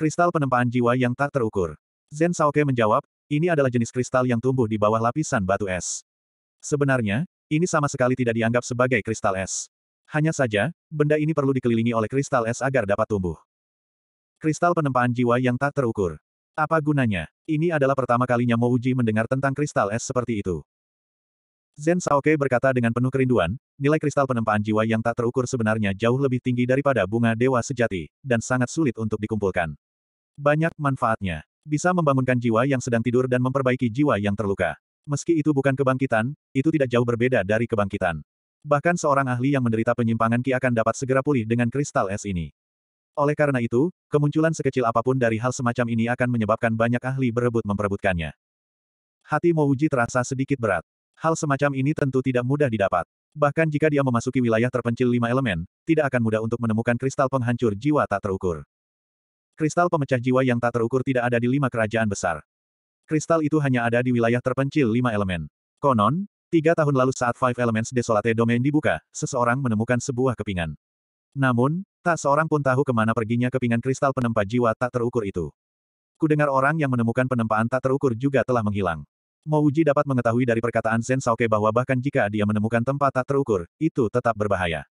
Kristal penempaan jiwa yang tak terukur. Zen Saoke menjawab, ini adalah jenis kristal yang tumbuh di bawah lapisan batu es. Sebenarnya, ini sama sekali tidak dianggap sebagai kristal es. Hanya saja, benda ini perlu dikelilingi oleh kristal es agar dapat tumbuh. Kristal penempaan jiwa yang tak terukur. Apa gunanya? Ini adalah pertama kalinya Mouji mendengar tentang kristal es seperti itu. Zen Saoke berkata dengan penuh kerinduan, nilai kristal penempaan jiwa yang tak terukur sebenarnya jauh lebih tinggi daripada bunga dewa sejati, dan sangat sulit untuk dikumpulkan. Banyak manfaatnya. Bisa membangunkan jiwa yang sedang tidur dan memperbaiki jiwa yang terluka. Meski itu bukan kebangkitan, itu tidak jauh berbeda dari kebangkitan. Bahkan seorang ahli yang menderita penyimpangan Ki akan dapat segera pulih dengan kristal es ini. Oleh karena itu, kemunculan sekecil apapun dari hal semacam ini akan menyebabkan banyak ahli berebut memperebutkannya. Hati Mouji terasa sedikit berat. Hal semacam ini tentu tidak mudah didapat. Bahkan jika dia memasuki wilayah terpencil lima elemen, tidak akan mudah untuk menemukan kristal penghancur jiwa tak terukur. Kristal pemecah jiwa yang tak terukur tidak ada di lima kerajaan besar. Kristal itu hanya ada di wilayah terpencil lima elemen. Konon, tiga tahun lalu saat Five Elements Desolate Domain dibuka, seseorang menemukan sebuah kepingan. Namun, tak seorang pun tahu kemana perginya kepingan kristal penempa jiwa tak terukur itu. Kudengar orang yang menemukan penempaan tak terukur juga telah menghilang. Mouji dapat mengetahui dari perkataan Zen Saoke bahwa bahkan jika dia menemukan tempat tak terukur, itu tetap berbahaya.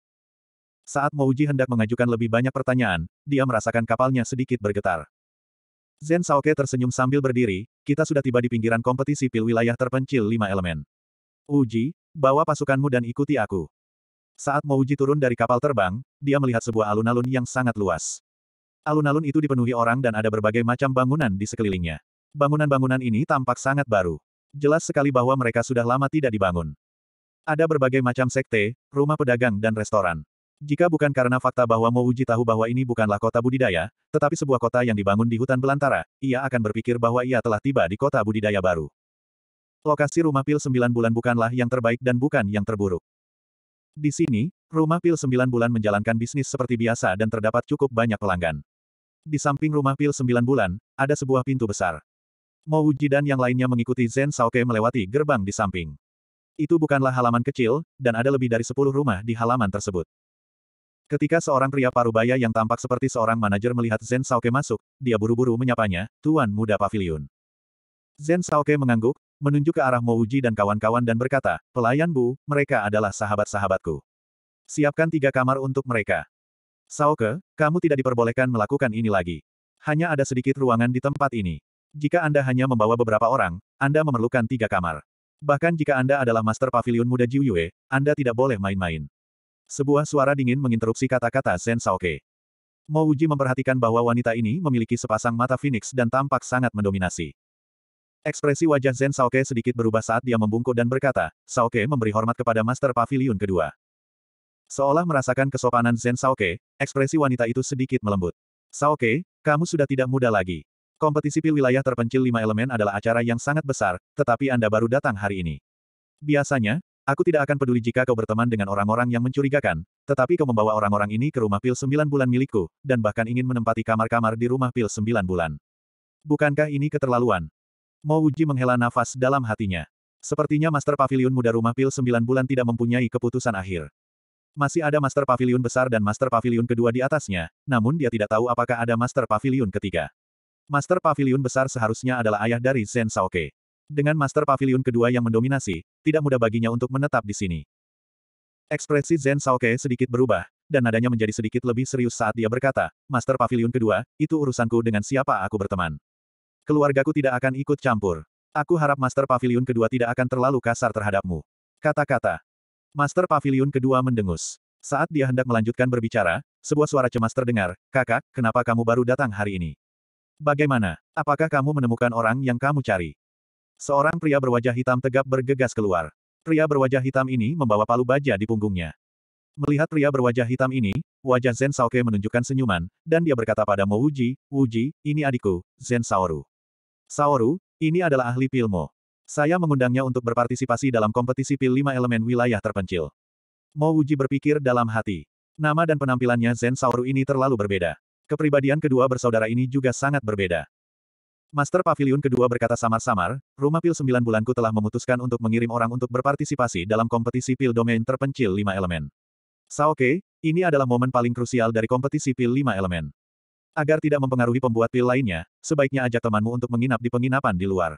Saat Mouji hendak mengajukan lebih banyak pertanyaan, dia merasakan kapalnya sedikit bergetar. Zen Saoke tersenyum sambil berdiri, kita sudah tiba di pinggiran kompetisi pil wilayah terpencil lima elemen. Uji, bawa pasukanmu dan ikuti aku. Saat Mouji turun dari kapal terbang, dia melihat sebuah alun-alun yang sangat luas. Alun-alun itu dipenuhi orang dan ada berbagai macam bangunan di sekelilingnya. Bangunan-bangunan ini tampak sangat baru. Jelas sekali bahwa mereka sudah lama tidak dibangun. Ada berbagai macam sekte, rumah pedagang dan restoran. Jika bukan karena fakta bahwa Mouji tahu bahwa ini bukanlah kota budidaya, tetapi sebuah kota yang dibangun di hutan belantara, ia akan berpikir bahwa ia telah tiba di kota budidaya baru. Lokasi rumah pil sembilan bulan bukanlah yang terbaik dan bukan yang terburuk. Di sini, rumah pil sembilan bulan menjalankan bisnis seperti biasa dan terdapat cukup banyak pelanggan. Di samping rumah pil sembilan bulan, ada sebuah pintu besar. Mouji dan yang lainnya mengikuti Zen Saoke melewati gerbang di samping. Itu bukanlah halaman kecil, dan ada lebih dari sepuluh rumah di halaman tersebut. Ketika seorang pria parubaya yang tampak seperti seorang manajer melihat Zen Saoke masuk, dia buru-buru menyapanya, Tuan Muda Pavilion. Zen Saoke mengangguk, menunjuk ke arah Mouji dan kawan-kawan dan berkata, Pelayan Bu, mereka adalah sahabat-sahabatku. Siapkan tiga kamar untuk mereka. Saoke, kamu tidak diperbolehkan melakukan ini lagi. Hanya ada sedikit ruangan di tempat ini. Jika Anda hanya membawa beberapa orang, Anda memerlukan tiga kamar. Bahkan jika Anda adalah Master Pavilion Muda Jiuyue, Anda tidak boleh main-main. Sebuah suara dingin menginterupsi kata-kata Zen Saoke. Mo Uji memperhatikan bahwa wanita ini memiliki sepasang mata Phoenix dan tampak sangat mendominasi. Ekspresi wajah Zen Saoke sedikit berubah saat dia membungkuk dan berkata, Saoke memberi hormat kepada Master Pavilion kedua. Seolah merasakan kesopanan Zen Saoke, ekspresi wanita itu sedikit melembut. Saoke, kamu sudah tidak muda lagi. Kompetisi pil wilayah terpencil lima elemen adalah acara yang sangat besar, tetapi Anda baru datang hari ini. Biasanya, Aku tidak akan peduli jika kau berteman dengan orang-orang yang mencurigakan, tetapi kau membawa orang-orang ini ke rumah pil sembilan bulan milikku, dan bahkan ingin menempati kamar-kamar di rumah pil sembilan bulan. Bukankah ini keterlaluan? Mo Uji menghela nafas dalam hatinya. Sepertinya Master Pavilion Muda Rumah Pil sembilan bulan tidak mempunyai keputusan akhir. Masih ada Master Pavilion Besar dan Master Pavilion kedua di atasnya, namun dia tidak tahu apakah ada Master Pavilion ketiga. Master Pavilion Besar seharusnya adalah ayah dari Zen Saoke. Dengan Master Pavilion kedua yang mendominasi, tidak mudah baginya untuk menetap di sini. Ekspresi Zen Saoke sedikit berubah, dan nadanya menjadi sedikit lebih serius saat dia berkata, Master Pavilion kedua, itu urusanku dengan siapa aku berteman. Keluargaku tidak akan ikut campur. Aku harap Master Pavilion kedua tidak akan terlalu kasar terhadapmu. Kata-kata. Master Pavilion kedua mendengus. Saat dia hendak melanjutkan berbicara, sebuah suara cemas terdengar, kakak, kenapa kamu baru datang hari ini? Bagaimana? Apakah kamu menemukan orang yang kamu cari? Seorang pria berwajah hitam tegap bergegas keluar. Pria berwajah hitam ini membawa palu baja di punggungnya. Melihat pria berwajah hitam ini, wajah Zen Saoke menunjukkan senyuman, dan dia berkata pada Mo Wuji, Wuji, ini adikku, Zen Saoru. Saoru, ini adalah ahli pilmo. Saya mengundangnya untuk berpartisipasi dalam kompetisi pil lima elemen wilayah terpencil. Mo Wuji berpikir dalam hati. Nama dan penampilannya Zen Saoru ini terlalu berbeda. Kepribadian kedua bersaudara ini juga sangat berbeda. Master Pavilion kedua berkata samar-samar, rumah pil sembilan bulanku telah memutuskan untuk mengirim orang untuk berpartisipasi dalam kompetisi pil domain terpencil lima elemen. Saoke, ini adalah momen paling krusial dari kompetisi pil lima elemen. Agar tidak mempengaruhi pembuat pil lainnya, sebaiknya ajak temanmu untuk menginap di penginapan di luar.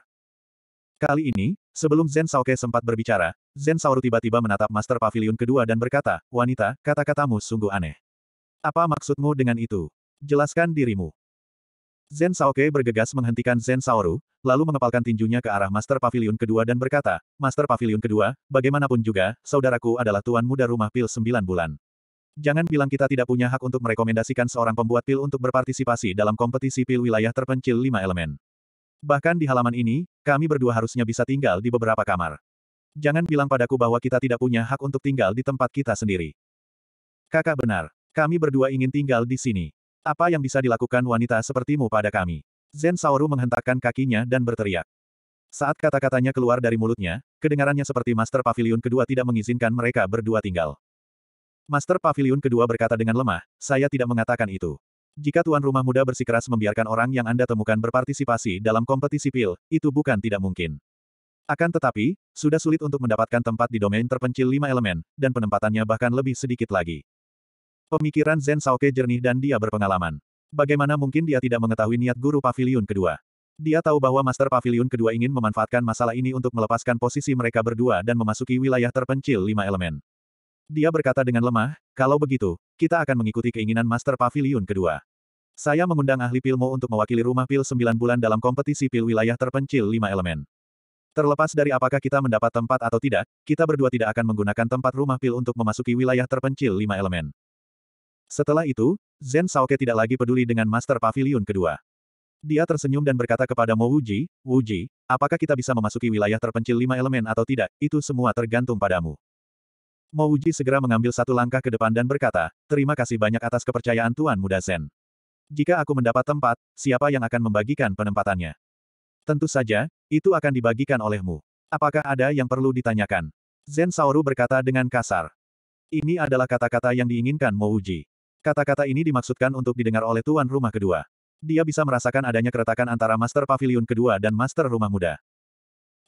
Kali ini, sebelum Zen Saoke sempat berbicara, Zen Saoru tiba-tiba menatap Master Pavilion kedua dan berkata, Wanita, kata-katamu sungguh aneh. Apa maksudmu dengan itu? Jelaskan dirimu. Zen Saoke bergegas menghentikan Zen Saoru, lalu mengepalkan tinjunya ke arah Master Pavilion kedua dan berkata, Master Pavilion kedua, bagaimanapun juga, saudaraku adalah tuan muda rumah pil sembilan bulan. Jangan bilang kita tidak punya hak untuk merekomendasikan seorang pembuat pil untuk berpartisipasi dalam kompetisi pil wilayah terpencil lima elemen. Bahkan di halaman ini, kami berdua harusnya bisa tinggal di beberapa kamar. Jangan bilang padaku bahwa kita tidak punya hak untuk tinggal di tempat kita sendiri. Kakak benar. Kami berdua ingin tinggal di sini. Apa yang bisa dilakukan wanita sepertimu pada kami? Zen Saoru menghentakkan kakinya dan berteriak. Saat kata-katanya keluar dari mulutnya, kedengarannya seperti Master Pavilion kedua tidak mengizinkan mereka berdua tinggal. Master Pavilion kedua berkata dengan lemah, saya tidak mengatakan itu. Jika tuan rumah muda bersikeras membiarkan orang yang Anda temukan berpartisipasi dalam kompetisi pil, itu bukan tidak mungkin. Akan tetapi, sudah sulit untuk mendapatkan tempat di domain terpencil lima elemen, dan penempatannya bahkan lebih sedikit lagi. Pemikiran Zen Saoke jernih dan dia berpengalaman. Bagaimana mungkin dia tidak mengetahui niat guru pavilion kedua? Dia tahu bahwa Master Pavilion kedua ingin memanfaatkan masalah ini untuk melepaskan posisi mereka berdua dan memasuki wilayah terpencil lima elemen. Dia berkata dengan lemah, kalau begitu, kita akan mengikuti keinginan Master Pavilion kedua. Saya mengundang ahli pilmo untuk mewakili rumah pil sembilan bulan dalam kompetisi pil wilayah terpencil lima elemen. Terlepas dari apakah kita mendapat tempat atau tidak, kita berdua tidak akan menggunakan tempat rumah pil untuk memasuki wilayah terpencil lima elemen. Setelah itu, Zen Saoke tidak lagi peduli dengan Master Pavilion kedua. Dia tersenyum dan berkata kepada Mo Wuji, Wuji, apakah kita bisa memasuki wilayah terpencil lima elemen atau tidak, itu semua tergantung padamu. Mo Wuji segera mengambil satu langkah ke depan dan berkata, terima kasih banyak atas kepercayaan Tuan Muda Zen. Jika aku mendapat tempat, siapa yang akan membagikan penempatannya? Tentu saja, itu akan dibagikan olehmu. Apakah ada yang perlu ditanyakan? Zen Saoru berkata dengan kasar. Ini adalah kata-kata yang diinginkan Mo Wuji. Kata-kata ini dimaksudkan untuk didengar oleh tuan rumah kedua. Dia bisa merasakan adanya keretakan antara Master Pavilion kedua dan Master Rumah Muda.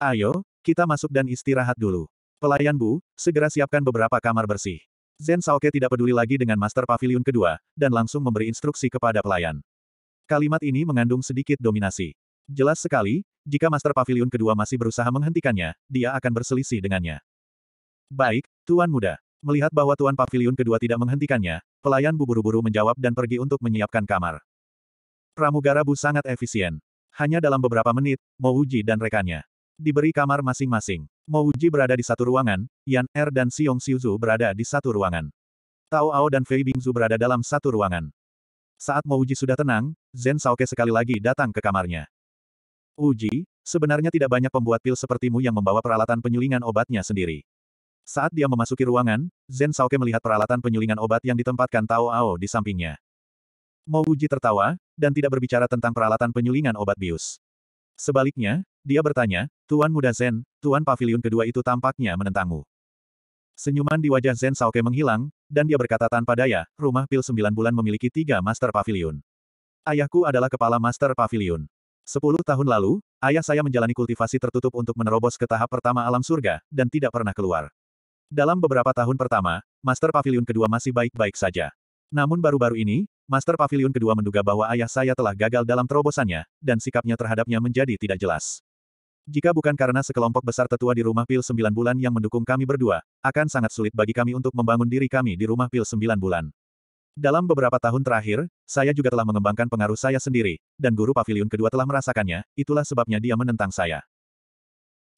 Ayo, kita masuk dan istirahat dulu. Pelayan Bu, segera siapkan beberapa kamar bersih. Zen Saoke tidak peduli lagi dengan Master Pavilion kedua, dan langsung memberi instruksi kepada pelayan. Kalimat ini mengandung sedikit dominasi. Jelas sekali, jika Master Pavilion kedua masih berusaha menghentikannya, dia akan berselisih dengannya. Baik, Tuan Muda. Melihat bahwa Tuan Pavilion kedua tidak menghentikannya, Pelayan buru-buru menjawab dan pergi untuk menyiapkan kamar. Pramugara Bu sangat efisien. Hanya dalam beberapa menit, Mouji dan rekannya diberi kamar masing-masing. Mouji berada di satu ruangan, Yan Er dan Xiong Xiuzu berada di satu ruangan. Tao Ao dan Fei Bingzu berada dalam satu ruangan. Saat Mouji sudah tenang, Zen Saoke sekali lagi datang ke kamarnya. Uji, sebenarnya tidak banyak pembuat pil sepertimu yang membawa peralatan penyulingan obatnya sendiri. Saat dia memasuki ruangan, Zen Saoke melihat peralatan penyulingan obat yang ditempatkan Tao Ao di sampingnya. Mo Wuji tertawa, dan tidak berbicara tentang peralatan penyulingan obat bius. Sebaliknya, dia bertanya, Tuan Muda Zen, Tuan Paviliun kedua itu tampaknya menentangmu. Senyuman di wajah Zen Saoke menghilang, dan dia berkata tanpa daya, rumah pil sembilan bulan memiliki tiga Master pavilion. Ayahku adalah kepala Master pavilion. Sepuluh tahun lalu, ayah saya menjalani kultivasi tertutup untuk menerobos ke tahap pertama alam surga, dan tidak pernah keluar. Dalam beberapa tahun pertama, Master Pavilion kedua masih baik-baik saja. Namun baru-baru ini, Master Pavilion kedua menduga bahwa ayah saya telah gagal dalam terobosannya, dan sikapnya terhadapnya menjadi tidak jelas. Jika bukan karena sekelompok besar tetua di rumah pil sembilan bulan yang mendukung kami berdua, akan sangat sulit bagi kami untuk membangun diri kami di rumah pil sembilan bulan. Dalam beberapa tahun terakhir, saya juga telah mengembangkan pengaruh saya sendiri, dan guru pavilion kedua telah merasakannya, itulah sebabnya dia menentang saya.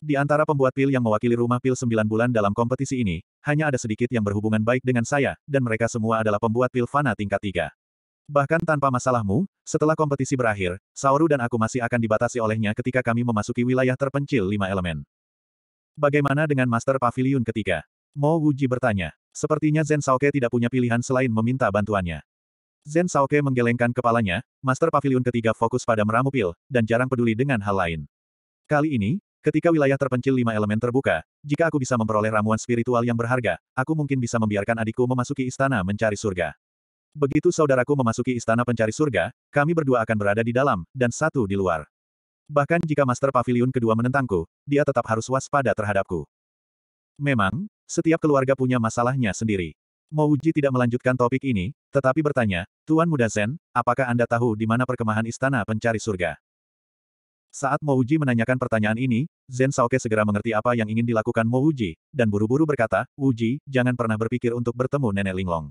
Di antara pembuat pil yang mewakili rumah pil sembilan bulan dalam kompetisi ini, hanya ada sedikit yang berhubungan baik dengan saya, dan mereka semua adalah pembuat pil fana tingkat 3. Bahkan tanpa masalahmu, setelah kompetisi berakhir, Sauru dan aku masih akan dibatasi olehnya ketika kami memasuki wilayah terpencil lima elemen. Bagaimana dengan Master Pavilion ketiga? Mo Wuji bertanya. Sepertinya Zen Saoke tidak punya pilihan selain meminta bantuannya. Zen Saoke menggelengkan kepalanya, Master Pavilion ketiga fokus pada meramu pil, dan jarang peduli dengan hal lain. Kali ini, Ketika wilayah terpencil lima elemen terbuka, jika aku bisa memperoleh ramuan spiritual yang berharga, aku mungkin bisa membiarkan adikku memasuki istana mencari surga. Begitu saudaraku memasuki istana pencari surga, kami berdua akan berada di dalam, dan satu di luar. Bahkan jika Master Pavilion kedua menentangku, dia tetap harus waspada terhadapku. Memang, setiap keluarga punya masalahnya sendiri. Mouji tidak melanjutkan topik ini, tetapi bertanya, Tuan Muda Zen, apakah Anda tahu di mana perkemahan istana pencari surga? Saat Mo Uji menanyakan pertanyaan ini, Zen Saoke segera mengerti apa yang ingin dilakukan Mo Uji, dan buru-buru berkata, Uji, jangan pernah berpikir untuk bertemu Nenek Linglong.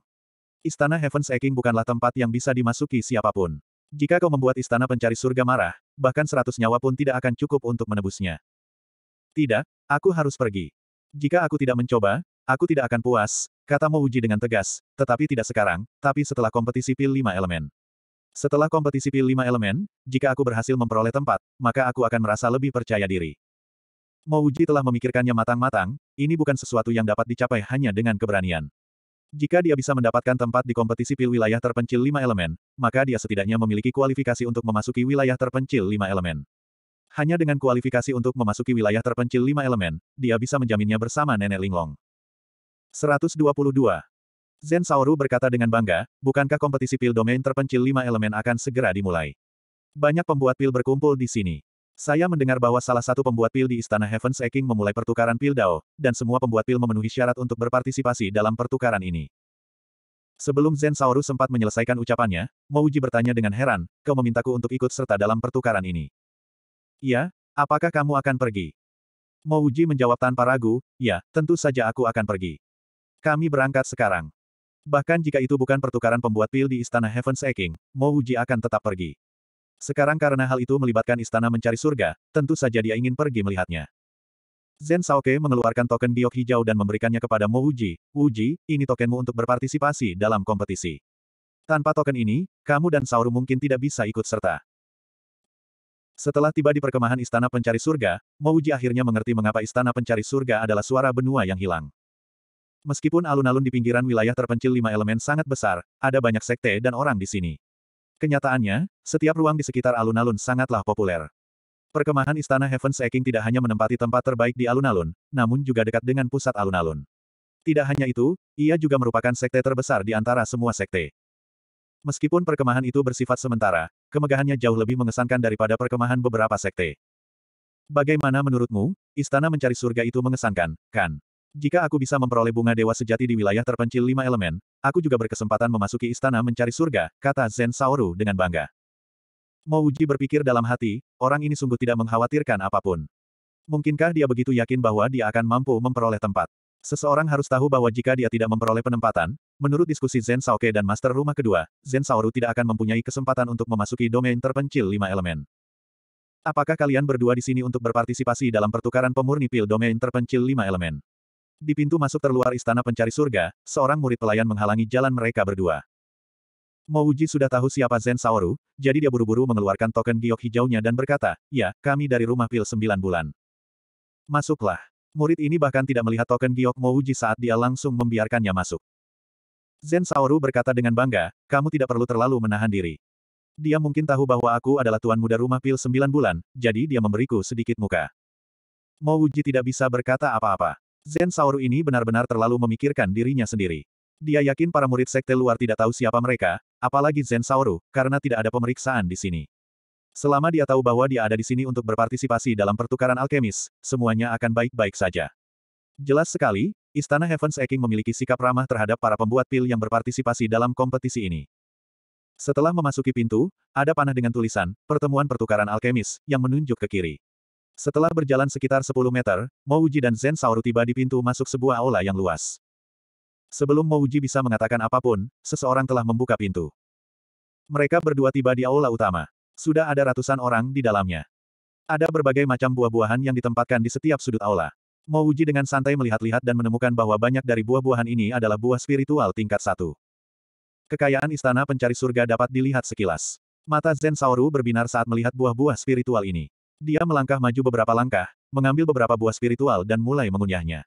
Istana Heaven's Eking bukanlah tempat yang bisa dimasuki siapapun. Jika kau membuat istana pencari surga marah, bahkan seratus nyawa pun tidak akan cukup untuk menebusnya. Tidak, aku harus pergi. Jika aku tidak mencoba, aku tidak akan puas, kata Mo Uji dengan tegas, tetapi tidak sekarang, tapi setelah kompetisi pil lima elemen. Setelah kompetisi pil Lima elemen, jika aku berhasil memperoleh tempat, maka aku akan merasa lebih percaya diri. Mouji telah memikirkannya matang-matang, ini bukan sesuatu yang dapat dicapai hanya dengan keberanian. Jika dia bisa mendapatkan tempat di kompetisi pil wilayah terpencil Lima elemen, maka dia setidaknya memiliki kualifikasi untuk memasuki wilayah terpencil Lima elemen. Hanya dengan kualifikasi untuk memasuki wilayah terpencil Lima elemen, dia bisa menjaminnya bersama Nenek Linglong. 122. Zen Saoru berkata dengan bangga, bukankah kompetisi pil domain terpencil lima elemen akan segera dimulai? Banyak pembuat pil berkumpul di sini. Saya mendengar bahwa salah satu pembuat pil di Istana Heaven's Eking memulai pertukaran pil Dao, dan semua pembuat pil memenuhi syarat untuk berpartisipasi dalam pertukaran ini. Sebelum Zen Saoru sempat menyelesaikan ucapannya, Mouji bertanya dengan heran, kau memintaku untuk ikut serta dalam pertukaran ini. Ya, apakah kamu akan pergi? Mouji menjawab tanpa ragu, ya, tentu saja aku akan pergi. Kami berangkat sekarang. Bahkan jika itu bukan pertukaran pembuat pil di Istana Heaven's Eking, Mo Uji akan tetap pergi. Sekarang karena hal itu melibatkan istana mencari surga, tentu saja dia ingin pergi melihatnya. Zen Saoke mengeluarkan token giok hijau dan memberikannya kepada Mo Uji. Uji, ini tokenmu untuk berpartisipasi dalam kompetisi. Tanpa token ini, kamu dan Sauru mungkin tidak bisa ikut serta. Setelah tiba di perkemahan Istana Pencari Surga, Mo Uji akhirnya mengerti mengapa Istana Pencari Surga adalah suara benua yang hilang. Meskipun alun-alun di pinggiran wilayah terpencil lima elemen sangat besar, ada banyak sekte dan orang di sini. Kenyataannya, setiap ruang di sekitar alun-alun sangatlah populer. Perkemahan Istana Heaven Seeking tidak hanya menempati tempat terbaik di alun-alun, namun juga dekat dengan pusat alun-alun. Tidak hanya itu, ia juga merupakan sekte terbesar di antara semua sekte. Meskipun perkemahan itu bersifat sementara, kemegahannya jauh lebih mengesankan daripada perkemahan beberapa sekte. Bagaimana menurutmu, istana mencari surga itu mengesankan, kan? Jika aku bisa memperoleh bunga dewa sejati di wilayah terpencil lima elemen, aku juga berkesempatan memasuki istana mencari surga, kata Zen Saoru dengan bangga. Mouji berpikir dalam hati, orang ini sungguh tidak mengkhawatirkan apapun. Mungkinkah dia begitu yakin bahwa dia akan mampu memperoleh tempat? Seseorang harus tahu bahwa jika dia tidak memperoleh penempatan, menurut diskusi Zen Saoke dan Master Rumah Kedua, Zen Saoru tidak akan mempunyai kesempatan untuk memasuki domain terpencil lima elemen. Apakah kalian berdua di sini untuk berpartisipasi dalam pertukaran pemurni pil domain terpencil lima elemen? Di pintu masuk terluar istana pencari surga, seorang murid pelayan menghalangi jalan mereka berdua. Mouji sudah tahu siapa Zen Saoru, jadi dia buru-buru mengeluarkan token giok hijaunya dan berkata, ya, kami dari rumah pil sembilan bulan. Masuklah. Murid ini bahkan tidak melihat token giok Mouji saat dia langsung membiarkannya masuk. Zen Saoru berkata dengan bangga, kamu tidak perlu terlalu menahan diri. Dia mungkin tahu bahwa aku adalah tuan muda rumah pil sembilan bulan, jadi dia memberiku sedikit muka. Mouji tidak bisa berkata apa-apa. Zen Saoru ini benar-benar terlalu memikirkan dirinya sendiri. Dia yakin para murid sekte luar tidak tahu siapa mereka, apalagi Zen Saoru, karena tidak ada pemeriksaan di sini. Selama dia tahu bahwa dia ada di sini untuk berpartisipasi dalam pertukaran alkemis, semuanya akan baik-baik saja. Jelas sekali, Istana Heaven's Eking memiliki sikap ramah terhadap para pembuat pil yang berpartisipasi dalam kompetisi ini. Setelah memasuki pintu, ada panah dengan tulisan, pertemuan pertukaran alkemis, yang menunjuk ke kiri. Setelah berjalan sekitar 10 meter, Mouji dan Zen Saoru tiba di pintu masuk sebuah aula yang luas. Sebelum Mouji bisa mengatakan apapun, seseorang telah membuka pintu. Mereka berdua tiba di aula utama. Sudah ada ratusan orang di dalamnya. Ada berbagai macam buah-buahan yang ditempatkan di setiap sudut aula. Mouji dengan santai melihat-lihat dan menemukan bahwa banyak dari buah-buahan ini adalah buah spiritual tingkat satu. Kekayaan istana pencari surga dapat dilihat sekilas. Mata Zen Saoru berbinar saat melihat buah-buah spiritual ini. Dia melangkah maju beberapa langkah, mengambil beberapa buah spiritual dan mulai mengunyahnya.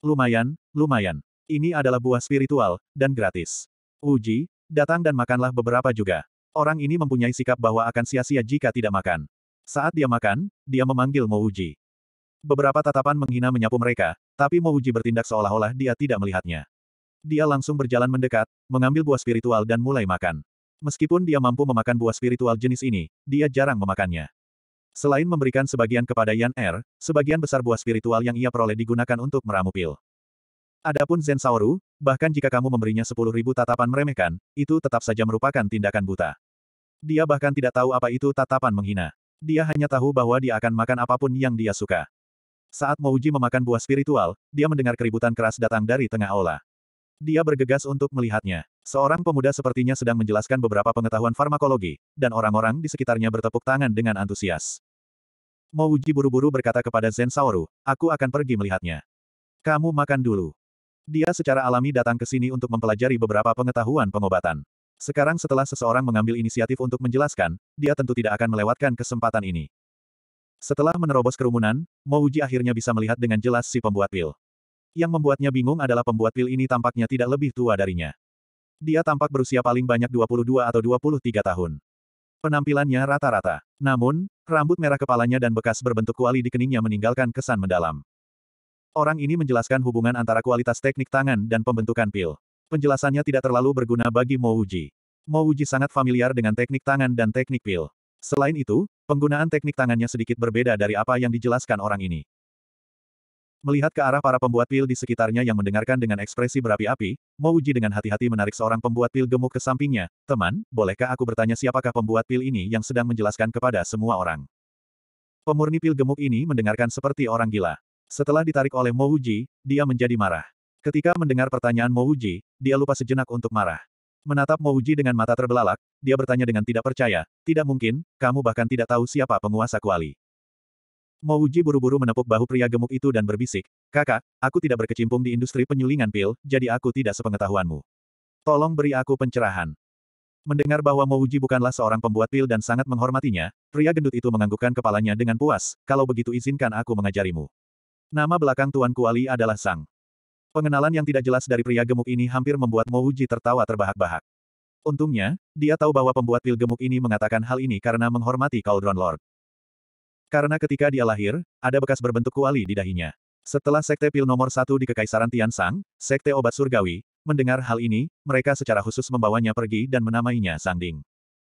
Lumayan, lumayan. Ini adalah buah spiritual, dan gratis. Uji, datang dan makanlah beberapa juga. Orang ini mempunyai sikap bahwa akan sia-sia jika tidak makan. Saat dia makan, dia memanggil Mouji. Beberapa tatapan menghina menyapu mereka, tapi Mouji bertindak seolah-olah dia tidak melihatnya. Dia langsung berjalan mendekat, mengambil buah spiritual dan mulai makan. Meskipun dia mampu memakan buah spiritual jenis ini, dia jarang memakannya. Selain memberikan sebagian kepada Yan Er, sebagian besar buah spiritual yang ia peroleh digunakan untuk meramu pil. Adapun Zen Saoru, bahkan jika kamu memberinya sepuluh ribu tatapan meremehkan, itu tetap saja merupakan tindakan buta. Dia bahkan tidak tahu apa itu tatapan menghina. Dia hanya tahu bahwa dia akan makan apapun yang dia suka. Saat Mouji memakan buah spiritual, dia mendengar keributan keras datang dari tengah aula. Dia bergegas untuk melihatnya. Seorang pemuda sepertinya sedang menjelaskan beberapa pengetahuan farmakologi, dan orang-orang di sekitarnya bertepuk tangan dengan antusias. Mouji buru-buru berkata kepada Zen Saoru, aku akan pergi melihatnya. Kamu makan dulu. Dia secara alami datang ke sini untuk mempelajari beberapa pengetahuan pengobatan. Sekarang setelah seseorang mengambil inisiatif untuk menjelaskan, dia tentu tidak akan melewatkan kesempatan ini. Setelah menerobos kerumunan, Mouji akhirnya bisa melihat dengan jelas si pembuat pil. Yang membuatnya bingung adalah pembuat pil ini tampaknya tidak lebih tua darinya. Dia tampak berusia paling banyak 22 atau 23 tahun. Penampilannya rata-rata. Namun, rambut merah kepalanya dan bekas berbentuk kuali di keningnya meninggalkan kesan mendalam. Orang ini menjelaskan hubungan antara kualitas teknik tangan dan pembentukan pil. Penjelasannya tidak terlalu berguna bagi Mouji. Mouji sangat familiar dengan teknik tangan dan teknik pil. Selain itu, penggunaan teknik tangannya sedikit berbeda dari apa yang dijelaskan orang ini. Melihat ke arah para pembuat pil di sekitarnya yang mendengarkan dengan ekspresi berapi-api, Mo Uji dengan hati-hati menarik seorang pembuat pil gemuk ke sampingnya. Teman, bolehkah aku bertanya siapakah pembuat pil ini yang sedang menjelaskan kepada semua orang? Pemurni pil gemuk ini mendengarkan seperti orang gila. Setelah ditarik oleh Mo Uji, dia menjadi marah. Ketika mendengar pertanyaan Mo Uji, dia lupa sejenak untuk marah. Menatap Mo Uji dengan mata terbelalak, dia bertanya dengan tidak percaya, tidak mungkin, kamu bahkan tidak tahu siapa penguasa kuali. Mo buru-buru menepuk bahu pria gemuk itu dan berbisik, Kakak, aku tidak berkecimpung di industri penyulingan pil, jadi aku tidak sepengetahuanmu. Tolong beri aku pencerahan. Mendengar bahwa Mo bukanlah seorang pembuat pil dan sangat menghormatinya, pria gendut itu menganggukkan kepalanya dengan puas, kalau begitu izinkan aku mengajarimu. Nama belakang Tuan Kuali adalah Sang. Pengenalan yang tidak jelas dari pria gemuk ini hampir membuat Mo tertawa terbahak-bahak. Untungnya, dia tahu bahwa pembuat pil gemuk ini mengatakan hal ini karena menghormati Cauldron Lord. Karena ketika dia lahir, ada bekas berbentuk kuali di dahinya. Setelah sekte pil nomor satu di Kekaisaran Tiansang, sekte obat surgawi, mendengar hal ini, mereka secara khusus membawanya pergi dan menamainya Sangding.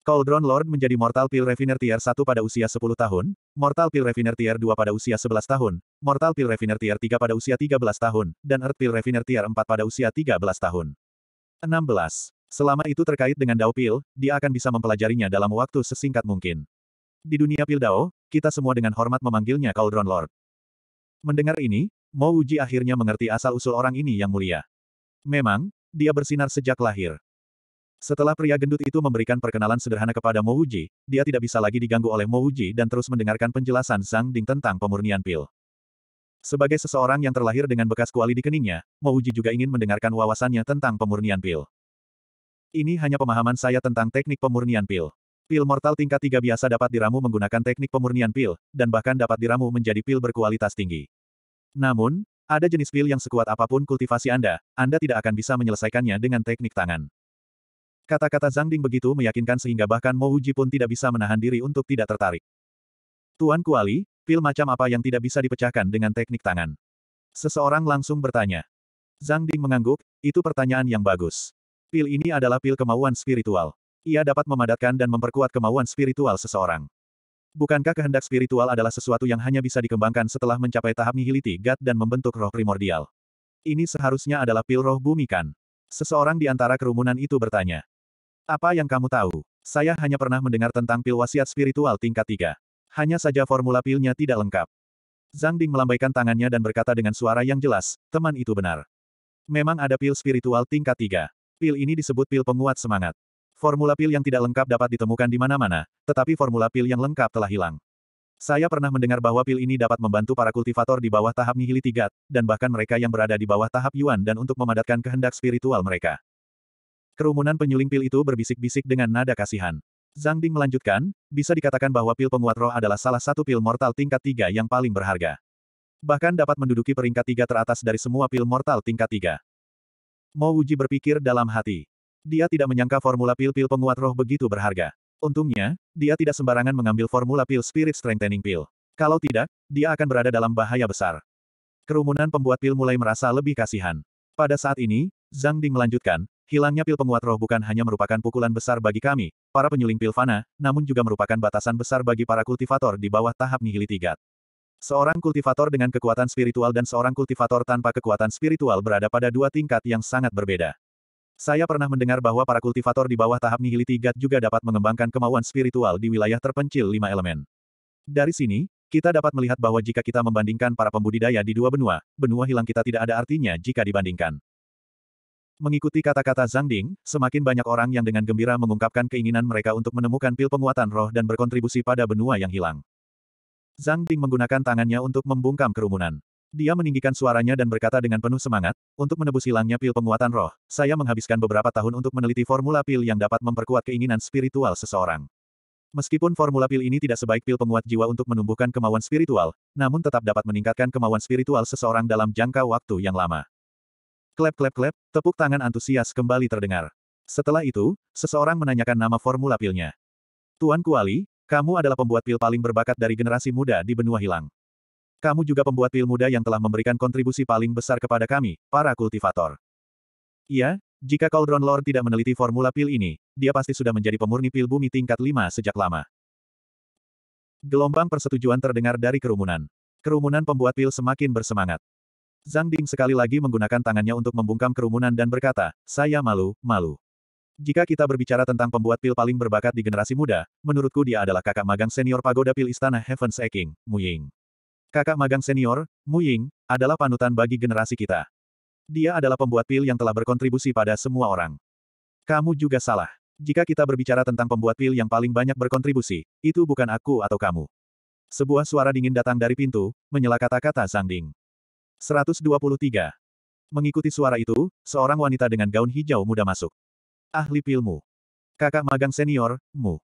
Cauldron Lord menjadi Mortal Pil Refiner Tier 1 pada usia 10 tahun, Mortal Pil Refiner Tier 2 pada usia 11 tahun, Mortal Pil Refiner Tier 3 pada usia 13 tahun, dan Earth Pil Refiner Tier 4 pada usia 13 tahun. 16. Selama itu terkait dengan Dao Pil, dia akan bisa mempelajarinya dalam waktu sesingkat mungkin. Di dunia Pil Dao, kita semua dengan hormat memanggilnya Cauldron Lord. Mendengar ini, Mo Uji akhirnya mengerti asal-usul orang ini yang mulia. Memang, dia bersinar sejak lahir. Setelah pria gendut itu memberikan perkenalan sederhana kepada Mo Uji, dia tidak bisa lagi diganggu oleh Mo Uji dan terus mendengarkan penjelasan Zhang Ding tentang pemurnian pil. Sebagai seseorang yang terlahir dengan bekas kuali di keningnya, Uji juga ingin mendengarkan wawasannya tentang pemurnian pil. Ini hanya pemahaman saya tentang teknik pemurnian pil. Pil mortal tingkat 3 biasa dapat diramu menggunakan teknik pemurnian pil, dan bahkan dapat diramu menjadi pil berkualitas tinggi. Namun, ada jenis pil yang sekuat apapun kultivasi Anda, Anda tidak akan bisa menyelesaikannya dengan teknik tangan. Kata-kata Zhang Ding begitu meyakinkan sehingga bahkan Mo Uji pun tidak bisa menahan diri untuk tidak tertarik. Tuan Kuali, pil macam apa yang tidak bisa dipecahkan dengan teknik tangan? Seseorang langsung bertanya. Zhang Ding mengangguk, itu pertanyaan yang bagus. Pil ini adalah pil kemauan spiritual ia dapat memadatkan dan memperkuat kemauan spiritual seseorang. Bukankah kehendak spiritual adalah sesuatu yang hanya bisa dikembangkan setelah mencapai tahap nihiliti God dan membentuk roh primordial? Ini seharusnya adalah pil roh bumi kan? Seseorang di antara kerumunan itu bertanya. Apa yang kamu tahu? Saya hanya pernah mendengar tentang pil wasiat spiritual tingkat tiga. Hanya saja formula pilnya tidak lengkap. Zhang Ding melambaikan tangannya dan berkata dengan suara yang jelas, teman itu benar. Memang ada pil spiritual tingkat tiga. Pil ini disebut pil penguat semangat. Formula pil yang tidak lengkap dapat ditemukan di mana-mana, tetapi formula pil yang lengkap telah hilang. Saya pernah mendengar bahwa pil ini dapat membantu para kultivator di bawah tahap nihili tigat, dan bahkan mereka yang berada di bawah tahap yuan dan untuk memadatkan kehendak spiritual mereka. Kerumunan penyuling pil itu berbisik-bisik dengan nada kasihan. Zhang Ding melanjutkan, bisa dikatakan bahwa pil penguat roh adalah salah satu pil mortal tingkat tiga yang paling berharga. Bahkan dapat menduduki peringkat tiga teratas dari semua pil mortal tingkat tiga. Mo Wuji berpikir dalam hati. Dia tidak menyangka formula pil-pil penguat roh begitu berharga. Untungnya, dia tidak sembarangan mengambil formula pil Spirit Strengthening Pill. Kalau tidak, dia akan berada dalam bahaya besar. Kerumunan pembuat pil mulai merasa lebih kasihan. Pada saat ini, Zhang Ding melanjutkan, hilangnya pil penguat roh bukan hanya merupakan pukulan besar bagi kami, para penyuling pil fana, namun juga merupakan batasan besar bagi para kultivator di bawah tahap nihilitigat. Seorang kultivator dengan kekuatan spiritual dan seorang kultivator tanpa kekuatan spiritual berada pada dua tingkat yang sangat berbeda. Saya pernah mendengar bahwa para kultivator di bawah tahap nihility God juga dapat mengembangkan kemauan spiritual di wilayah terpencil lima elemen. Dari sini, kita dapat melihat bahwa jika kita membandingkan para pembudidaya di dua benua, benua hilang kita tidak ada artinya jika dibandingkan. Mengikuti kata-kata Zhang Ding, semakin banyak orang yang dengan gembira mengungkapkan keinginan mereka untuk menemukan pil penguatan roh dan berkontribusi pada benua yang hilang. Zhang Ding menggunakan tangannya untuk membungkam kerumunan. Dia meninggikan suaranya dan berkata dengan penuh semangat, untuk menebus hilangnya pil penguatan roh, saya menghabiskan beberapa tahun untuk meneliti formula pil yang dapat memperkuat keinginan spiritual seseorang. Meskipun formula pil ini tidak sebaik pil penguat jiwa untuk menumbuhkan kemauan spiritual, namun tetap dapat meningkatkan kemauan spiritual seseorang dalam jangka waktu yang lama. Klep-klep-klep, tepuk tangan antusias kembali terdengar. Setelah itu, seseorang menanyakan nama formula pilnya. Tuan Kuali, kamu adalah pembuat pil paling berbakat dari generasi muda di benua hilang. Kamu juga pembuat pil muda yang telah memberikan kontribusi paling besar kepada kami, para kultivator. Iya, jika Cauldron Lord tidak meneliti formula pil ini, dia pasti sudah menjadi pemurni pil bumi tingkat 5 sejak lama. Gelombang persetujuan terdengar dari kerumunan. Kerumunan pembuat pil semakin bersemangat. Zhang Ding sekali lagi menggunakan tangannya untuk membungkam kerumunan dan berkata, saya malu, malu. Jika kita berbicara tentang pembuat pil paling berbakat di generasi muda, menurutku dia adalah kakak magang senior pagoda pil istana Heaven's Eking, Ying." Kakak magang senior, Mu Ying, adalah panutan bagi generasi kita. Dia adalah pembuat pil yang telah berkontribusi pada semua orang. Kamu juga salah. Jika kita berbicara tentang pembuat pil yang paling banyak berkontribusi, itu bukan aku atau kamu. Sebuah suara dingin datang dari pintu, menyela kata-kata Sang Ding. 123. Mengikuti suara itu, seorang wanita dengan gaun hijau muda masuk. Ahli pilmu. Kakak magang senior, Mu.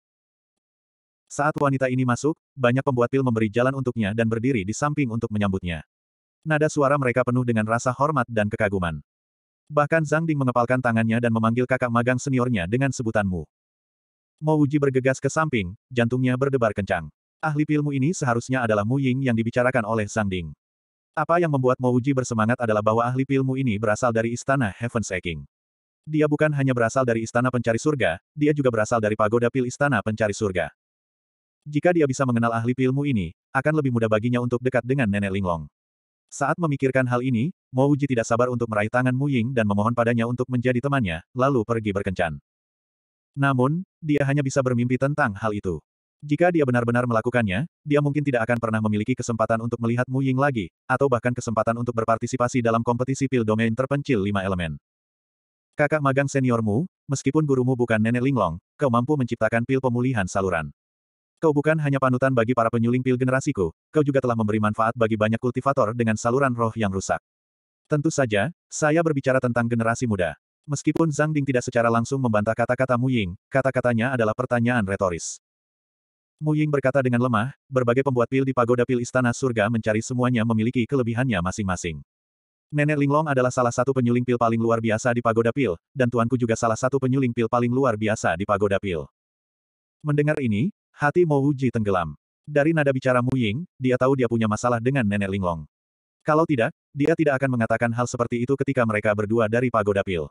Saat wanita ini masuk, banyak pembuat pil memberi jalan untuknya dan berdiri di samping untuk menyambutnya. Nada suara mereka penuh dengan rasa hormat dan kekaguman. Bahkan Zhang Ding mengepalkan tangannya dan memanggil kakak magang seniornya dengan sebutan Mu. Mo Wuji bergegas ke samping, jantungnya berdebar kencang. Ahli pilmu ini seharusnya adalah Mu Ying yang dibicarakan oleh Zhang Ding. Apa yang membuat Mo Wuji bersemangat adalah bahwa ahli pilmu ini berasal dari istana Heaven's Seeking. Dia bukan hanya berasal dari istana pencari surga, dia juga berasal dari pagoda pil istana pencari surga. Jika dia bisa mengenal ahli ilmu ini, akan lebih mudah baginya untuk dekat dengan nenek Linglong. Saat memikirkan hal ini, Mo Uji tidak sabar untuk meraih tangan Mu Ying dan memohon padanya untuk menjadi temannya, lalu pergi berkencan. Namun, dia hanya bisa bermimpi tentang hal itu. Jika dia benar-benar melakukannya, dia mungkin tidak akan pernah memiliki kesempatan untuk melihat Mu Ying lagi, atau bahkan kesempatan untuk berpartisipasi dalam kompetisi pil domain terpencil lima elemen. Kakak magang seniormu, meskipun gurumu bukan nenek linglong, kau mampu menciptakan pil pemulihan saluran. Kau bukan hanya panutan bagi para penyuling pil generasiku, kau juga telah memberi manfaat bagi banyak kultivator dengan saluran roh yang rusak. Tentu saja, saya berbicara tentang generasi muda. Meskipun Zhang Ding tidak secara langsung membantah kata-kata Mu Ying, kata-katanya adalah pertanyaan retoris. Mu Ying berkata dengan lemah, berbagai pembuat pil di pagoda pil istana surga mencari semuanya memiliki kelebihannya masing-masing. Nenek Linglong adalah salah satu penyuling pil paling luar biasa di pagoda pil, dan tuanku juga salah satu penyuling pil paling luar biasa di pagoda pil. Mendengar ini, Hati Mo Wuji tenggelam. Dari nada bicara Mu Ying, dia tahu dia punya masalah dengan nenek Linglong. Kalau tidak, dia tidak akan mengatakan hal seperti itu ketika mereka berdua dari pagoda pil.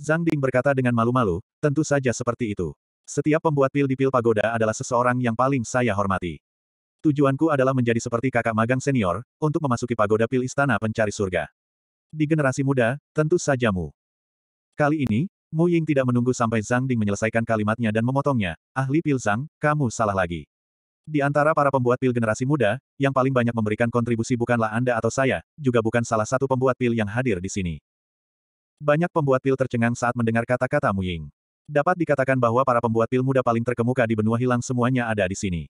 Zhang Ding berkata dengan malu-malu, tentu saja seperti itu. Setiap pembuat pil di pil pagoda adalah seseorang yang paling saya hormati. Tujuanku adalah menjadi seperti kakak magang senior, untuk memasuki pagoda pil istana pencari surga. Di generasi muda, tentu saja Mu. Kali ini, Mu Ying tidak menunggu sampai Zhang Ding menyelesaikan kalimatnya dan memotongnya, ahli pil Zhang, kamu salah lagi. Di antara para pembuat pil generasi muda, yang paling banyak memberikan kontribusi bukanlah Anda atau saya, juga bukan salah satu pembuat pil yang hadir di sini. Banyak pembuat pil tercengang saat mendengar kata-kata Mu Ying. Dapat dikatakan bahwa para pembuat pil muda paling terkemuka di benua hilang semuanya ada di sini.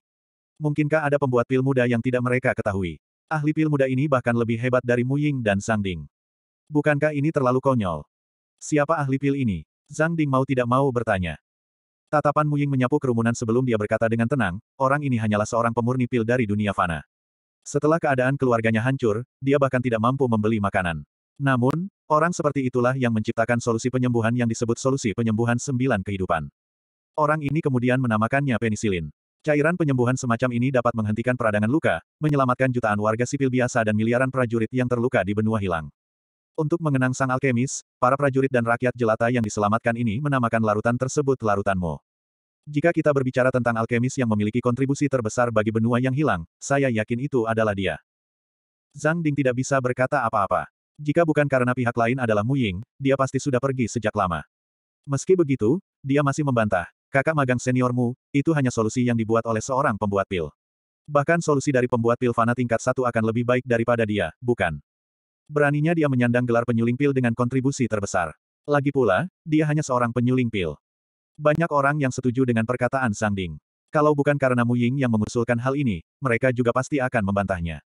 Mungkinkah ada pembuat pil muda yang tidak mereka ketahui? Ahli pil muda ini bahkan lebih hebat dari Mu Ying dan Zhang Ding. Bukankah ini terlalu konyol? Siapa ahli pil ini? Zhang Ding mau tidak mau bertanya. Tatapan Mu Ying menyapu kerumunan sebelum dia berkata dengan tenang, orang ini hanyalah seorang pemurni pil dari dunia fana. Setelah keadaan keluarganya hancur, dia bahkan tidak mampu membeli makanan. Namun, orang seperti itulah yang menciptakan solusi penyembuhan yang disebut solusi penyembuhan sembilan kehidupan. Orang ini kemudian menamakannya penisilin. Cairan penyembuhan semacam ini dapat menghentikan peradangan luka, menyelamatkan jutaan warga sipil biasa dan miliaran prajurit yang terluka di benua hilang. Untuk mengenang sang alkemis, para prajurit dan rakyat jelata yang diselamatkan ini menamakan larutan tersebut larutan Mo. Jika kita berbicara tentang alkemis yang memiliki kontribusi terbesar bagi benua yang hilang, saya yakin itu adalah dia. Zhang Ding tidak bisa berkata apa-apa. Jika bukan karena pihak lain adalah Mu Ying, dia pasti sudah pergi sejak lama. Meski begitu, dia masih membantah, kakak magang seniormu, itu hanya solusi yang dibuat oleh seorang pembuat pil. Bahkan solusi dari pembuat pil fana tingkat satu akan lebih baik daripada dia, bukan? Beraninya dia menyandang gelar penyuling pil dengan kontribusi terbesar. Lagi pula, dia hanya seorang penyuling pil. Banyak orang yang setuju dengan perkataan Sang Ding. Kalau bukan karena Mu Ying yang mengusulkan hal ini, mereka juga pasti akan membantahnya.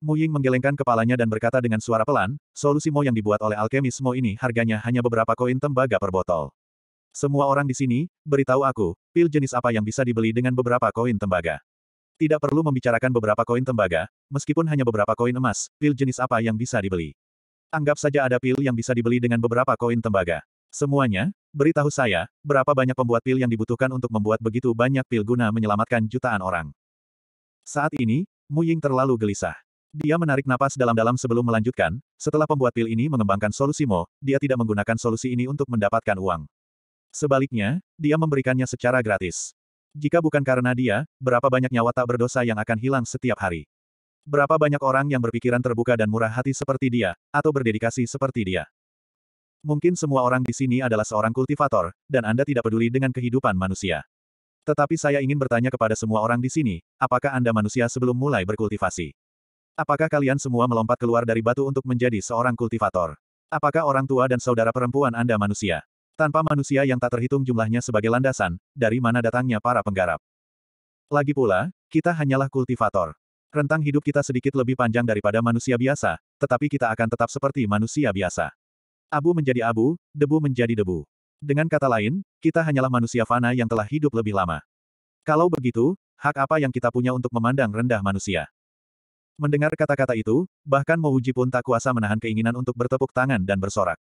Mu Ying menggelengkan kepalanya dan berkata dengan suara pelan, solusi Mo yang dibuat oleh alkemis Mo ini harganya hanya beberapa koin tembaga per botol. Semua orang di sini, beritahu aku, pil jenis apa yang bisa dibeli dengan beberapa koin tembaga. Tidak perlu membicarakan beberapa koin tembaga, meskipun hanya beberapa koin emas, pil jenis apa yang bisa dibeli. Anggap saja ada pil yang bisa dibeli dengan beberapa koin tembaga. Semuanya, beritahu saya, berapa banyak pembuat pil yang dibutuhkan untuk membuat begitu banyak pil guna menyelamatkan jutaan orang. Saat ini, Mu Ying terlalu gelisah. Dia menarik napas dalam-dalam sebelum melanjutkan, setelah pembuat pil ini mengembangkan solusi Mo, dia tidak menggunakan solusi ini untuk mendapatkan uang. Sebaliknya, dia memberikannya secara gratis. Jika bukan karena dia, berapa banyak nyawa tak berdosa yang akan hilang setiap hari? Berapa banyak orang yang berpikiran terbuka dan murah hati seperti dia, atau berdedikasi seperti dia? Mungkin semua orang di sini adalah seorang kultivator, dan Anda tidak peduli dengan kehidupan manusia. Tetapi saya ingin bertanya kepada semua orang di sini, apakah Anda manusia sebelum mulai berkultivasi? Apakah kalian semua melompat keluar dari batu untuk menjadi seorang kultivator? Apakah orang tua dan saudara perempuan Anda manusia? Tanpa manusia yang tak terhitung jumlahnya sebagai landasan, dari mana datangnya para penggarap. Lagi pula, kita hanyalah kultivator. Rentang hidup kita sedikit lebih panjang daripada manusia biasa, tetapi kita akan tetap seperti manusia biasa. Abu menjadi abu, debu menjadi debu. Dengan kata lain, kita hanyalah manusia fana yang telah hidup lebih lama. Kalau begitu, hak apa yang kita punya untuk memandang rendah manusia? Mendengar kata-kata itu, bahkan Mouji pun tak kuasa menahan keinginan untuk bertepuk tangan dan bersorak.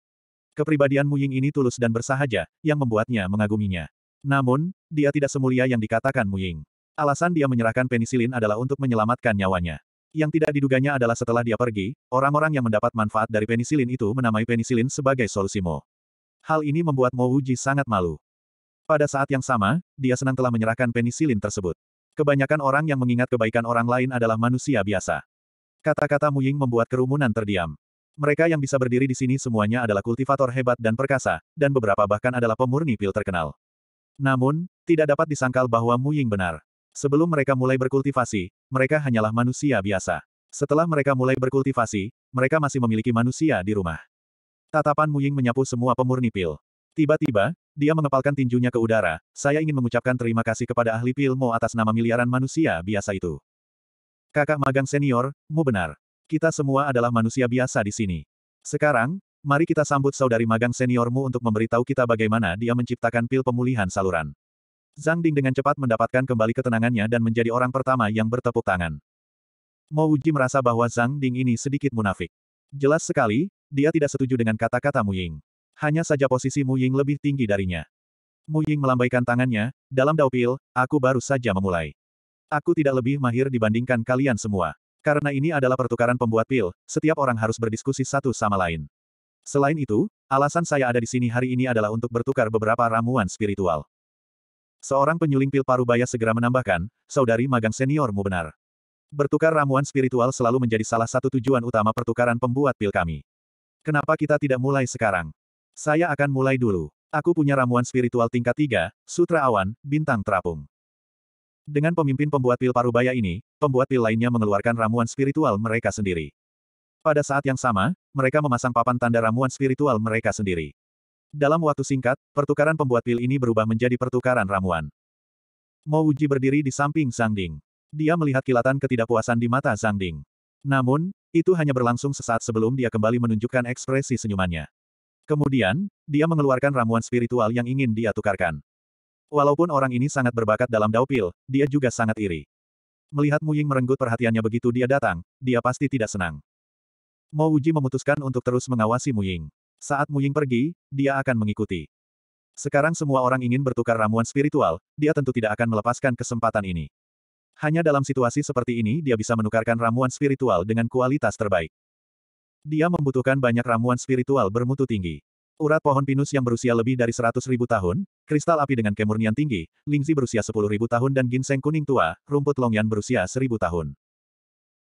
Kepribadian Mu Ying ini tulus dan bersahaja, yang membuatnya mengaguminya. Namun, dia tidak semulia yang dikatakan Mu Ying. Alasan dia menyerahkan penisilin adalah untuk menyelamatkan nyawanya. Yang tidak diduganya adalah setelah dia pergi, orang-orang yang mendapat manfaat dari penisilin itu menamai penisilin sebagai solusi Mo. Hal ini membuat Mo Wuji sangat malu. Pada saat yang sama, dia senang telah menyerahkan penisilin tersebut. Kebanyakan orang yang mengingat kebaikan orang lain adalah manusia biasa. Kata-kata Mu Ying membuat kerumunan terdiam. Mereka yang bisa berdiri di sini semuanya adalah kultivator hebat dan perkasa, dan beberapa bahkan adalah pemurni pil terkenal. Namun, tidak dapat disangkal bahwa Mu Ying benar. Sebelum mereka mulai berkultivasi, mereka hanyalah manusia biasa. Setelah mereka mulai berkultivasi, mereka masih memiliki manusia di rumah. Tatapan Mu Ying menyapu semua pemurni pil. Tiba-tiba, dia mengepalkan tinjunya ke udara, saya ingin mengucapkan terima kasih kepada ahli pil Mo atas nama miliaran manusia biasa itu. Kakak magang senior, Mu benar. Kita semua adalah manusia biasa di sini. Sekarang, mari kita sambut saudari magang seniormu untuk memberitahu kita bagaimana dia menciptakan pil pemulihan saluran. Zhang Ding dengan cepat mendapatkan kembali ketenangannya dan menjadi orang pertama yang bertepuk tangan. Mo Uji merasa bahwa Zhang Ding ini sedikit munafik. Jelas sekali, dia tidak setuju dengan kata-kata Mu Ying. Hanya saja posisi Mu Ying lebih tinggi darinya. Mu Ying melambaikan tangannya, dalam daupil, aku baru saja memulai. Aku tidak lebih mahir dibandingkan kalian semua. Karena ini adalah pertukaran pembuat pil, setiap orang harus berdiskusi satu sama lain. Selain itu, alasan saya ada di sini hari ini adalah untuk bertukar beberapa ramuan spiritual. Seorang penyuling pil parubaya segera menambahkan, saudari magang seniormu benar. Bertukar ramuan spiritual selalu menjadi salah satu tujuan utama pertukaran pembuat pil kami. Kenapa kita tidak mulai sekarang? Saya akan mulai dulu. Aku punya ramuan spiritual tingkat 3, Sutra Awan, Bintang Terapung. Dengan pemimpin pembuat pil parubaya ini, pembuat pil lainnya mengeluarkan ramuan spiritual mereka sendiri. Pada saat yang sama, mereka memasang papan tanda ramuan spiritual mereka sendiri. Dalam waktu singkat, pertukaran pembuat pil ini berubah menjadi pertukaran ramuan. Mo Uji berdiri di samping Zhang Ding. Dia melihat kilatan ketidakpuasan di mata Zhang Ding. Namun, itu hanya berlangsung sesaat sebelum dia kembali menunjukkan ekspresi senyumannya. Kemudian, dia mengeluarkan ramuan spiritual yang ingin dia tukarkan. Walaupun orang ini sangat berbakat dalam daupil, dia juga sangat iri. Melihat Mu Ying merenggut perhatiannya begitu dia datang, dia pasti tidak senang. Mo Wuji memutuskan untuk terus mengawasi Mu Ying. Saat Mu Ying pergi, dia akan mengikuti. Sekarang semua orang ingin bertukar ramuan spiritual, dia tentu tidak akan melepaskan kesempatan ini. Hanya dalam situasi seperti ini dia bisa menukarkan ramuan spiritual dengan kualitas terbaik. Dia membutuhkan banyak ramuan spiritual bermutu tinggi. Urat pohon pinus yang berusia lebih dari seratus ribu tahun, kristal api dengan kemurnian tinggi, lingzi berusia sepuluh ribu tahun dan ginseng kuning tua, rumput longyan berusia 1000 tahun.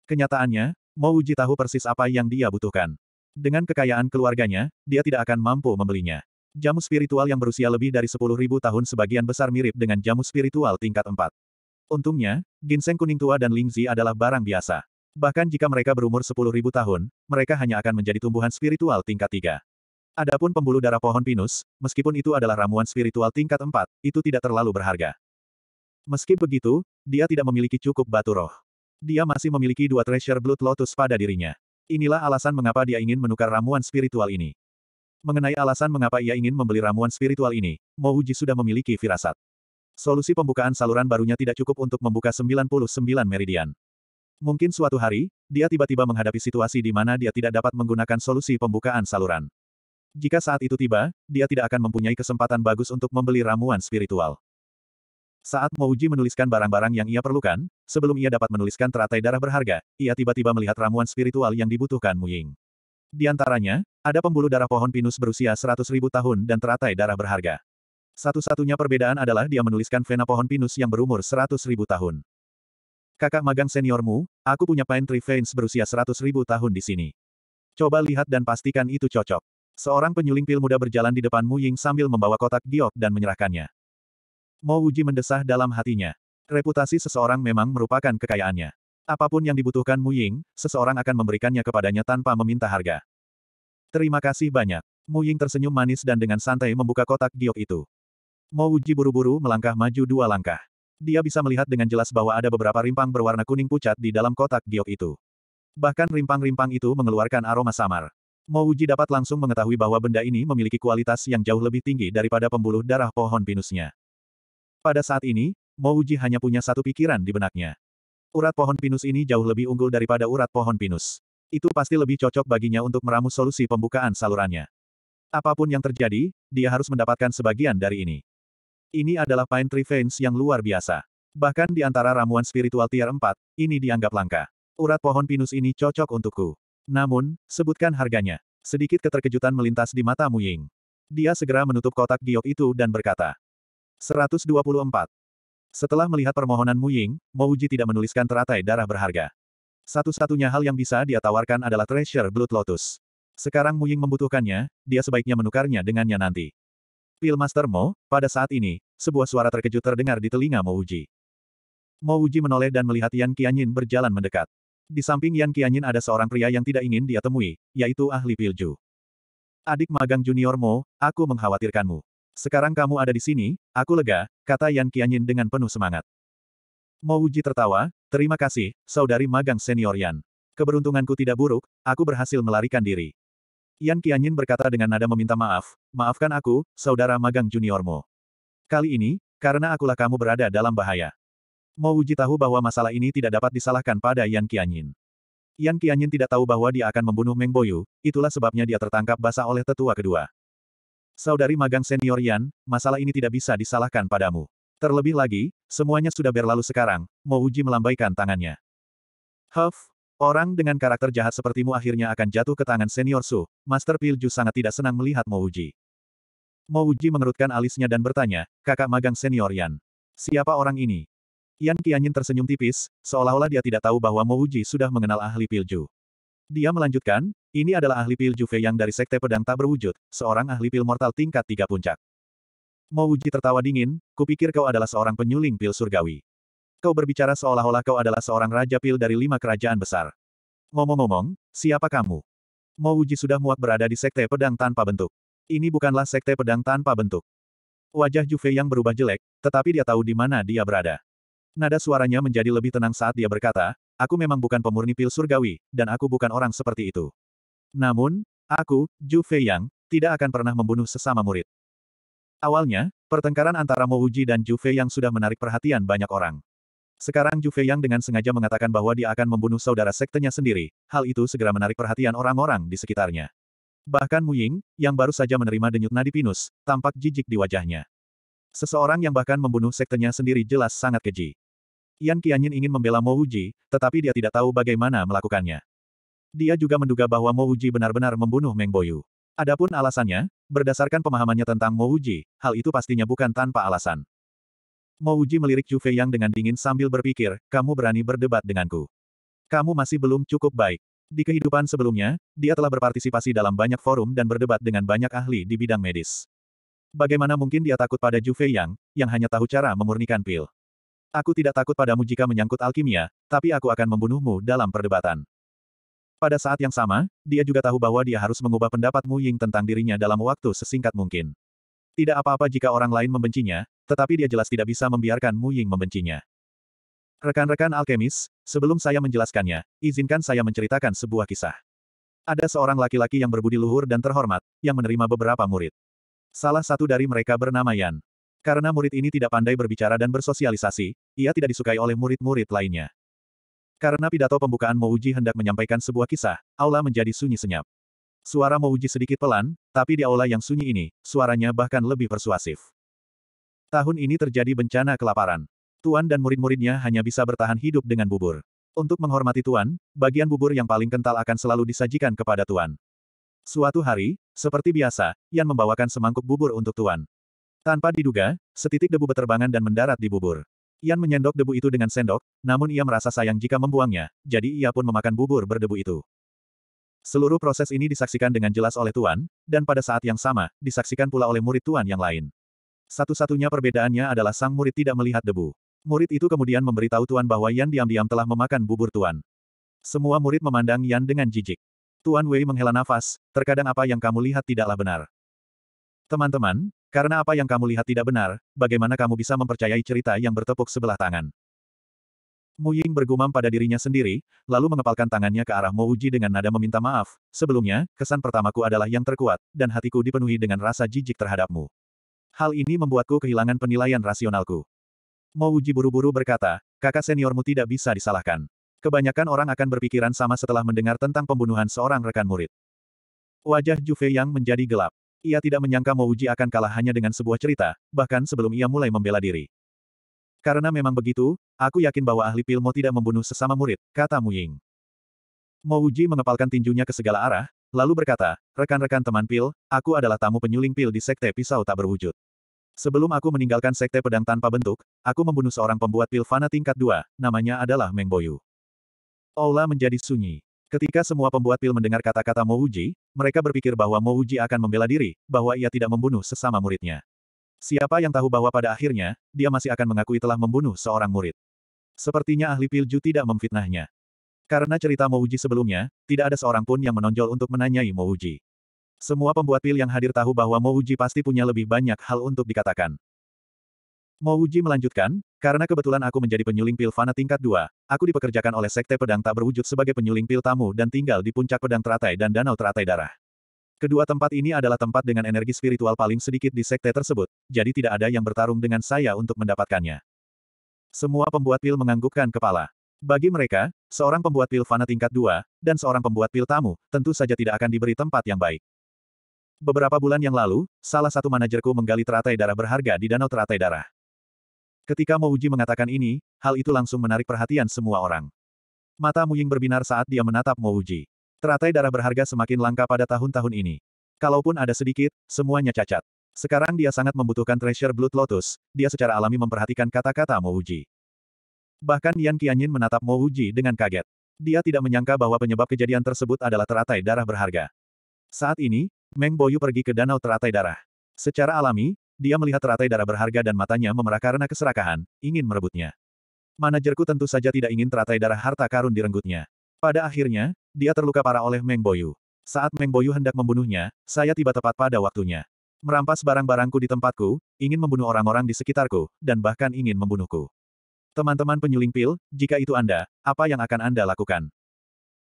Kenyataannya, mau uji tahu persis apa yang dia butuhkan. Dengan kekayaan keluarganya, dia tidak akan mampu membelinya. Jamu spiritual yang berusia lebih dari sepuluh ribu tahun sebagian besar mirip dengan jamu spiritual tingkat 4. Untungnya, ginseng kuning tua dan lingzi adalah barang biasa. Bahkan jika mereka berumur 10.000 tahun, mereka hanya akan menjadi tumbuhan spiritual tingkat 3. Adapun pembuluh darah pohon pinus, meskipun itu adalah ramuan spiritual tingkat 4, itu tidak terlalu berharga. Meski begitu, dia tidak memiliki cukup batu roh. Dia masih memiliki dua treasure blood lotus pada dirinya. Inilah alasan mengapa dia ingin menukar ramuan spiritual ini. Mengenai alasan mengapa ia ingin membeli ramuan spiritual ini, Mouji sudah memiliki firasat. Solusi pembukaan saluran barunya tidak cukup untuk membuka 99 meridian. Mungkin suatu hari, dia tiba-tiba menghadapi situasi di mana dia tidak dapat menggunakan solusi pembukaan saluran. Jika saat itu tiba, dia tidak akan mempunyai kesempatan bagus untuk membeli ramuan spiritual. Saat Mouji menuliskan barang-barang yang ia perlukan, sebelum ia dapat menuliskan teratai darah berharga, ia tiba-tiba melihat ramuan spiritual yang dibutuhkan Mu Ying. Di antaranya, ada pembuluh darah pohon pinus berusia 100.000 tahun dan teratai darah berharga. Satu-satunya perbedaan adalah dia menuliskan vena pohon pinus yang berumur 100.000 tahun. Kakak magang seniormu, aku punya pine tree veins berusia 100.000 tahun di sini. Coba lihat dan pastikan itu cocok. Seorang penyuling pil muda berjalan di depan Mu Ying sambil membawa kotak giok dan menyerahkannya. Mo Uji mendesah dalam hatinya. Reputasi seseorang memang merupakan kekayaannya. Apapun yang dibutuhkan Mu Ying, seseorang akan memberikannya kepadanya tanpa meminta harga. Terima kasih banyak. Mu Ying tersenyum manis dan dengan santai membuka kotak giok itu. Mo Uji buru-buru melangkah maju dua langkah. Dia bisa melihat dengan jelas bahwa ada beberapa rimpang berwarna kuning pucat di dalam kotak giok itu. Bahkan rimpang-rimpang itu mengeluarkan aroma samar. Mo Uji dapat langsung mengetahui bahwa benda ini memiliki kualitas yang jauh lebih tinggi daripada pembuluh darah pohon pinusnya. Pada saat ini, Mo Uji hanya punya satu pikiran di benaknya. Urat pohon pinus ini jauh lebih unggul daripada urat pohon pinus. Itu pasti lebih cocok baginya untuk meramu solusi pembukaan salurannya. Apapun yang terjadi, dia harus mendapatkan sebagian dari ini. Ini adalah Pine Tree Veins yang luar biasa. Bahkan di antara ramuan spiritual tier 4, ini dianggap langka. Urat pohon pinus ini cocok untukku. Namun, sebutkan harganya. Sedikit keterkejutan melintas di mata Mu Ying. Dia segera menutup kotak giok itu dan berkata. 124. Setelah melihat permohonan Mu Ying, Mo Uji tidak menuliskan teratai darah berharga. Satu-satunya hal yang bisa dia tawarkan adalah Treasure Blood Lotus. Sekarang Mu Ying membutuhkannya, dia sebaiknya menukarnya dengannya nanti. Pil Master Mo, pada saat ini, sebuah suara terkejut terdengar di telinga Mo Uji. Mo Uji menoleh dan melihat Yan Qianyin berjalan mendekat. Di samping Yan Qianyin ada seorang pria yang tidak ingin dia temui, yaitu ahli pilju. Adik magang junior aku mengkhawatirkanmu. Sekarang kamu ada di sini, aku lega, kata Yan Qianyin dengan penuh semangat. Mo Wuji tertawa, terima kasih, saudari magang senior Yan. Keberuntunganku tidak buruk, aku berhasil melarikan diri. Yan Qianyin berkata dengan nada meminta maaf, maafkan aku, saudara magang junior Kali ini, karena akulah kamu berada dalam bahaya. Mo Wuji tahu bahwa masalah ini tidak dapat disalahkan pada Yan Qianyin. Yan Qianyin tidak tahu bahwa dia akan membunuh Meng Boyu, itulah sebabnya dia tertangkap basah oleh tetua kedua. Saudari magang senior Yan, masalah ini tidak bisa disalahkan padamu. Terlebih lagi, semuanya sudah berlalu sekarang, Mo Wuji melambaikan tangannya. Huff, orang dengan karakter jahat sepertimu akhirnya akan jatuh ke tangan senior Su, Master Pilju sangat tidak senang melihat Mo Wuji. Mo Wuji mengerutkan alisnya dan bertanya, kakak magang senior Yan. Siapa orang ini? Yan Qianyin tersenyum tipis, seolah-olah dia tidak tahu bahwa Mo Wuji sudah mengenal ahli pilju. Dia melanjutkan, ini adalah ahli pilju Fei yang dari Sekte Pedang Tak Berwujud, seorang ahli pil mortal tingkat tiga puncak. Mo Wuji tertawa dingin, kupikir kau adalah seorang penyuling pil surgawi. Kau berbicara seolah-olah kau adalah seorang raja pil dari lima kerajaan besar. Ngomong-ngomong, siapa kamu? Mo Wuji sudah muak berada di Sekte Pedang Tanpa Bentuk. Ini bukanlah Sekte Pedang Tanpa Bentuk. Wajah Juve yang berubah jelek, tetapi dia tahu di mana dia berada. Nada suaranya menjadi lebih tenang saat dia berkata, aku memang bukan pemurni pil surgawi, dan aku bukan orang seperti itu. Namun, aku, Zhu Yang, tidak akan pernah membunuh sesama murid. Awalnya, pertengkaran antara Mo Uji dan Zhu Yang sudah menarik perhatian banyak orang. Sekarang Zhu Yang dengan sengaja mengatakan bahwa dia akan membunuh saudara sektenya sendiri, hal itu segera menarik perhatian orang-orang di sekitarnya. Bahkan Mu Ying, yang baru saja menerima denyut nadi pinus, tampak jijik di wajahnya. Seseorang yang bahkan membunuh sektenya sendiri jelas sangat keji. Yan Qianyin ingin membela Mo Uji, tetapi dia tidak tahu bagaimana melakukannya. Dia juga menduga bahwa Mo Uji benar-benar membunuh Meng Boyu. Adapun alasannya, berdasarkan pemahamannya tentang Mo Uji, hal itu pastinya bukan tanpa alasan. Mo Uji melirik Ju Fei Yang dengan dingin sambil berpikir, kamu berani berdebat denganku. Kamu masih belum cukup baik. Di kehidupan sebelumnya, dia telah berpartisipasi dalam banyak forum dan berdebat dengan banyak ahli di bidang medis. Bagaimana mungkin dia takut pada Ju Fei Yang, yang hanya tahu cara memurnikan pil? Aku tidak takut padamu jika menyangkut alkimia, tapi aku akan membunuhmu dalam perdebatan. Pada saat yang sama, dia juga tahu bahwa dia harus mengubah pendapat Mu Ying tentang dirinya dalam waktu sesingkat mungkin. Tidak apa-apa jika orang lain membencinya, tetapi dia jelas tidak bisa membiarkan Mu Ying membencinya. Rekan-rekan alkemis, sebelum saya menjelaskannya, izinkan saya menceritakan sebuah kisah. Ada seorang laki-laki yang berbudi luhur dan terhormat, yang menerima beberapa murid. Salah satu dari mereka bernama Yan. Karena murid ini tidak pandai berbicara dan bersosialisasi, ia tidak disukai oleh murid-murid lainnya. Karena pidato pembukaan Mouji hendak menyampaikan sebuah kisah, aula menjadi sunyi senyap. Suara Mouji sedikit pelan, tapi di aula yang sunyi ini, suaranya bahkan lebih persuasif. Tahun ini terjadi bencana kelaparan. Tuan dan murid-muridnya hanya bisa bertahan hidup dengan bubur. Untuk menghormati Tuan, bagian bubur yang paling kental akan selalu disajikan kepada Tuan. Suatu hari, seperti biasa, Yan membawakan semangkuk bubur untuk Tuan. Tanpa diduga, setitik debu beterbangan dan mendarat di bubur. Ian menyendok debu itu dengan sendok, namun ia merasa sayang jika membuangnya, jadi ia pun memakan bubur berdebu itu. Seluruh proses ini disaksikan dengan jelas oleh Tuan, dan pada saat yang sama, disaksikan pula oleh murid Tuan yang lain. Satu-satunya perbedaannya adalah sang murid tidak melihat debu. Murid itu kemudian memberitahu Tuan bahwa Yan diam-diam telah memakan bubur Tuan. Semua murid memandang Yan dengan jijik. Tuan Wei menghela nafas, terkadang apa yang kamu lihat tidaklah benar. Teman-teman, karena apa yang kamu lihat tidak benar, bagaimana kamu bisa mempercayai cerita yang bertepuk sebelah tangan? Mu Ying bergumam pada dirinya sendiri, lalu mengepalkan tangannya ke arah Mo Uji dengan nada meminta maaf. Sebelumnya, kesan pertamaku adalah yang terkuat, dan hatiku dipenuhi dengan rasa jijik terhadapmu. Hal ini membuatku kehilangan penilaian rasionalku. Mo Uji buru-buru berkata, kakak seniormu tidak bisa disalahkan. Kebanyakan orang akan berpikiran sama setelah mendengar tentang pembunuhan seorang rekan murid. Wajah Juve yang menjadi gelap. Ia tidak menyangka Mo Uji akan kalah hanya dengan sebuah cerita, bahkan sebelum ia mulai membela diri. Karena memang begitu, aku yakin bahwa ahli pilmo tidak membunuh sesama murid, kata Mu Ying. Muying. Uji mengepalkan tinjunya ke segala arah, lalu berkata, rekan-rekan teman pil, aku adalah tamu penyuling pil di sekte pisau tak berwujud. Sebelum aku meninggalkan sekte pedang tanpa bentuk, aku membunuh seorang pembuat pil fana tingkat dua, namanya adalah Meng Boyu. Aula menjadi sunyi. Ketika semua pembuat pil mendengar kata-kata Mouji, mereka berpikir bahwa Mouji akan membela diri, bahwa ia tidak membunuh sesama muridnya. Siapa yang tahu bahwa pada akhirnya, dia masih akan mengakui telah membunuh seorang murid. Sepertinya ahli pilju tidak memfitnahnya. Karena cerita Mouji sebelumnya, tidak ada seorang pun yang menonjol untuk menanyai Mouji. Semua pembuat pil yang hadir tahu bahwa Mouji pasti punya lebih banyak hal untuk dikatakan. Mo Uji melanjutkan, karena kebetulan aku menjadi penyuling pil fana tingkat 2, aku dipekerjakan oleh Sekte Pedang tak berwujud sebagai penyuling pil tamu dan tinggal di puncak pedang teratai dan danau teratai darah. Kedua tempat ini adalah tempat dengan energi spiritual paling sedikit di sekte tersebut, jadi tidak ada yang bertarung dengan saya untuk mendapatkannya. Semua pembuat pil menganggukkan kepala. Bagi mereka, seorang pembuat pil fana tingkat 2, dan seorang pembuat pil tamu, tentu saja tidak akan diberi tempat yang baik. Beberapa bulan yang lalu, salah satu manajerku menggali teratai darah berharga di Danau Teratai Darah. Ketika Mo Uji mengatakan ini, hal itu langsung menarik perhatian semua orang. Mata Mu Muying berbinar saat dia menatap Mo Uji. Teratai darah berharga semakin langka pada tahun-tahun ini. Kalaupun ada sedikit, semuanya cacat. Sekarang dia sangat membutuhkan treasure Blood Lotus, dia secara alami memperhatikan kata-kata Mo Uji. Bahkan Yan Qianyin menatap Mo Uji dengan kaget. Dia tidak menyangka bahwa penyebab kejadian tersebut adalah teratai darah berharga. Saat ini, Meng Boyu pergi ke danau teratai darah. Secara alami, dia melihat teratai darah berharga dan matanya memerah karena keserakahan, ingin merebutnya. Manajerku tentu saja tidak ingin teratai darah harta karun direnggutnya. Pada akhirnya, dia terluka parah oleh Meng Boyu. Saat Meng Boyu hendak membunuhnya, saya tiba tepat pada waktunya. Merampas barang-barangku di tempatku, ingin membunuh orang-orang di sekitarku, dan bahkan ingin membunuhku. Teman-teman penyuling pil, jika itu Anda, apa yang akan Anda lakukan?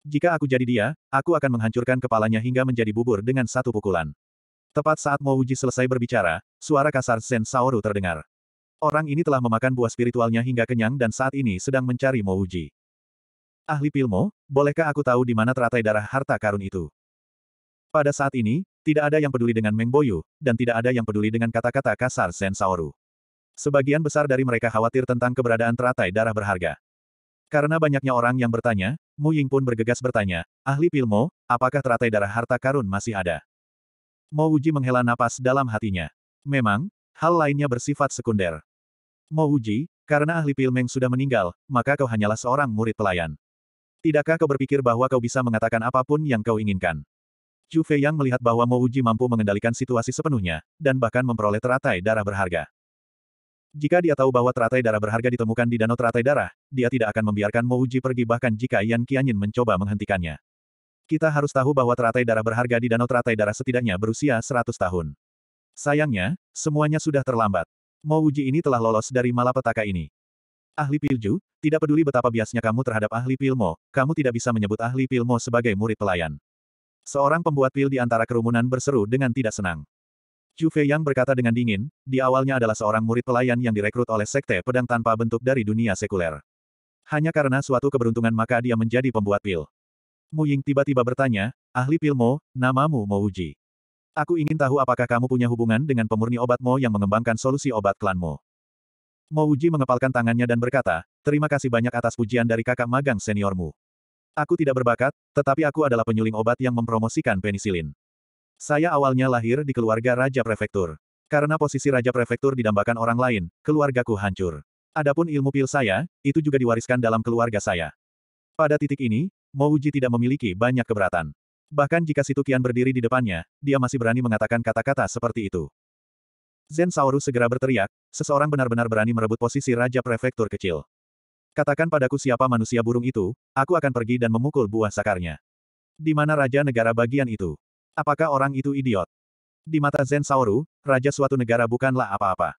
Jika aku jadi dia, aku akan menghancurkan kepalanya hingga menjadi bubur dengan satu pukulan. Tepat saat Mo Uji selesai berbicara, suara kasar Zen Saoru terdengar. Orang ini telah memakan buah spiritualnya hingga kenyang dan saat ini sedang mencari Mo Uji. Ahli Pilmo, bolehkah aku tahu di mana teratai darah harta karun itu? Pada saat ini, tidak ada yang peduli dengan Meng Boyu, dan tidak ada yang peduli dengan kata-kata kasar Zen Saoru. Sebagian besar dari mereka khawatir tentang keberadaan teratai darah berharga. Karena banyaknya orang yang bertanya, Mu Ying pun bergegas bertanya, Ahli Pilmo, apakah teratai darah harta karun masih ada? Mo Uji menghela napas dalam hatinya. Memang, hal lainnya bersifat sekunder. Mo Uji, karena ahli Pilmeng sudah meninggal, maka kau hanyalah seorang murid pelayan. Tidakkah kau berpikir bahwa kau bisa mengatakan apapun yang kau inginkan? Chu Zhu yang melihat bahwa Mo Uji mampu mengendalikan situasi sepenuhnya, dan bahkan memperoleh teratai darah berharga. Jika dia tahu bahwa teratai darah berharga ditemukan di danau teratai darah, dia tidak akan membiarkan Mo Uji pergi bahkan jika Yan Qianyin mencoba menghentikannya. Kita harus tahu bahwa teratai darah berharga di danau teratai darah setidaknya berusia 100 tahun. Sayangnya, semuanya sudah terlambat. Mo Wuji ini telah lolos dari malapetaka ini. Ahli Pilju, tidak peduli betapa biasnya kamu terhadap ahli Pilmo, kamu tidak bisa menyebut ahli Pilmo sebagai murid pelayan. Seorang pembuat pil di antara kerumunan berseru dengan tidak senang. Fei yang berkata dengan dingin, di awalnya adalah seorang murid pelayan yang direkrut oleh sekte pedang tanpa bentuk dari dunia sekuler. Hanya karena suatu keberuntungan maka dia menjadi pembuat pil. Mu Ying tiba-tiba bertanya, ahli pil namamu Mo Uji. Aku ingin tahu apakah kamu punya hubungan dengan pemurni obat Mo yang mengembangkan solusi obat klan Mo. Mo Uji mengepalkan tangannya dan berkata, terima kasih banyak atas pujian dari kakak magang seniormu. Aku tidak berbakat, tetapi aku adalah penyuling obat yang mempromosikan penisilin. Saya awalnya lahir di keluarga Raja Prefektur. Karena posisi Raja Prefektur didambakan orang lain, keluargaku hancur. Adapun ilmu pil saya, itu juga diwariskan dalam keluarga saya. Pada titik ini, Mouji tidak memiliki banyak keberatan. Bahkan jika Situ Qian berdiri di depannya, dia masih berani mengatakan kata-kata seperti itu. Zen Saoru segera berteriak, seseorang benar-benar berani merebut posisi Raja Prefektur kecil. Katakan padaku siapa manusia burung itu, aku akan pergi dan memukul buah sakarnya. Di mana Raja negara bagian itu? Apakah orang itu idiot? Di mata Zen Saoru, Raja suatu negara bukanlah apa-apa.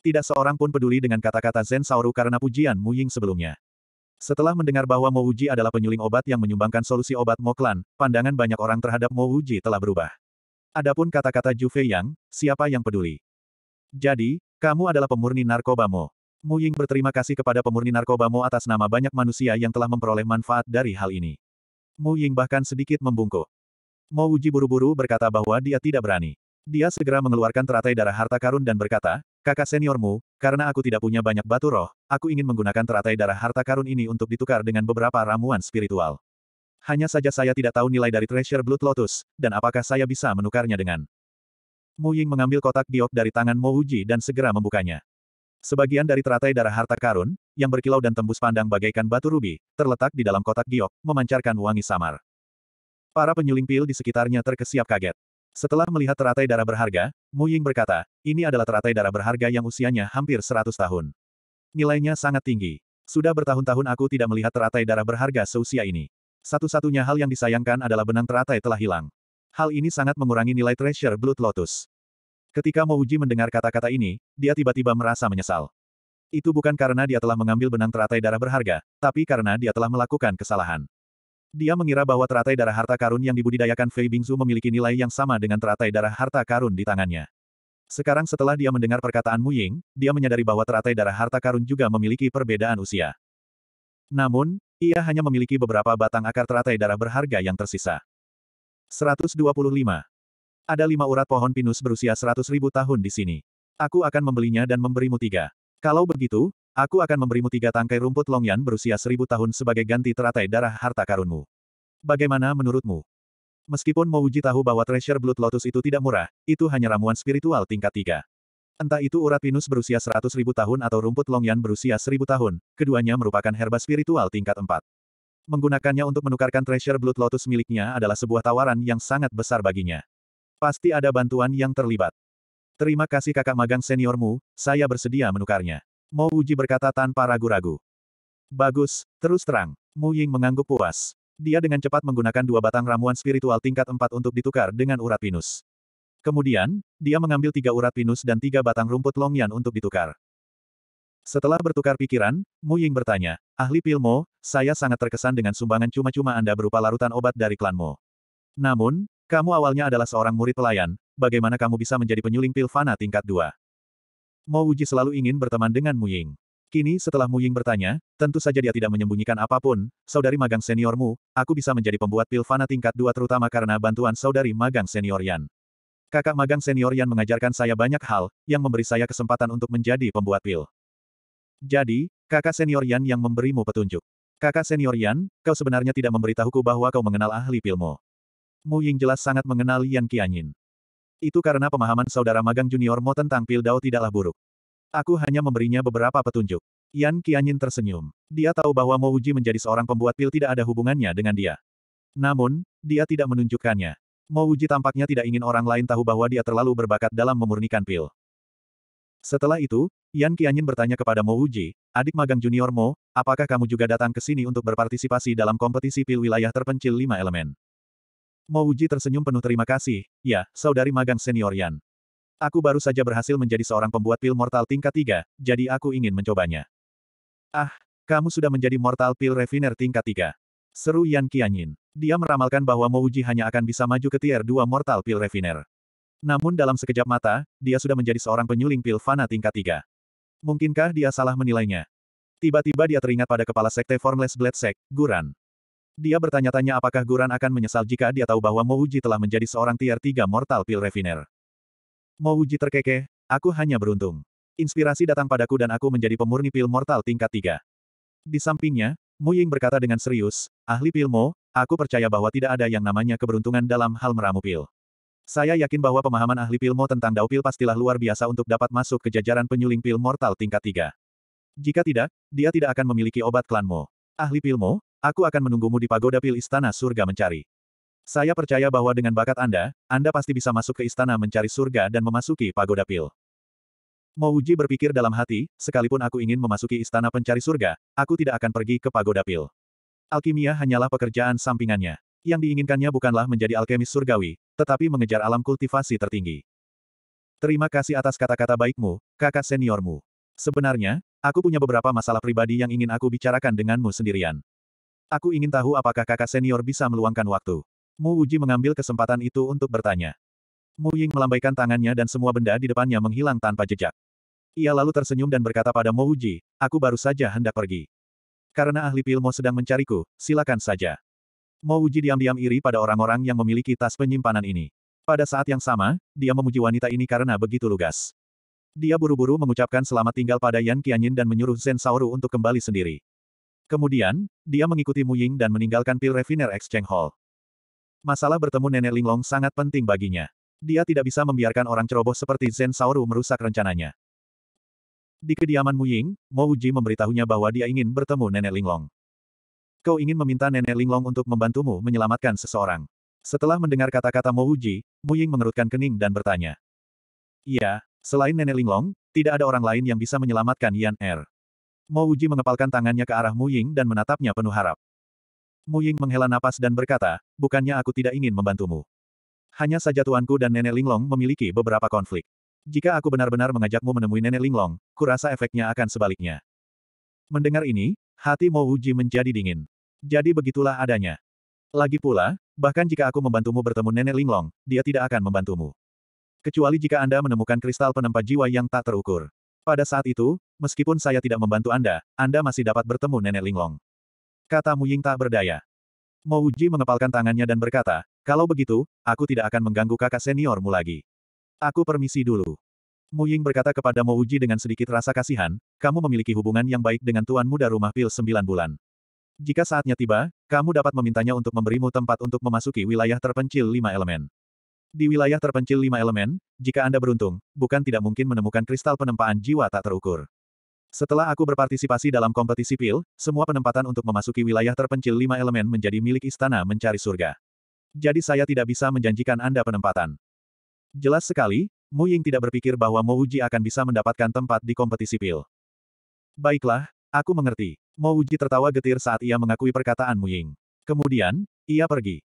Tidak seorang pun peduli dengan kata-kata Zen Saoru karena pujian Mu Ying sebelumnya. Setelah mendengar bahwa Mo Uji adalah penyuling obat yang menyumbangkan solusi obat Moklan, pandangan banyak orang terhadap Mo Uji telah berubah. Adapun kata-kata Ju Fei Yang, siapa yang peduli? Jadi, kamu adalah pemurni narkoba Mo. Mu Ying berterima kasih kepada pemurni narkoba Mo atas nama banyak manusia yang telah memperoleh manfaat dari hal ini. Mu Ying bahkan sedikit membungkuk. Mo Uji buru-buru berkata bahwa dia tidak berani. Dia segera mengeluarkan teratai darah harta karun dan berkata, Kakak seniormu, karena aku tidak punya banyak batu roh, aku ingin menggunakan teratai darah harta karun ini untuk ditukar dengan beberapa ramuan spiritual. Hanya saja saya tidak tahu nilai dari Treasure Blood Lotus, dan apakah saya bisa menukarnya dengan. Mu Ying mengambil kotak giok dari tangan Mo Uji dan segera membukanya. Sebagian dari teratai darah harta karun, yang berkilau dan tembus pandang bagaikan batu rubi, terletak di dalam kotak giok, memancarkan wangi samar. Para penyuling pil di sekitarnya terkesiap kaget. Setelah melihat teratai darah berharga, Mu Ying berkata, ini adalah teratai darah berharga yang usianya hampir 100 tahun. Nilainya sangat tinggi. Sudah bertahun-tahun aku tidak melihat teratai darah berharga seusia ini. Satu-satunya hal yang disayangkan adalah benang teratai telah hilang. Hal ini sangat mengurangi nilai treasure Blood Lotus. Ketika Mo Uji mendengar kata-kata ini, dia tiba-tiba merasa menyesal. Itu bukan karena dia telah mengambil benang teratai darah berharga, tapi karena dia telah melakukan kesalahan. Dia mengira bahwa teratai darah harta karun yang dibudidayakan Fei Bingzu memiliki nilai yang sama dengan teratai darah harta karun di tangannya. Sekarang setelah dia mendengar perkataan Mu Ying, dia menyadari bahwa teratai darah harta karun juga memiliki perbedaan usia. Namun, ia hanya memiliki beberapa batang akar teratai darah berharga yang tersisa. 125. Ada lima urat pohon pinus berusia 100.000 tahun di sini. Aku akan membelinya dan memberimu tiga. Kalau begitu, Aku akan memberimu tiga tangkai rumput longyan berusia seribu tahun sebagai ganti teratai darah harta karunmu. Bagaimana menurutmu? Meskipun Mouji tahu bahwa treasure Blood Lotus itu tidak murah, itu hanya ramuan spiritual tingkat tiga. Entah itu urat pinus berusia seratus ribu tahun atau rumput longyan berusia seribu tahun, keduanya merupakan herba spiritual tingkat empat. Menggunakannya untuk menukarkan treasure Blood Lotus miliknya adalah sebuah tawaran yang sangat besar baginya. Pasti ada bantuan yang terlibat. Terima kasih kakak magang seniormu, saya bersedia menukarnya. Mo Uji berkata tanpa ragu-ragu. Bagus, terus terang. Mu Ying mengangguk puas. Dia dengan cepat menggunakan dua batang ramuan spiritual tingkat empat untuk ditukar dengan urat pinus. Kemudian, dia mengambil tiga urat pinus dan tiga batang rumput longyan untuk ditukar. Setelah bertukar pikiran, Mu Ying bertanya, Ahli Pilmo, saya sangat terkesan dengan sumbangan cuma-cuma Anda berupa larutan obat dari klanmu. Namun, kamu awalnya adalah seorang murid pelayan, bagaimana kamu bisa menjadi penyuling pil fana tingkat dua? Mo Wuji selalu ingin berteman dengan Mu Ying. Kini setelah Mu Ying bertanya, tentu saja dia tidak menyembunyikan apapun, saudari magang seniormu, aku bisa menjadi pembuat pil fana tingkat 2 terutama karena bantuan saudari magang senior Yan. Kakak magang senior Yan mengajarkan saya banyak hal, yang memberi saya kesempatan untuk menjadi pembuat pil. Jadi, kakak senior Yan yang memberimu petunjuk. Kakak senior Yan, kau sebenarnya tidak memberitahuku bahwa kau mengenal ahli pilmu. Mu Ying jelas sangat mengenal Yan Qianyin. Itu karena pemahaman saudara magang junior Mo tentang pil dao tidaklah buruk. Aku hanya memberinya beberapa petunjuk. Yan Qianyin tersenyum. Dia tahu bahwa Mo Uji menjadi seorang pembuat pil tidak ada hubungannya dengan dia. Namun, dia tidak menunjukkannya. Mo Uji tampaknya tidak ingin orang lain tahu bahwa dia terlalu berbakat dalam memurnikan pil. Setelah itu, Yan Qianyin bertanya kepada Mo Uji, adik magang junior Mo, apakah kamu juga datang ke sini untuk berpartisipasi dalam kompetisi pil wilayah terpencil lima elemen? Mo Uji tersenyum penuh terima kasih, ya, saudari magang senior Yan. Aku baru saja berhasil menjadi seorang pembuat pil mortal tingkat 3, jadi aku ingin mencobanya. Ah, kamu sudah menjadi mortal pil refiner tingkat 3. Seru Yan Qianyin. Dia meramalkan bahwa Mo Uji hanya akan bisa maju ke tier 2 mortal pil refiner. Namun dalam sekejap mata, dia sudah menjadi seorang penyuling pil fana tingkat 3. Mungkinkah dia salah menilainya? Tiba-tiba dia teringat pada kepala sekte Formless Blade Sect, Guran. Dia bertanya-tanya apakah Guran akan menyesal jika dia tahu bahwa Mouji telah menjadi seorang tier 3 Mortal pil Refiner. Mouji terkekeh, aku hanya beruntung. Inspirasi datang padaku dan aku menjadi pemurni pil mortal tingkat 3. Di sampingnya, Mu Ying berkata dengan serius, ahli pil Mo, aku percaya bahwa tidak ada yang namanya keberuntungan dalam hal meramu pil. Saya yakin bahwa pemahaman ahli pil Mo tentang dao pil pastilah luar biasa untuk dapat masuk ke jajaran penyuling pil mortal tingkat 3. Jika tidak, dia tidak akan memiliki obat Klan Mo, Ahli pil Mo. Aku akan menunggumu di pagoda pil istana surga mencari. Saya percaya bahwa dengan bakat Anda, Anda pasti bisa masuk ke istana mencari surga dan memasuki pagoda pil. Mouji berpikir dalam hati, sekalipun aku ingin memasuki istana pencari surga, aku tidak akan pergi ke pagoda pil. Alkimia hanyalah pekerjaan sampingannya. Yang diinginkannya bukanlah menjadi alkemis surgawi, tetapi mengejar alam kultivasi tertinggi. Terima kasih atas kata-kata baikmu, kakak seniormu. Sebenarnya, aku punya beberapa masalah pribadi yang ingin aku bicarakan denganmu sendirian. Aku ingin tahu apakah kakak senior bisa meluangkan waktu. Mu Uji mengambil kesempatan itu untuk bertanya. Mu Ying melambaikan tangannya dan semua benda di depannya menghilang tanpa jejak. Ia lalu tersenyum dan berkata pada Mu Uji, aku baru saja hendak pergi. Karena ahli pilmo sedang mencariku, silakan saja. Mo Uji diam-diam iri pada orang-orang yang memiliki tas penyimpanan ini. Pada saat yang sama, dia memuji wanita ini karena begitu lugas. Dia buru-buru mengucapkan selamat tinggal pada Yan Qianyin dan menyuruh Zen Saoru untuk kembali sendiri. Kemudian, dia mengikuti Mu Ying dan meninggalkan Pil Refiner Exchange Hall. Masalah bertemu nenek Linglong sangat penting baginya. Dia tidak bisa membiarkan orang ceroboh seperti Zen Saoru merusak rencananya. Di kediaman Mu Ying, Mo Uji memberitahunya bahwa dia ingin bertemu nenek Linglong. Kau ingin meminta nenek Linglong untuk membantumu menyelamatkan seseorang. Setelah mendengar kata-kata Mo Uji, Ying mengerutkan kening dan bertanya. Iya, selain nenek Linglong, tidak ada orang lain yang bisa menyelamatkan Yan Er. Mo Uji mengepalkan tangannya ke arah Mu Ying dan menatapnya penuh harap. Mu Ying menghela napas dan berkata, bukannya aku tidak ingin membantumu. Hanya saja tuanku dan nenek Linglong memiliki beberapa konflik. Jika aku benar-benar mengajakmu menemui nenek Linglong, kurasa efeknya akan sebaliknya. Mendengar ini, hati Mo Uji menjadi dingin. Jadi begitulah adanya. Lagi pula, bahkan jika aku membantumu bertemu nenek Linglong, dia tidak akan membantumu. Kecuali jika Anda menemukan kristal penempa jiwa yang tak terukur. Pada saat itu, meskipun saya tidak membantu Anda, Anda masih dapat bertemu Nenek Linglong. Kata Mu Ying tak berdaya. Uji mengepalkan tangannya dan berkata, kalau begitu, aku tidak akan mengganggu kakak seniormu lagi. Aku permisi dulu. Mu Ying berkata kepada Uji dengan sedikit rasa kasihan, kamu memiliki hubungan yang baik dengan tuan muda rumah pil sembilan bulan. Jika saatnya tiba, kamu dapat memintanya untuk memberimu tempat untuk memasuki wilayah terpencil lima elemen. Di wilayah terpencil lima elemen, jika Anda beruntung, bukan tidak mungkin menemukan kristal penempaan jiwa tak terukur. Setelah aku berpartisipasi dalam kompetisi pil, semua penempatan untuk memasuki wilayah terpencil lima elemen menjadi milik istana mencari surga. Jadi saya tidak bisa menjanjikan Anda penempatan. Jelas sekali, Mu Ying tidak berpikir bahwa Mo Uji akan bisa mendapatkan tempat di kompetisi pil. Baiklah, aku mengerti. Mo Uji tertawa getir saat ia mengakui perkataan Mu Ying. Kemudian, ia pergi.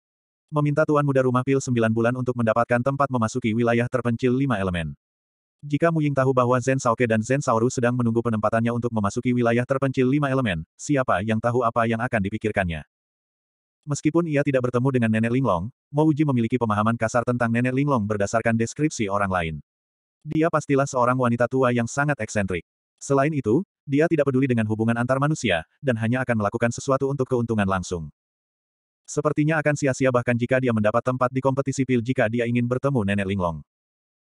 Meminta tuan muda rumah pil sembilan bulan untuk mendapatkan tempat memasuki wilayah terpencil lima elemen. Jika Mu Ying tahu bahwa Zen Saoke dan Zen Saoru sedang menunggu penempatannya untuk memasuki wilayah terpencil lima elemen, siapa yang tahu apa yang akan dipikirkannya. Meskipun ia tidak bertemu dengan Nenek Linglong, Mo Uji memiliki pemahaman kasar tentang Nenek Linglong berdasarkan deskripsi orang lain. Dia pastilah seorang wanita tua yang sangat eksentrik. Selain itu, dia tidak peduli dengan hubungan antar manusia, dan hanya akan melakukan sesuatu untuk keuntungan langsung. Sepertinya akan sia-sia bahkan jika dia mendapat tempat di kompetisi pil jika dia ingin bertemu Nenek Linglong.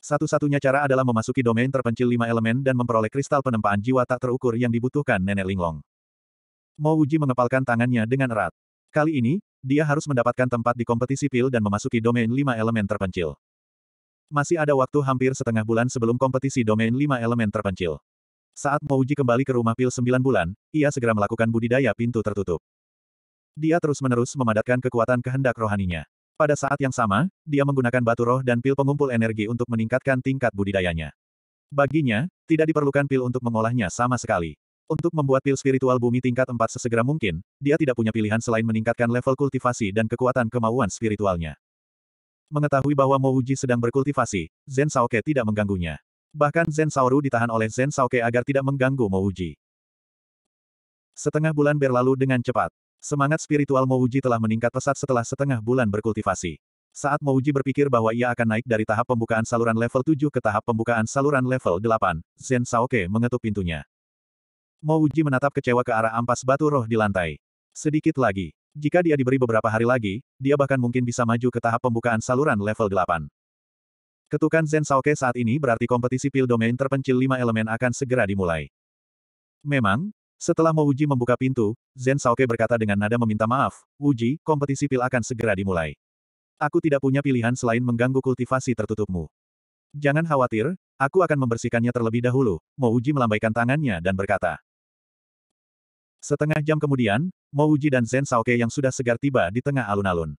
Satu-satunya cara adalah memasuki domain terpencil lima elemen dan memperoleh kristal penempaan jiwa tak terukur yang dibutuhkan Nenek Linglong. Mo Wuji mengepalkan tangannya dengan erat. Kali ini, dia harus mendapatkan tempat di kompetisi pil dan memasuki domain lima elemen terpencil. Masih ada waktu hampir setengah bulan sebelum kompetisi domain lima elemen terpencil. Saat Mo Wuji kembali ke rumah pil sembilan bulan, ia segera melakukan budidaya pintu tertutup. Dia terus-menerus memadatkan kekuatan kehendak rohaninya. Pada saat yang sama, dia menggunakan batu roh dan pil pengumpul energi untuk meningkatkan tingkat budidayanya. Baginya, tidak diperlukan pil untuk mengolahnya sama sekali. Untuk membuat pil spiritual bumi tingkat 4 sesegera mungkin, dia tidak punya pilihan selain meningkatkan level kultivasi dan kekuatan kemauan spiritualnya. Mengetahui bahwa Mouji sedang berkultivasi, Zen Saoke tidak mengganggunya. Bahkan Zen Saoru ditahan oleh Zen Saoke agar tidak mengganggu Mouji. Setengah bulan berlalu dengan cepat. Semangat spiritual Mouji telah meningkat pesat setelah setengah bulan berkultivasi. Saat Mouji berpikir bahwa ia akan naik dari tahap pembukaan saluran level 7 ke tahap pembukaan saluran level 8, Zen Saoke mengetuk pintunya. Mouji menatap kecewa ke arah ampas batu roh di lantai. Sedikit lagi. Jika dia diberi beberapa hari lagi, dia bahkan mungkin bisa maju ke tahap pembukaan saluran level 8. Ketukan Zen Saoke saat ini berarti kompetisi pil domain terpencil 5 elemen akan segera dimulai. Memang, setelah Mo Uji membuka pintu, Zen Saoke berkata dengan nada meminta maaf, Uji, kompetisi pil akan segera dimulai. Aku tidak punya pilihan selain mengganggu kultivasi tertutupmu. Jangan khawatir, aku akan membersihkannya terlebih dahulu, Mo Uji melambaikan tangannya dan berkata. Setengah jam kemudian, Mo Uji dan Zen Saoke yang sudah segar tiba di tengah alun-alun.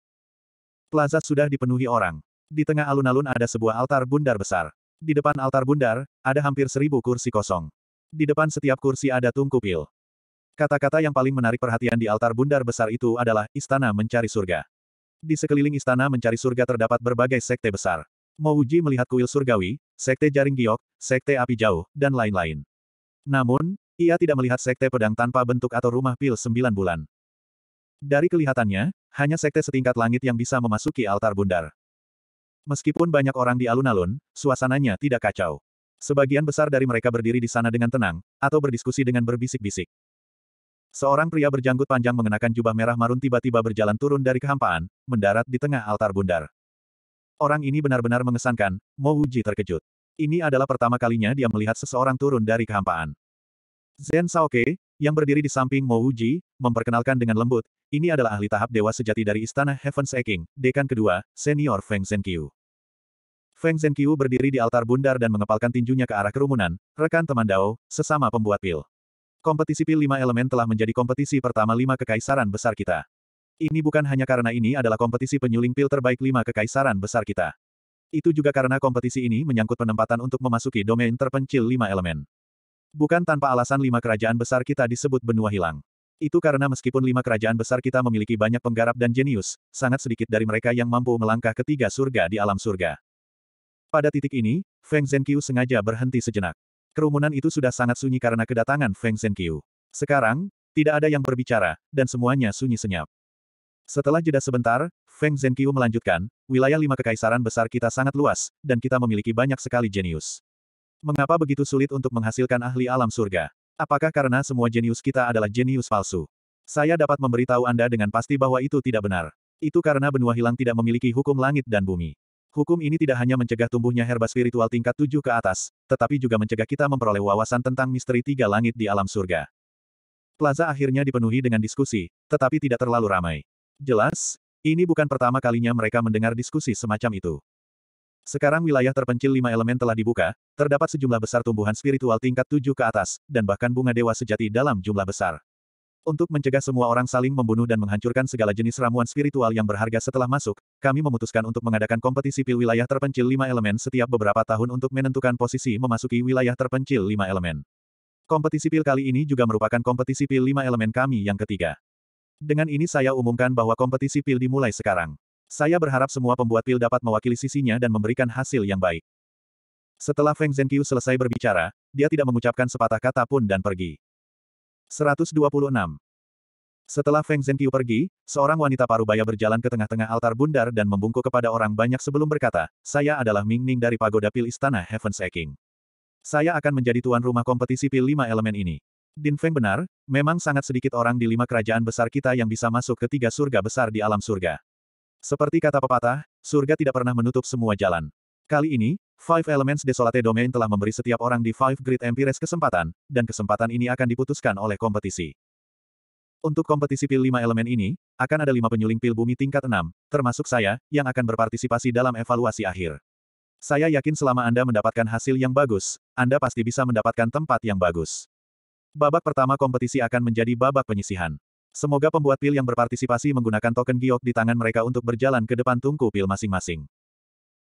Plaza sudah dipenuhi orang. Di tengah alun-alun ada sebuah altar bundar besar. Di depan altar bundar, ada hampir seribu kursi kosong. Di depan setiap kursi ada tungku pil. Kata-kata yang paling menarik perhatian di altar bundar besar itu adalah istana mencari surga. Di sekeliling istana mencari surga terdapat berbagai sekte besar. Mouji melihat kuil surgawi, sekte jaring giok, sekte api jauh, dan lain-lain. Namun, ia tidak melihat sekte pedang tanpa bentuk atau rumah pil sembilan bulan. Dari kelihatannya, hanya sekte setingkat langit yang bisa memasuki altar bundar. Meskipun banyak orang di alun-alun, suasananya tidak kacau. Sebagian besar dari mereka berdiri di sana dengan tenang, atau berdiskusi dengan berbisik-bisik. Seorang pria berjanggut panjang mengenakan jubah merah marun tiba-tiba berjalan turun dari kehampaan, mendarat di tengah altar bundar. Orang ini benar-benar mengesankan, Mo Wuji terkejut. Ini adalah pertama kalinya dia melihat seseorang turun dari kehampaan. Zen Saoke, yang berdiri di samping Mo Wuji, memperkenalkan dengan lembut, ini adalah ahli tahap dewa sejati dari Istana Heaven's Aking, dekan kedua, senior Feng Zenkyu. Feng Zenkyu berdiri di altar bundar dan mengepalkan tinjunya ke arah kerumunan, rekan teman Dao, sesama pembuat pil. Kompetisi PIL Lima elemen telah menjadi kompetisi pertama lima kekaisaran besar kita. Ini bukan hanya karena ini adalah kompetisi penyuling PIL terbaik lima kekaisaran besar kita. Itu juga karena kompetisi ini menyangkut penempatan untuk memasuki domain terpencil lima elemen. Bukan tanpa alasan lima kerajaan besar kita disebut benua hilang. Itu karena meskipun lima kerajaan besar kita memiliki banyak penggarap dan jenius, sangat sedikit dari mereka yang mampu melangkah ketiga surga di alam surga. Pada titik ini, Feng Zhenqiu sengaja berhenti sejenak. Kerumunan itu sudah sangat sunyi karena kedatangan Feng Zhenqiu. Sekarang, tidak ada yang berbicara, dan semuanya sunyi senyap. Setelah jeda sebentar, Feng Zhenqiu melanjutkan, wilayah lima kekaisaran besar kita sangat luas, dan kita memiliki banyak sekali jenius. Mengapa begitu sulit untuk menghasilkan ahli alam surga? Apakah karena semua jenius kita adalah jenius palsu? Saya dapat memberitahu Anda dengan pasti bahwa itu tidak benar. Itu karena benua hilang tidak memiliki hukum langit dan bumi. Hukum ini tidak hanya mencegah tumbuhnya herba spiritual tingkat tujuh ke atas, tetapi juga mencegah kita memperoleh wawasan tentang misteri tiga langit di alam surga. Plaza akhirnya dipenuhi dengan diskusi, tetapi tidak terlalu ramai. Jelas, ini bukan pertama kalinya mereka mendengar diskusi semacam itu. Sekarang wilayah terpencil lima elemen telah dibuka, terdapat sejumlah besar tumbuhan spiritual tingkat tujuh ke atas, dan bahkan bunga dewa sejati dalam jumlah besar. Untuk mencegah semua orang saling membunuh dan menghancurkan segala jenis ramuan spiritual yang berharga setelah masuk, kami memutuskan untuk mengadakan kompetisi pil wilayah terpencil lima elemen setiap beberapa tahun untuk menentukan posisi memasuki wilayah terpencil lima elemen. Kompetisi pil kali ini juga merupakan kompetisi pil lima elemen kami yang ketiga. Dengan ini saya umumkan bahwa kompetisi pil dimulai sekarang. Saya berharap semua pembuat pil dapat mewakili sisinya dan memberikan hasil yang baik. Setelah Feng Zhenqiu selesai berbicara, dia tidak mengucapkan sepatah kata pun dan pergi. 126. Setelah Feng Zhenqiu pergi, seorang wanita parubaya berjalan ke tengah-tengah altar bundar dan membungkuk kepada orang banyak sebelum berkata, saya adalah Ming Ning dari Pagoda Pil Istana Heaven's Eking. Saya akan menjadi tuan rumah kompetisi pil lima elemen ini. Din Feng benar, memang sangat sedikit orang di lima kerajaan besar kita yang bisa masuk ke tiga surga besar di alam surga. Seperti kata pepatah, surga tidak pernah menutup semua jalan. Kali ini, Five Elements Desolate Domain telah memberi setiap orang di Five Great Empires kesempatan, dan kesempatan ini akan diputuskan oleh kompetisi. Untuk kompetisi pil lima elemen ini, akan ada lima penyuling pil bumi tingkat enam, termasuk saya, yang akan berpartisipasi dalam evaluasi akhir. Saya yakin selama Anda mendapatkan hasil yang bagus, Anda pasti bisa mendapatkan tempat yang bagus. Babak pertama kompetisi akan menjadi babak penyisihan. Semoga pembuat pil yang berpartisipasi menggunakan token giok di tangan mereka untuk berjalan ke depan tungku pil masing-masing.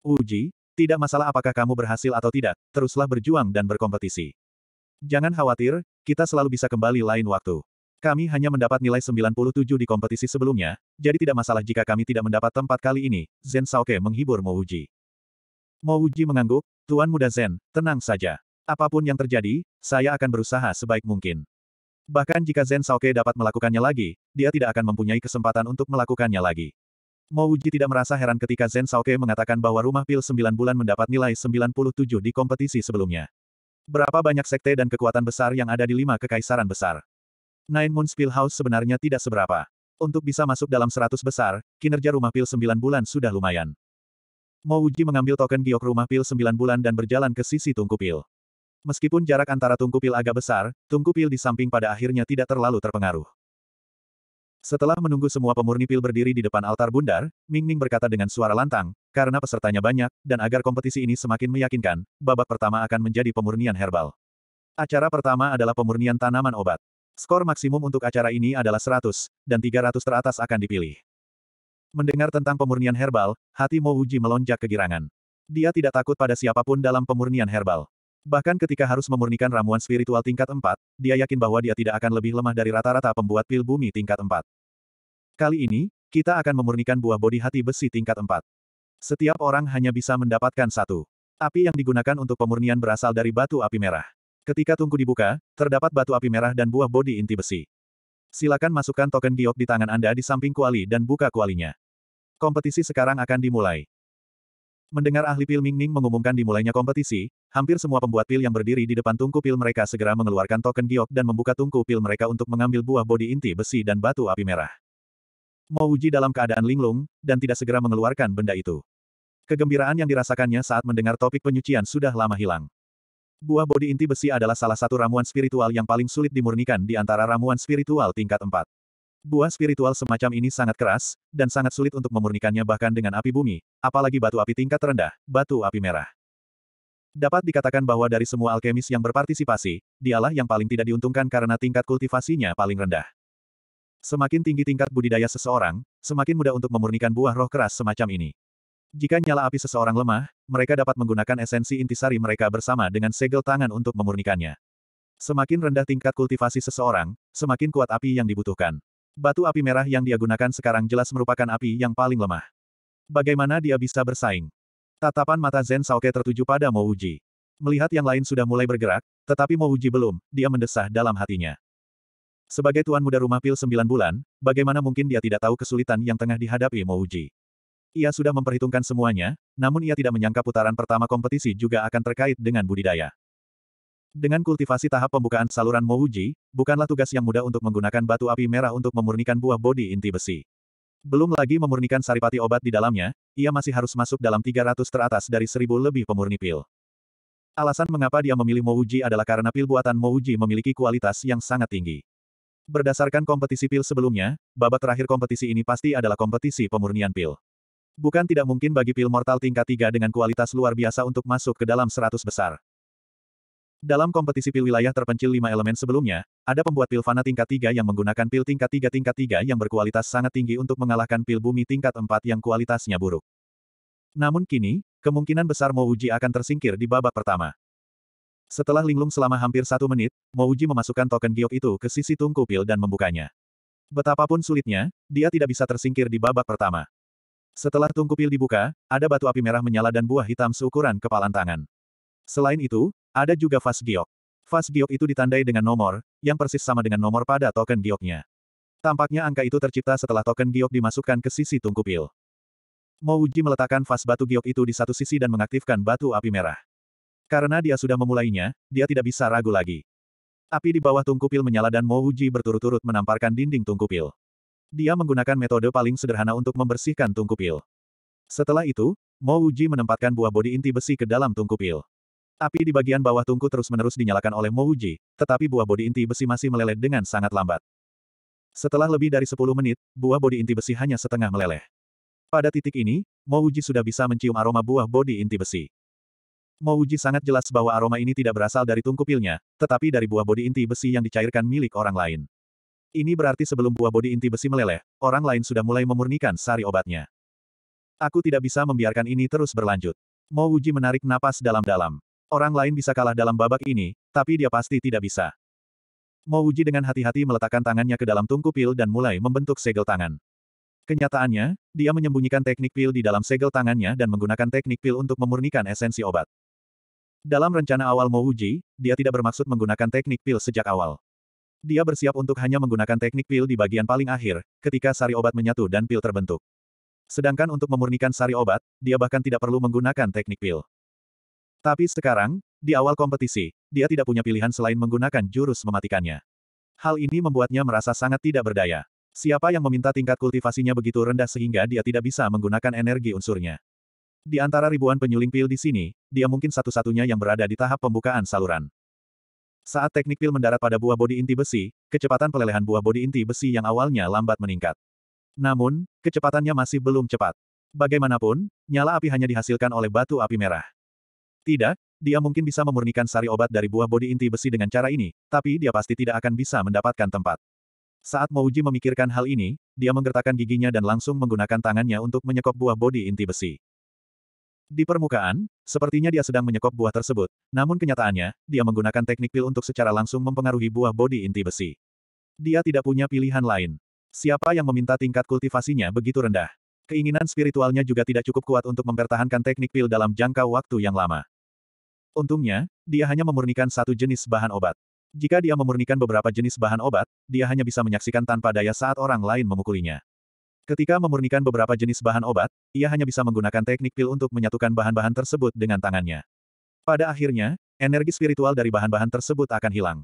Uji, tidak masalah apakah kamu berhasil atau tidak, teruslah berjuang dan berkompetisi. Jangan khawatir, kita selalu bisa kembali lain waktu. Kami hanya mendapat nilai 97 di kompetisi sebelumnya, jadi tidak masalah jika kami tidak mendapat tempat kali ini, Zen Saoke menghibur Mouji. Mouji mengangguk, Tuan Muda Zen, tenang saja. Apapun yang terjadi, saya akan berusaha sebaik mungkin. Bahkan jika Zen Saoke dapat melakukannya lagi, dia tidak akan mempunyai kesempatan untuk melakukannya lagi. Mo Uji tidak merasa heran ketika Zen Saoke mengatakan bahwa rumah pil 9 bulan mendapat nilai 97 di kompetisi sebelumnya. Berapa banyak sekte dan kekuatan besar yang ada di lima kekaisaran besar? Nine Moon Spill House sebenarnya tidak seberapa. Untuk bisa masuk dalam 100 besar, kinerja rumah pil 9 bulan sudah lumayan. Mo Uji mengambil token giok rumah pil 9 bulan dan berjalan ke sisi tungku pil. Meskipun jarak antara tungku pil agak besar, tungku pil di samping pada akhirnya tidak terlalu terpengaruh. Setelah menunggu semua pemurni pil berdiri di depan altar bundar, Ming Ning berkata dengan suara lantang, karena pesertanya banyak, dan agar kompetisi ini semakin meyakinkan, babak pertama akan menjadi pemurnian herbal. Acara pertama adalah pemurnian tanaman obat. Skor maksimum untuk acara ini adalah 100, dan 300 teratas akan dipilih. Mendengar tentang pemurnian herbal, hati Mo Uji melonjak kegirangan. Dia tidak takut pada siapapun dalam pemurnian herbal. Bahkan ketika harus memurnikan ramuan spiritual tingkat 4, dia yakin bahwa dia tidak akan lebih lemah dari rata-rata pembuat pil bumi tingkat 4. Kali ini, kita akan memurnikan buah bodi hati besi tingkat 4. Setiap orang hanya bisa mendapatkan satu. Api yang digunakan untuk pemurnian berasal dari batu api merah. Ketika tungku dibuka, terdapat batu api merah dan buah bodi inti besi. Silakan masukkan token giok di tangan Anda di samping kuali dan buka kualinya. Kompetisi sekarang akan dimulai. Mendengar ahli pil Mingning mengumumkan dimulainya kompetisi, hampir semua pembuat pil yang berdiri di depan tungku pil mereka segera mengeluarkan token giok dan membuka tungku pil mereka untuk mengambil buah bodi inti besi dan batu api merah. Mo Uji dalam keadaan linglung, dan tidak segera mengeluarkan benda itu. Kegembiraan yang dirasakannya saat mendengar topik penyucian sudah lama hilang. Buah bodi inti besi adalah salah satu ramuan spiritual yang paling sulit dimurnikan di antara ramuan spiritual tingkat 4. Buah spiritual semacam ini sangat keras, dan sangat sulit untuk memurnikannya bahkan dengan api bumi, apalagi batu api tingkat rendah, batu api merah. Dapat dikatakan bahwa dari semua alkemis yang berpartisipasi, dialah yang paling tidak diuntungkan karena tingkat kultivasinya paling rendah. Semakin tinggi tingkat budidaya seseorang, semakin mudah untuk memurnikan buah roh keras semacam ini. Jika nyala api seseorang lemah, mereka dapat menggunakan esensi intisari mereka bersama dengan segel tangan untuk memurnikannya. Semakin rendah tingkat kultivasi seseorang, semakin kuat api yang dibutuhkan. Batu api merah yang dia gunakan sekarang jelas merupakan api yang paling lemah. Bagaimana dia bisa bersaing? Tatapan mata Zen Saoke tertuju pada Mouji. Melihat yang lain sudah mulai bergerak, tetapi Mouji belum, dia mendesah dalam hatinya. Sebagai tuan muda rumah pil sembilan bulan, bagaimana mungkin dia tidak tahu kesulitan yang tengah dihadapi Mouji. Ia sudah memperhitungkan semuanya, namun ia tidak menyangka putaran pertama kompetisi juga akan terkait dengan budidaya. Dengan kultivasi tahap pembukaan saluran Mouji, bukanlah tugas yang mudah untuk menggunakan batu api merah untuk memurnikan buah bodi inti besi. Belum lagi memurnikan saripati obat di dalamnya, ia masih harus masuk dalam 300 teratas dari 1000 lebih pemurni pil. Alasan mengapa dia memilih Mouji adalah karena pil buatan Mouji memiliki kualitas yang sangat tinggi. Berdasarkan kompetisi pil sebelumnya, babak terakhir kompetisi ini pasti adalah kompetisi pemurnian pil. Bukan tidak mungkin bagi pil mortal tingkat 3 dengan kualitas luar biasa untuk masuk ke dalam 100 besar. Dalam kompetisi pil wilayah terpencil 5 elemen sebelumnya, ada pembuat pil fana tingkat 3 yang menggunakan pil tingkat 3 tingkat 3 yang berkualitas sangat tinggi untuk mengalahkan pil bumi tingkat 4 yang kualitasnya buruk. Namun kini, kemungkinan besar Mo Uji akan tersingkir di babak pertama. Setelah linglung selama hampir satu menit, Mouji memasukkan token giok itu ke sisi tungku pil dan membukanya. Betapapun sulitnya, dia tidak bisa tersingkir di babak pertama. Setelah tungku pil dibuka, ada batu api merah menyala dan buah hitam seukuran kepalan tangan. Selain itu, ada juga vas giok. Vas giok itu ditandai dengan nomor, yang persis sama dengan nomor pada token gioknya. Tampaknya angka itu tercipta setelah token giok dimasukkan ke sisi tungku pil. Mouji meletakkan vas batu giok itu di satu sisi dan mengaktifkan batu api merah. Karena dia sudah memulainya, dia tidak bisa ragu lagi. Api di bawah tungkupil menyala dan Mo Uji berturut-turut menamparkan dinding tungkupil. Dia menggunakan metode paling sederhana untuk membersihkan tungkupil. Setelah itu, Mo Uji menempatkan buah bodi inti besi ke dalam tungkupil. Api di bagian bawah tungku terus-menerus dinyalakan oleh Mo Uji, tetapi buah bodi inti besi masih meleleh dengan sangat lambat. Setelah lebih dari 10 menit, buah bodi inti besi hanya setengah meleleh. Pada titik ini, Mo Uji sudah bisa mencium aroma buah bodi inti besi. Mouji sangat jelas bahwa aroma ini tidak berasal dari tungku pilnya, tetapi dari buah bodi inti besi yang dicairkan milik orang lain. Ini berarti sebelum buah bodi inti besi meleleh, orang lain sudah mulai memurnikan sari obatnya. Aku tidak bisa membiarkan ini terus berlanjut. Mouji menarik napas dalam-dalam. Orang lain bisa kalah dalam babak ini, tapi dia pasti tidak bisa. Mouji dengan hati-hati meletakkan tangannya ke dalam tungku pil dan mulai membentuk segel tangan. Kenyataannya, dia menyembunyikan teknik pil di dalam segel tangannya dan menggunakan teknik pil untuk memurnikan esensi obat. Dalam rencana awal Mouji, dia tidak bermaksud menggunakan teknik pil sejak awal. Dia bersiap untuk hanya menggunakan teknik pil di bagian paling akhir, ketika sari obat menyatu dan pil terbentuk. Sedangkan untuk memurnikan sari obat, dia bahkan tidak perlu menggunakan teknik pil. Tapi sekarang, di awal kompetisi, dia tidak punya pilihan selain menggunakan jurus mematikannya. Hal ini membuatnya merasa sangat tidak berdaya. Siapa yang meminta tingkat kultivasinya begitu rendah sehingga dia tidak bisa menggunakan energi unsurnya? Di antara ribuan penyuling pil di sini, dia mungkin satu-satunya yang berada di tahap pembukaan saluran. Saat teknik pil mendarat pada buah bodi inti besi, kecepatan pelelehan buah bodi inti besi yang awalnya lambat meningkat. Namun, kecepatannya masih belum cepat. Bagaimanapun, nyala api hanya dihasilkan oleh batu api merah. Tidak, dia mungkin bisa memurnikan sari obat dari buah bodi inti besi dengan cara ini, tapi dia pasti tidak akan bisa mendapatkan tempat. Saat Mouji memikirkan hal ini, dia menggertakkan giginya dan langsung menggunakan tangannya untuk menyekop buah bodi inti besi. Di permukaan, sepertinya dia sedang menyekop buah tersebut, namun kenyataannya, dia menggunakan teknik pil untuk secara langsung mempengaruhi buah bodi inti besi. Dia tidak punya pilihan lain. Siapa yang meminta tingkat kultivasinya begitu rendah? Keinginan spiritualnya juga tidak cukup kuat untuk mempertahankan teknik pil dalam jangka waktu yang lama. Untungnya, dia hanya memurnikan satu jenis bahan obat. Jika dia memurnikan beberapa jenis bahan obat, dia hanya bisa menyaksikan tanpa daya saat orang lain memukulinya. Ketika memurnikan beberapa jenis bahan obat, ia hanya bisa menggunakan teknik pil untuk menyatukan bahan-bahan tersebut dengan tangannya. Pada akhirnya, energi spiritual dari bahan-bahan tersebut akan hilang.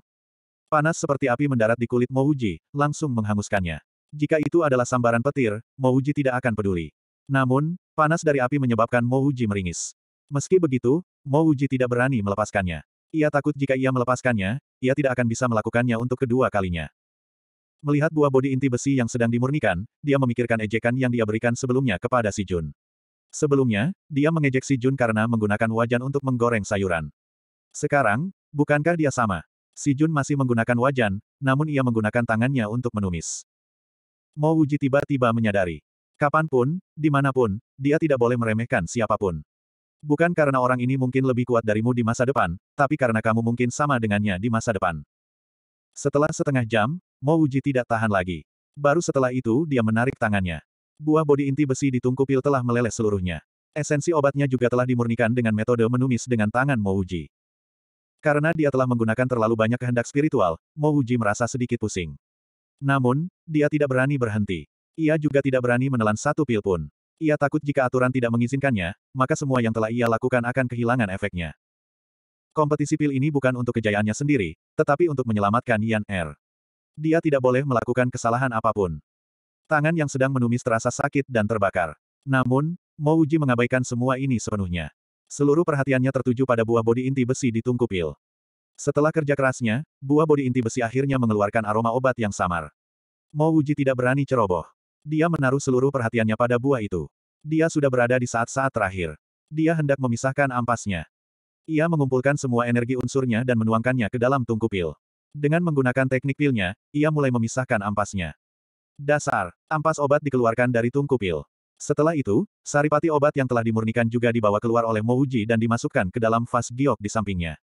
Panas seperti api mendarat di kulit Mouji, langsung menghanguskannya. Jika itu adalah sambaran petir, Mouji tidak akan peduli. Namun, panas dari api menyebabkan Mouji meringis. Meski begitu, Mouji tidak berani melepaskannya. Ia takut jika ia melepaskannya, ia tidak akan bisa melakukannya untuk kedua kalinya. Melihat buah bodi inti besi yang sedang dimurnikan, dia memikirkan ejekan yang dia berikan sebelumnya kepada si Jun. Sebelumnya, dia mengejek si Jun karena menggunakan wajan untuk menggoreng sayuran. Sekarang, bukankah dia sama? Si Jun masih menggunakan wajan, namun ia menggunakan tangannya untuk menumis. Mo Wuji tiba-tiba menyadari. Kapanpun, dimanapun, dia tidak boleh meremehkan siapapun. Bukan karena orang ini mungkin lebih kuat darimu di masa depan, tapi karena kamu mungkin sama dengannya di masa depan. Setelah setengah jam, Mo Uji tidak tahan lagi. Baru setelah itu dia menarik tangannya. Buah bodi inti besi di tungku pil telah meleleh seluruhnya. Esensi obatnya juga telah dimurnikan dengan metode menumis dengan tangan Mo Uji. Karena dia telah menggunakan terlalu banyak kehendak spiritual, Mo Uji merasa sedikit pusing. Namun, dia tidak berani berhenti. Ia juga tidak berani menelan satu pil pun. Ia takut jika aturan tidak mengizinkannya, maka semua yang telah ia lakukan akan kehilangan efeknya. Kompetisi pil ini bukan untuk kejayaannya sendiri, tetapi untuk menyelamatkan Yan Er. Dia tidak boleh melakukan kesalahan apapun. Tangan yang sedang menumis terasa sakit dan terbakar. Namun, Mouji mengabaikan semua ini sepenuhnya. Seluruh perhatiannya tertuju pada buah bodi inti besi di tungku pil. Setelah kerja kerasnya, buah bodi inti besi akhirnya mengeluarkan aroma obat yang samar. Mouji tidak berani ceroboh. Dia menaruh seluruh perhatiannya pada buah itu. Dia sudah berada di saat-saat terakhir. Dia hendak memisahkan ampasnya. Ia mengumpulkan semua energi unsurnya dan menuangkannya ke dalam tungku pil. Dengan menggunakan teknik pilnya, ia mulai memisahkan ampasnya. Dasar, ampas obat dikeluarkan dari tungku pil. Setelah itu, saripati obat yang telah dimurnikan juga dibawa keluar oleh Mouji dan dimasukkan ke dalam vas giok di sampingnya.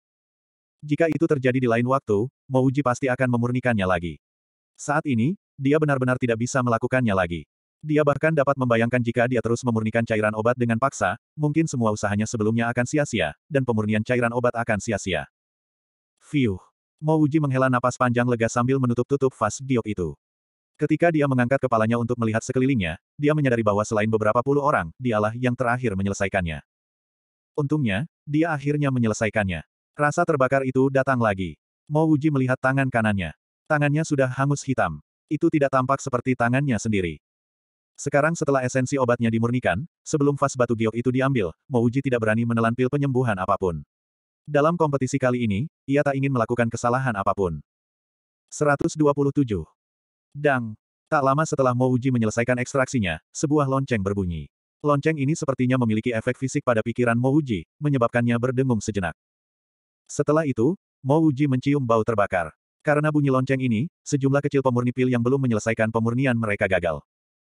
Jika itu terjadi di lain waktu, Mouji pasti akan memurnikannya lagi. Saat ini, dia benar-benar tidak bisa melakukannya lagi. Dia bahkan dapat membayangkan jika dia terus memurnikan cairan obat dengan paksa, mungkin semua usahanya sebelumnya akan sia-sia, dan pemurnian cairan obat akan sia-sia. Fiuh. Mo Uji menghela napas panjang lega sambil menutup-tutup vas giok itu. Ketika dia mengangkat kepalanya untuk melihat sekelilingnya, dia menyadari bahwa selain beberapa puluh orang, dialah yang terakhir menyelesaikannya. Untungnya, dia akhirnya menyelesaikannya. Rasa terbakar itu datang lagi. Mo Uji melihat tangan kanannya. Tangannya sudah hangus hitam. Itu tidak tampak seperti tangannya sendiri. Sekarang setelah esensi obatnya dimurnikan, sebelum vas batu giok itu diambil, Mouji tidak berani menelan pil penyembuhan apapun. Dalam kompetisi kali ini, ia tak ingin melakukan kesalahan apapun. 127. Dang. Tak lama setelah Mouji menyelesaikan ekstraksinya, sebuah lonceng berbunyi. Lonceng ini sepertinya memiliki efek fisik pada pikiran Mouji, menyebabkannya berdengung sejenak. Setelah itu, Mouji mencium bau terbakar. Karena bunyi lonceng ini, sejumlah kecil pemurni pil yang belum menyelesaikan pemurnian mereka gagal.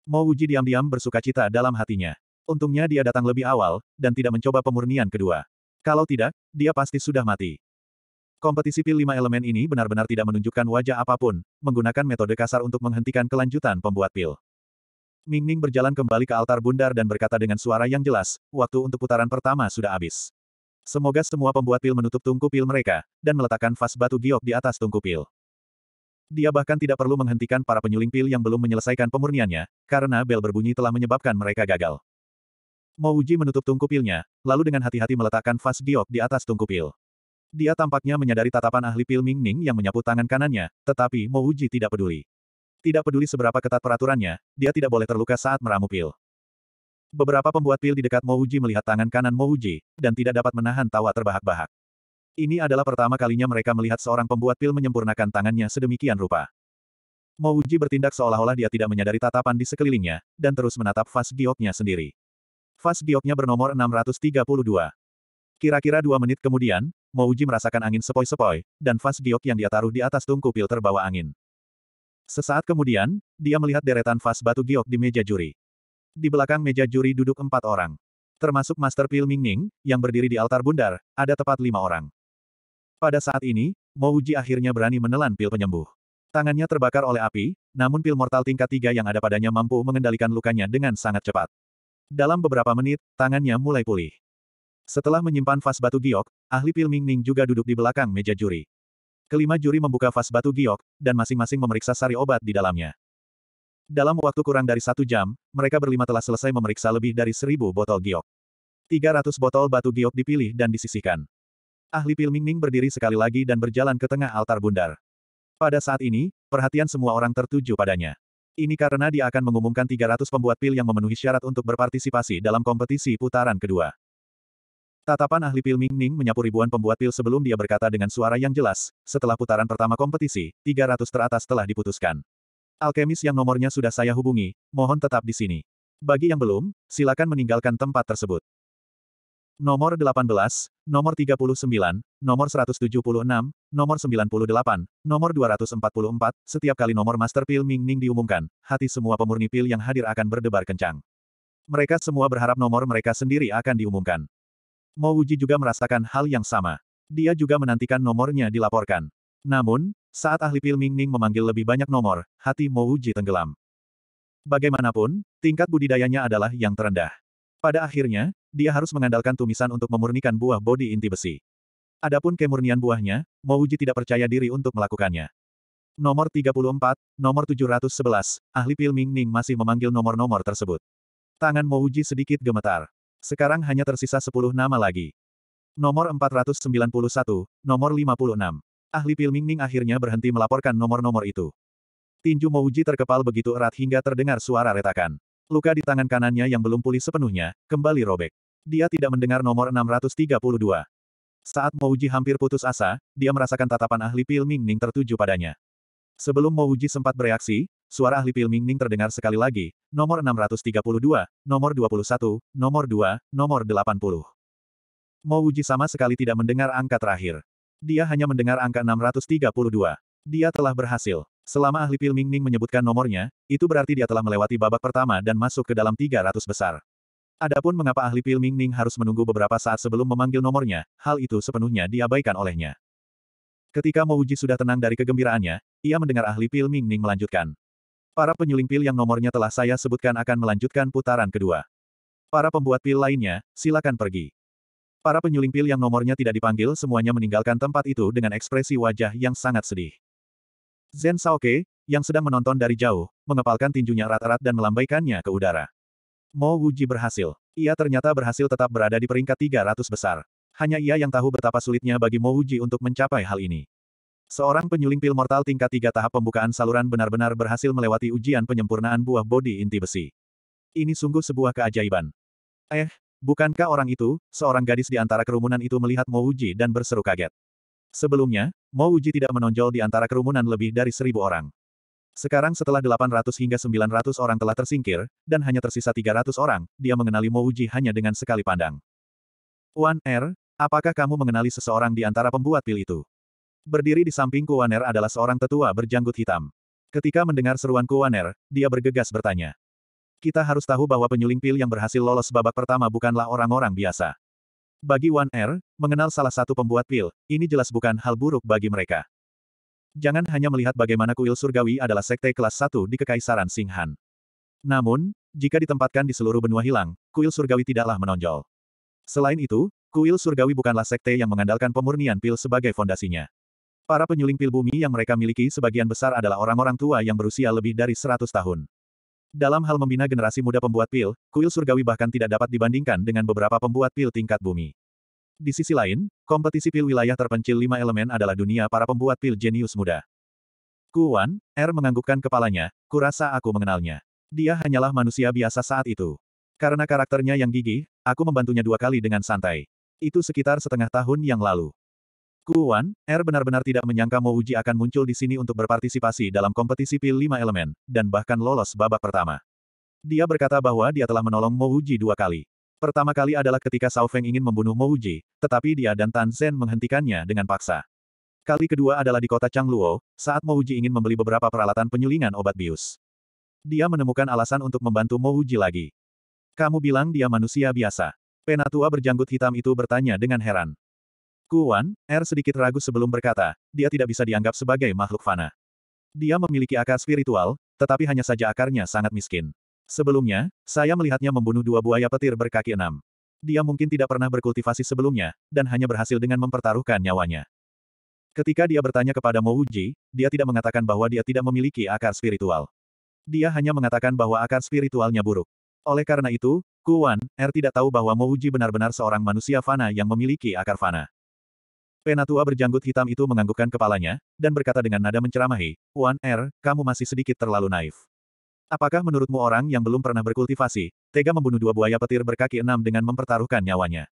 Mo Wuji diam-diam bersuka cita dalam hatinya. Untungnya dia datang lebih awal, dan tidak mencoba pemurnian kedua. Kalau tidak, dia pasti sudah mati. Kompetisi pil lima elemen ini benar-benar tidak menunjukkan wajah apapun, menggunakan metode kasar untuk menghentikan kelanjutan pembuat pil. Ming Ming berjalan kembali ke altar bundar dan berkata dengan suara yang jelas, waktu untuk putaran pertama sudah habis. Semoga semua pembuat pil menutup tungku pil mereka, dan meletakkan vas batu giok di atas tungku pil. Dia bahkan tidak perlu menghentikan para penyuling pil yang belum menyelesaikan pemurniannya, karena bel berbunyi telah menyebabkan mereka gagal. Mouji menutup tungku pilnya, lalu dengan hati-hati meletakkan vas giok di atas tungku pil. Dia tampaknya menyadari tatapan ahli pil Ming Ning yang menyapu tangan kanannya, tetapi Mouji tidak peduli. Tidak peduli seberapa ketat peraturannya, dia tidak boleh terluka saat meramu pil. Beberapa pembuat pil di dekat Mouji melihat tangan kanan Mouji, dan tidak dapat menahan tawa terbahak-bahak. Ini adalah pertama kalinya mereka melihat seorang pembuat pil menyempurnakan tangannya sedemikian rupa. Mouji bertindak seolah-olah dia tidak menyadari tatapan di sekelilingnya, dan terus menatap vas Gioknya sendiri. Vas Gioknya bernomor 632. Kira-kira dua menit kemudian, Mouji merasakan angin sepoi-sepoi, dan vas Giok yang dia taruh di atas tungku pil terbawa angin. Sesaat kemudian, dia melihat deretan vas batu giok di meja juri. Di belakang meja juri duduk empat orang. Termasuk Master Pil Mingning, yang berdiri di altar bundar, ada tepat lima orang. Pada saat ini, Mouji akhirnya berani menelan pil penyembuh. Tangannya terbakar oleh api, namun pil mortal tingkat tiga yang ada padanya mampu mengendalikan lukanya dengan sangat cepat. Dalam beberapa menit, tangannya mulai pulih. Setelah menyimpan vas batu giok, ahli pil Mingning juga duduk di belakang meja juri. Kelima juri membuka vas batu giok, dan masing-masing memeriksa sari obat di dalamnya. Dalam waktu kurang dari satu jam, mereka berlima telah selesai memeriksa lebih dari seribu botol giok. 300 botol batu giok dipilih dan disisihkan. Ahli Pil Mingning berdiri sekali lagi dan berjalan ke tengah altar bundar. Pada saat ini, perhatian semua orang tertuju padanya. Ini karena dia akan mengumumkan 300 pembuat pil yang memenuhi syarat untuk berpartisipasi dalam kompetisi putaran kedua. Tatapan ahli pil Mingning menyapu ribuan pembuat pil sebelum dia berkata dengan suara yang jelas, setelah putaran pertama kompetisi, 300 teratas telah diputuskan. Alkemis yang nomornya sudah saya hubungi, mohon tetap di sini. Bagi yang belum, silakan meninggalkan tempat tersebut nomor 18, nomor 39, nomor 176, nomor 98, nomor 244, setiap kali nomor Master Pil Ming Ning diumumkan, hati semua pemurni pil yang hadir akan berdebar kencang. Mereka semua berharap nomor mereka sendiri akan diumumkan. Mo Wuji juga merasakan hal yang sama. Dia juga menantikan nomornya dilaporkan. Namun, saat ahli pil Ming Ning memanggil lebih banyak nomor, hati Mo Wuji tenggelam. Bagaimanapun, tingkat budidayanya adalah yang terendah. Pada akhirnya, dia harus mengandalkan tumisan untuk memurnikan buah bodi inti besi. Adapun kemurnian buahnya, Mouji tidak percaya diri untuk melakukannya. Nomor 34, nomor 711, ahli pil Ming Ning masih memanggil nomor-nomor tersebut. Tangan Mouji sedikit gemetar. Sekarang hanya tersisa 10 nama lagi. Nomor 491, nomor 56. Ahli pil Ming Ning akhirnya berhenti melaporkan nomor-nomor itu. Tinju Mouji terkepal begitu erat hingga terdengar suara retakan. Luka di tangan kanannya yang belum pulih sepenuhnya, kembali robek. Dia tidak mendengar nomor 632. Saat Mouji hampir putus asa, dia merasakan tatapan ahli Pil Mingning tertuju padanya. Sebelum Mouji sempat bereaksi, suara ahli Pil Mingning terdengar sekali lagi, nomor 632, nomor 21, nomor 2, nomor 80. Mouji sama sekali tidak mendengar angka terakhir. Dia hanya mendengar angka 632. Dia telah berhasil. Selama ahli Pil Mingning menyebutkan nomornya, itu berarti dia telah melewati babak pertama dan masuk ke dalam 300 besar. Adapun mengapa ahli Pil Mingning harus menunggu beberapa saat sebelum memanggil nomornya, hal itu sepenuhnya diabaikan olehnya. Ketika Mouji sudah tenang dari kegembiraannya, ia mendengar ahli Pil Mingning melanjutkan. Para penyuling pil yang nomornya telah saya sebutkan akan melanjutkan putaran kedua. Para pembuat pil lainnya, silakan pergi. Para penyuling pil yang nomornya tidak dipanggil semuanya meninggalkan tempat itu dengan ekspresi wajah yang sangat sedih. Zen Saoke, yang sedang menonton dari jauh, mengepalkan tinjunya erat-erat dan melambaikannya ke udara. Mo Wuji berhasil. Ia ternyata berhasil tetap berada di peringkat 300 besar. Hanya ia yang tahu betapa sulitnya bagi Mo Wuji untuk mencapai hal ini. Seorang penyuling pil mortal tingkat 3 tahap pembukaan saluran benar-benar berhasil melewati ujian penyempurnaan buah bodi inti besi. Ini sungguh sebuah keajaiban. Eh, bukankah orang itu, seorang gadis di antara kerumunan itu melihat Mo Wuji dan berseru kaget. Sebelumnya, Mo Uji tidak menonjol di antara kerumunan lebih dari seribu orang. Sekarang setelah 800 hingga 900 orang telah tersingkir, dan hanya tersisa 300 orang, dia mengenali Mo Uji hanya dengan sekali pandang. Wan Er, apakah kamu mengenali seseorang di antara pembuat pil itu? Berdiri di samping Wan Er adalah seorang tetua berjanggut hitam. Ketika mendengar seruan Wan Er, dia bergegas bertanya. Kita harus tahu bahwa penyuling pil yang berhasil lolos babak pertama bukanlah orang-orang biasa. Bagi Wan Er, mengenal salah satu pembuat pil, ini jelas bukan hal buruk bagi mereka. Jangan hanya melihat bagaimana kuil surgawi adalah sekte kelas 1 di Kekaisaran Singhan. Namun, jika ditempatkan di seluruh benua hilang, kuil surgawi tidaklah menonjol. Selain itu, kuil surgawi bukanlah sekte yang mengandalkan pemurnian pil sebagai fondasinya. Para penyuling pil bumi yang mereka miliki sebagian besar adalah orang-orang tua yang berusia lebih dari 100 tahun. Dalam hal membina generasi muda pembuat pil, kuil surgawi bahkan tidak dapat dibandingkan dengan beberapa pembuat pil tingkat bumi. Di sisi lain, kompetisi pil wilayah terpencil lima elemen adalah dunia para pembuat pil jenius muda. Kuan, R er menganggukkan kepalanya, kurasa aku mengenalnya. Dia hanyalah manusia biasa saat itu. Karena karakternya yang gigih, aku membantunya dua kali dengan santai. Itu sekitar setengah tahun yang lalu. Ku Wan, Er benar-benar tidak menyangka Mo Uji akan muncul di sini untuk berpartisipasi dalam kompetisi pil Lima elemen, dan bahkan lolos babak pertama. Dia berkata bahwa dia telah menolong Mo Uji dua kali. Pertama kali adalah ketika Sao Feng ingin membunuh Mo Uji, tetapi dia dan Tan Zhen menghentikannya dengan paksa. Kali kedua adalah di kota Changluo, saat Mo Uji ingin membeli beberapa peralatan penyulingan obat bius. Dia menemukan alasan untuk membantu Mo Uji lagi. Kamu bilang dia manusia biasa. Penatua berjanggut hitam itu bertanya dengan heran. Kuan, Er sedikit ragu sebelum berkata, dia tidak bisa dianggap sebagai makhluk fana. Dia memiliki akar spiritual, tetapi hanya saja akarnya sangat miskin. Sebelumnya, saya melihatnya membunuh dua buaya petir berkaki enam. Dia mungkin tidak pernah berkultivasi sebelumnya, dan hanya berhasil dengan mempertaruhkan nyawanya. Ketika dia bertanya kepada Mo Uji, dia tidak mengatakan bahwa dia tidak memiliki akar spiritual. Dia hanya mengatakan bahwa akar spiritualnya buruk. Oleh karena itu, Kuan, Er tidak tahu bahwa Mo Uji benar-benar seorang manusia fana yang memiliki akar fana. Penatua berjanggut hitam itu menganggukkan kepalanya, dan berkata dengan nada menceramahi, Wan Er, kamu masih sedikit terlalu naif. Apakah menurutmu orang yang belum pernah berkultivasi, tega membunuh dua buaya petir berkaki enam dengan mempertaruhkan nyawanya?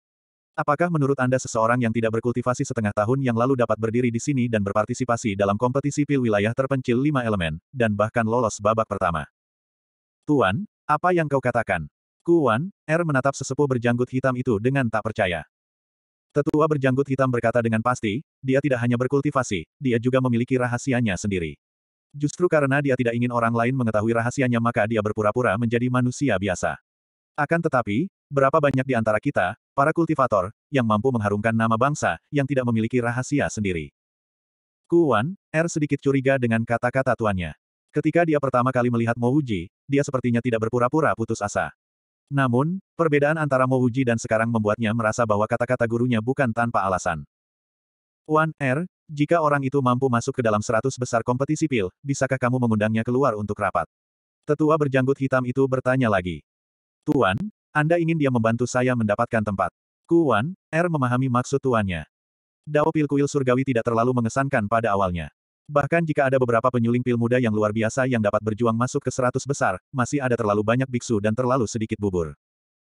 Apakah menurut Anda seseorang yang tidak berkultivasi setengah tahun yang lalu dapat berdiri di sini dan berpartisipasi dalam kompetisi pil wilayah terpencil lima elemen, dan bahkan lolos babak pertama? Tuan, apa yang kau katakan? Kuan, Er menatap sesepuh berjanggut hitam itu dengan tak percaya. Tetua berjanggut hitam berkata dengan pasti, dia tidak hanya berkultivasi, dia juga memiliki rahasianya sendiri. Justru karena dia tidak ingin orang lain mengetahui rahasianya maka dia berpura-pura menjadi manusia biasa. Akan tetapi, berapa banyak di antara kita, para kultivator, yang mampu mengharumkan nama bangsa, yang tidak memiliki rahasia sendiri. Kuan, R er sedikit curiga dengan kata-kata tuannya. Ketika dia pertama kali melihat Mo dia sepertinya tidak berpura-pura putus asa. Namun, perbedaan antara Mouji dan sekarang membuatnya merasa bahwa kata-kata gurunya bukan tanpa alasan. Wan Er, jika orang itu mampu masuk ke dalam seratus besar kompetisi pil, bisakah kamu mengundangnya keluar untuk rapat? Tetua berjanggut hitam itu bertanya lagi. Tuan, Anda ingin dia membantu saya mendapatkan tempat. Kuan, Er memahami maksud tuannya. Dao pil kuil surgawi tidak terlalu mengesankan pada awalnya. Bahkan jika ada beberapa penyuling pil muda yang luar biasa yang dapat berjuang masuk ke seratus besar, masih ada terlalu banyak biksu dan terlalu sedikit bubur.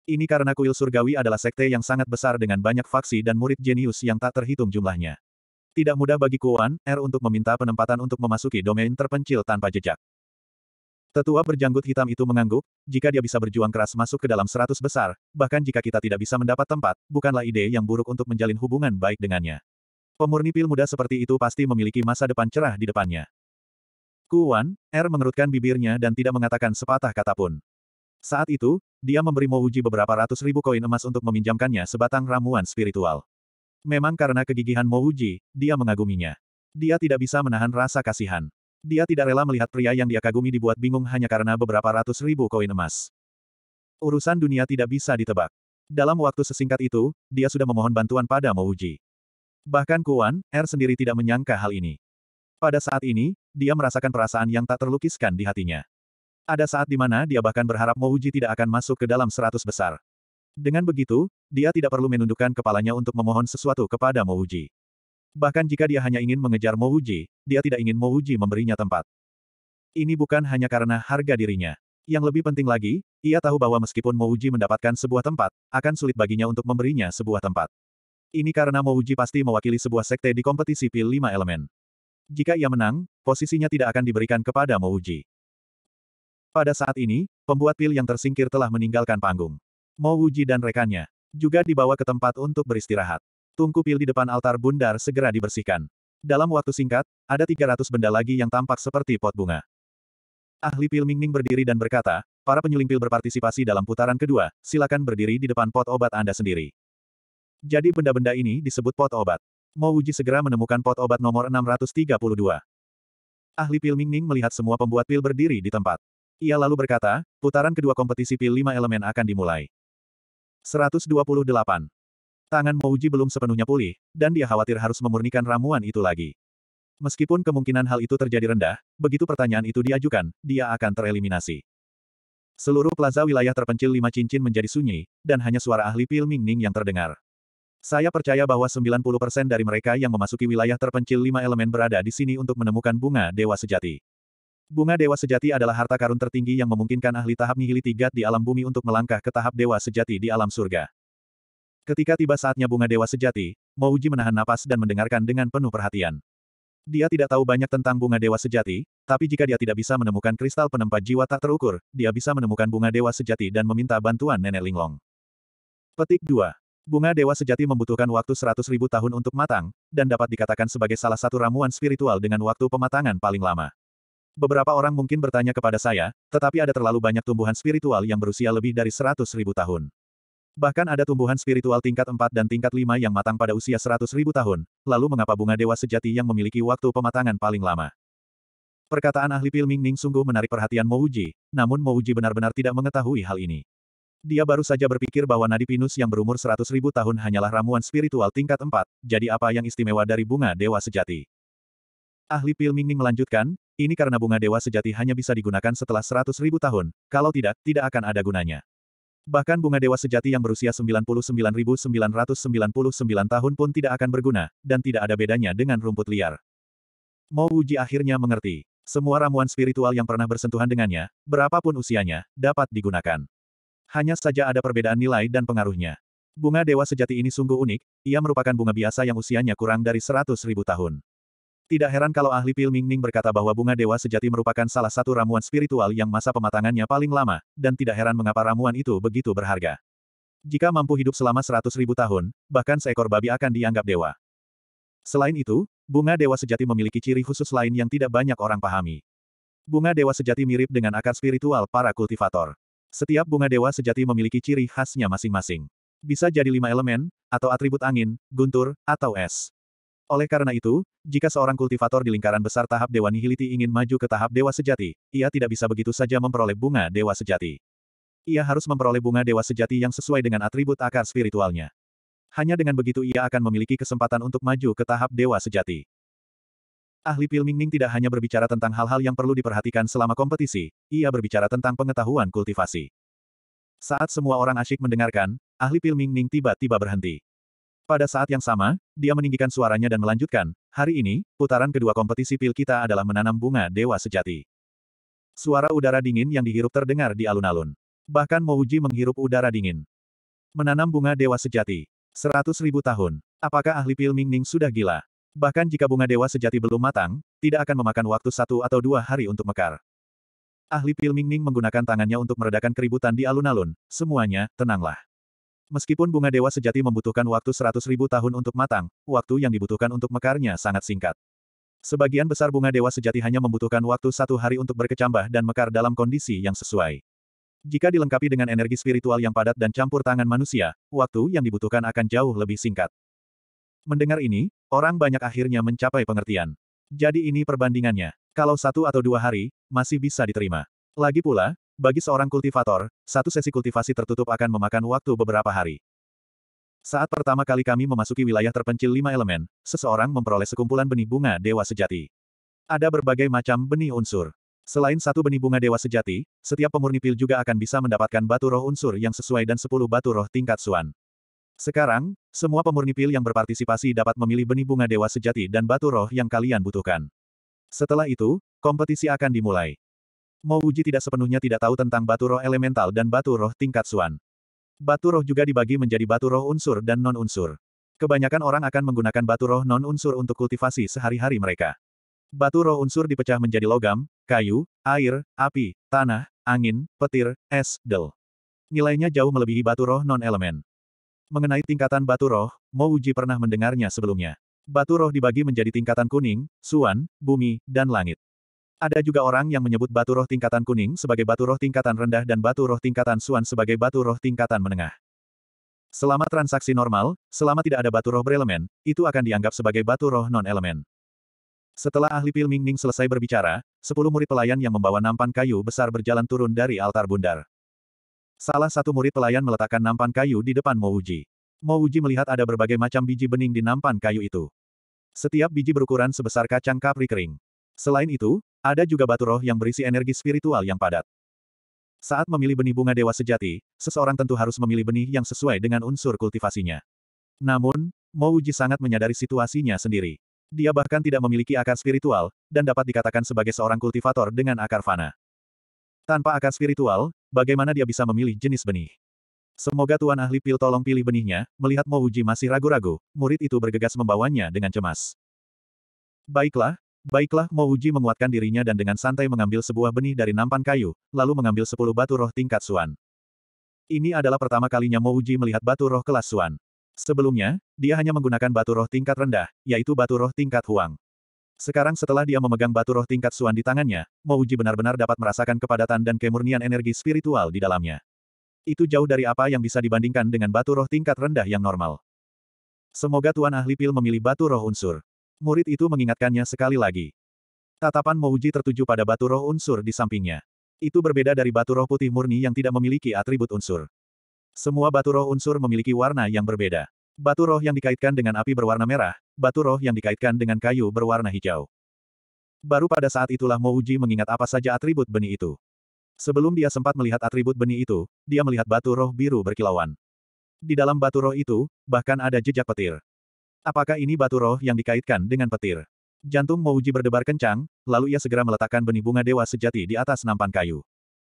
Ini karena kuil surgawi adalah sekte yang sangat besar dengan banyak faksi dan murid jenius yang tak terhitung jumlahnya. Tidak mudah bagi Kuan R er untuk meminta penempatan untuk memasuki domain terpencil tanpa jejak. Tetua berjanggut hitam itu mengangguk, jika dia bisa berjuang keras masuk ke dalam seratus besar, bahkan jika kita tidak bisa mendapat tempat, bukanlah ide yang buruk untuk menjalin hubungan baik dengannya. Pemurni pil muda seperti itu pasti memiliki masa depan cerah di depannya. Kuan, R er mengerutkan bibirnya dan tidak mengatakan sepatah kata pun. Saat itu, dia memberi Uji beberapa ratus ribu koin emas untuk meminjamkannya sebatang ramuan spiritual. Memang karena kegigihan Mouji, dia mengaguminya. Dia tidak bisa menahan rasa kasihan. Dia tidak rela melihat pria yang dia kagumi dibuat bingung hanya karena beberapa ratus ribu koin emas. Urusan dunia tidak bisa ditebak. Dalam waktu sesingkat itu, dia sudah memohon bantuan pada Mouji. Bahkan Kuan, Er sendiri tidak menyangka hal ini. Pada saat ini, dia merasakan perasaan yang tak terlukiskan di hatinya. Ada saat di mana dia bahkan berharap Mouji tidak akan masuk ke dalam seratus besar. Dengan begitu, dia tidak perlu menundukkan kepalanya untuk memohon sesuatu kepada Mouji. Bahkan jika dia hanya ingin mengejar Mouji, dia tidak ingin Mouji memberinya tempat. Ini bukan hanya karena harga dirinya. Yang lebih penting lagi, ia tahu bahwa meskipun Mouji mendapatkan sebuah tempat, akan sulit baginya untuk memberinya sebuah tempat. Ini karena Mouji pasti mewakili sebuah sekte di kompetisi pil lima elemen. Jika ia menang, posisinya tidak akan diberikan kepada Mouji. Pada saat ini, pembuat pil yang tersingkir telah meninggalkan panggung. Mouji dan rekannya juga dibawa ke tempat untuk beristirahat. Tungku pil di depan altar bundar segera dibersihkan. Dalam waktu singkat, ada 300 benda lagi yang tampak seperti pot bunga. Ahli pil Mingning berdiri dan berkata, para penyuling pil berpartisipasi dalam putaran kedua, silakan berdiri di depan pot obat Anda sendiri. Jadi benda-benda ini disebut pot obat. Mo Wuji segera menemukan pot obat nomor 632. Ahli pil Mingning melihat semua pembuat pil berdiri di tempat. Ia lalu berkata, putaran kedua kompetisi pil lima elemen akan dimulai. 128. Tangan Wuji belum sepenuhnya pulih, dan dia khawatir harus memurnikan ramuan itu lagi. Meskipun kemungkinan hal itu terjadi rendah, begitu pertanyaan itu diajukan, dia akan tereliminasi. Seluruh plaza wilayah terpencil lima cincin menjadi sunyi, dan hanya suara ahli pil Mingning yang terdengar. Saya percaya bahwa 90% dari mereka yang memasuki wilayah terpencil lima elemen berada di sini untuk menemukan bunga dewa sejati. Bunga dewa sejati adalah harta karun tertinggi yang memungkinkan ahli tahap nihiliti tiga di alam bumi untuk melangkah ke tahap dewa sejati di alam surga. Ketika tiba saatnya bunga dewa sejati, Mouji menahan napas dan mendengarkan dengan penuh perhatian. Dia tidak tahu banyak tentang bunga dewa sejati, tapi jika dia tidak bisa menemukan kristal penempat jiwa tak terukur, dia bisa menemukan bunga dewa sejati dan meminta bantuan Nenek Linglong. Petik 2. Bunga Dewa Sejati membutuhkan waktu 100.000 tahun untuk matang, dan dapat dikatakan sebagai salah satu ramuan spiritual dengan waktu pematangan paling lama. Beberapa orang mungkin bertanya kepada saya, tetapi ada terlalu banyak tumbuhan spiritual yang berusia lebih dari 100.000 tahun. Bahkan ada tumbuhan spiritual tingkat 4 dan tingkat 5 yang matang pada usia 100.000 tahun, lalu mengapa bunga dewa sejati yang memiliki waktu pematangan paling lama? Perkataan ahli Pilming Ning sungguh menarik perhatian Mouji, namun Mouji benar-benar tidak mengetahui hal ini. Dia baru saja berpikir bahwa nadi pinus yang berumur seratus ribu tahun hanyalah ramuan spiritual tingkat empat. jadi apa yang istimewa dari bunga dewa sejati? Ahli Pil Mingning melanjutkan, ini karena bunga dewa sejati hanya bisa digunakan setelah seratus ribu tahun, kalau tidak, tidak akan ada gunanya. Bahkan bunga dewa sejati yang berusia 99.999 tahun pun tidak akan berguna, dan tidak ada bedanya dengan rumput liar. Mo Wuji akhirnya mengerti. Semua ramuan spiritual yang pernah bersentuhan dengannya, berapapun usianya, dapat digunakan. Hanya saja ada perbedaan nilai dan pengaruhnya. Bunga dewa sejati ini sungguh unik, ia merupakan bunga biasa yang usianya kurang dari seratus ribu tahun. Tidak heran kalau ahli Pil Mingning berkata bahwa bunga dewa sejati merupakan salah satu ramuan spiritual yang masa pematangannya paling lama, dan tidak heran mengapa ramuan itu begitu berharga. Jika mampu hidup selama seratus ribu tahun, bahkan seekor babi akan dianggap dewa. Selain itu, bunga dewa sejati memiliki ciri khusus lain yang tidak banyak orang pahami. Bunga dewa sejati mirip dengan akar spiritual para kultivator. Setiap bunga dewa sejati memiliki ciri khasnya masing-masing. Bisa jadi lima elemen, atau atribut angin, guntur, atau es. Oleh karena itu, jika seorang kultivator di lingkaran besar tahap Dewa Nihiliti ingin maju ke tahap Dewa Sejati, ia tidak bisa begitu saja memperoleh bunga Dewa Sejati. Ia harus memperoleh bunga Dewa Sejati yang sesuai dengan atribut akar spiritualnya. Hanya dengan begitu ia akan memiliki kesempatan untuk maju ke tahap Dewa Sejati. Ahli Pil Mingning tidak hanya berbicara tentang hal-hal yang perlu diperhatikan selama kompetisi, ia berbicara tentang pengetahuan kultivasi. Saat semua orang asyik mendengarkan, ahli Pil Mingning tiba-tiba berhenti. Pada saat yang sama, dia meninggikan suaranya dan melanjutkan, hari ini, putaran kedua kompetisi pil kita adalah menanam bunga dewa sejati. Suara udara dingin yang dihirup terdengar di alun-alun. Bahkan Mouji menghirup udara dingin. Menanam bunga dewa sejati. Seratus ribu tahun. Apakah ahli Pil Mingning sudah gila? Bahkan jika bunga dewa sejati belum matang, tidak akan memakan waktu satu atau dua hari untuk mekar. Ahli Pil Mingning menggunakan tangannya untuk meredakan keributan di alun-alun, semuanya, tenanglah. Meskipun bunga dewa sejati membutuhkan waktu seratus ribu tahun untuk matang, waktu yang dibutuhkan untuk mekarnya sangat singkat. Sebagian besar bunga dewa sejati hanya membutuhkan waktu satu hari untuk berkecambah dan mekar dalam kondisi yang sesuai. Jika dilengkapi dengan energi spiritual yang padat dan campur tangan manusia, waktu yang dibutuhkan akan jauh lebih singkat. Mendengar ini, Orang banyak akhirnya mencapai pengertian. Jadi ini perbandingannya. Kalau satu atau dua hari, masih bisa diterima. Lagi pula, bagi seorang kultivator, satu sesi kultivasi tertutup akan memakan waktu beberapa hari. Saat pertama kali kami memasuki wilayah terpencil lima elemen, seseorang memperoleh sekumpulan benih bunga dewa sejati. Ada berbagai macam benih unsur. Selain satu benih bunga dewa sejati, setiap pemurni pil juga akan bisa mendapatkan batu roh unsur yang sesuai dan sepuluh batu roh tingkat suan. Sekarang, semua pemurni pil yang berpartisipasi dapat memilih benih bunga dewa sejati dan batu roh yang kalian butuhkan. Setelah itu, kompetisi akan dimulai. Mo Uji tidak sepenuhnya tidak tahu tentang batu roh elemental dan batu roh tingkat suan. Batu roh juga dibagi menjadi batu roh unsur dan non-unsur. Kebanyakan orang akan menggunakan batu roh non-unsur untuk kultivasi sehari-hari mereka. Batu roh unsur dipecah menjadi logam, kayu, air, api, tanah, angin, petir, es, del. Nilainya jauh melebihi batu roh non-elemen. Mengenai tingkatan batu roh, Mo Uji pernah mendengarnya sebelumnya. Batu roh dibagi menjadi tingkatan kuning, suan, bumi, dan langit. Ada juga orang yang menyebut batu roh tingkatan kuning sebagai batu roh tingkatan rendah dan batu roh tingkatan suan sebagai batu roh tingkatan menengah. Selama transaksi normal, selama tidak ada batu roh berelemen, itu akan dianggap sebagai batu roh non-elemen. Setelah ahli Pil Mingning selesai berbicara, sepuluh murid pelayan yang membawa nampan kayu besar berjalan turun dari altar bundar. Salah satu murid pelayan meletakkan nampan kayu di depan Mouji. Mouji melihat ada berbagai macam biji bening di nampan kayu itu. Setiap biji berukuran sebesar kacang kapri kering. Selain itu, ada juga batu roh yang berisi energi spiritual yang padat. Saat memilih benih bunga dewa sejati, seseorang tentu harus memilih benih yang sesuai dengan unsur kultivasinya. Namun, Mouji sangat menyadari situasinya sendiri. Dia bahkan tidak memiliki akar spiritual, dan dapat dikatakan sebagai seorang kultivator dengan akar fana. Tanpa akar spiritual, Bagaimana dia bisa memilih jenis benih? Semoga Tuan Ahli Pil tolong pilih benihnya, melihat Mo Uji masih ragu-ragu, murid itu bergegas membawanya dengan cemas. Baiklah, baiklah Mo Uji menguatkan dirinya dan dengan santai mengambil sebuah benih dari nampan kayu, lalu mengambil sepuluh batu roh tingkat Suan. Ini adalah pertama kalinya Mo Uji melihat batu roh kelas Suan. Sebelumnya, dia hanya menggunakan batu roh tingkat rendah, yaitu batu roh tingkat Huang. Sekarang setelah dia memegang batu roh tingkat Suan di tangannya, Mouji benar-benar dapat merasakan kepadatan dan kemurnian energi spiritual di dalamnya. Itu jauh dari apa yang bisa dibandingkan dengan batu roh tingkat rendah yang normal. Semoga Tuan Ahli Pil memilih batu roh unsur. Murid itu mengingatkannya sekali lagi. Tatapan Mouji tertuju pada batu roh unsur di sampingnya. Itu berbeda dari batu roh putih murni yang tidak memiliki atribut unsur. Semua batu roh unsur memiliki warna yang berbeda. Batu roh yang dikaitkan dengan api berwarna merah, batu roh yang dikaitkan dengan kayu berwarna hijau. Baru pada saat itulah Mo Uji mengingat apa saja atribut benih itu. Sebelum dia sempat melihat atribut benih itu, dia melihat batu roh biru berkilauan. Di dalam batu roh itu, bahkan ada jejak petir. Apakah ini batu roh yang dikaitkan dengan petir? Jantung Mo Uji berdebar kencang, lalu ia segera meletakkan benih bunga dewa sejati di atas nampan kayu.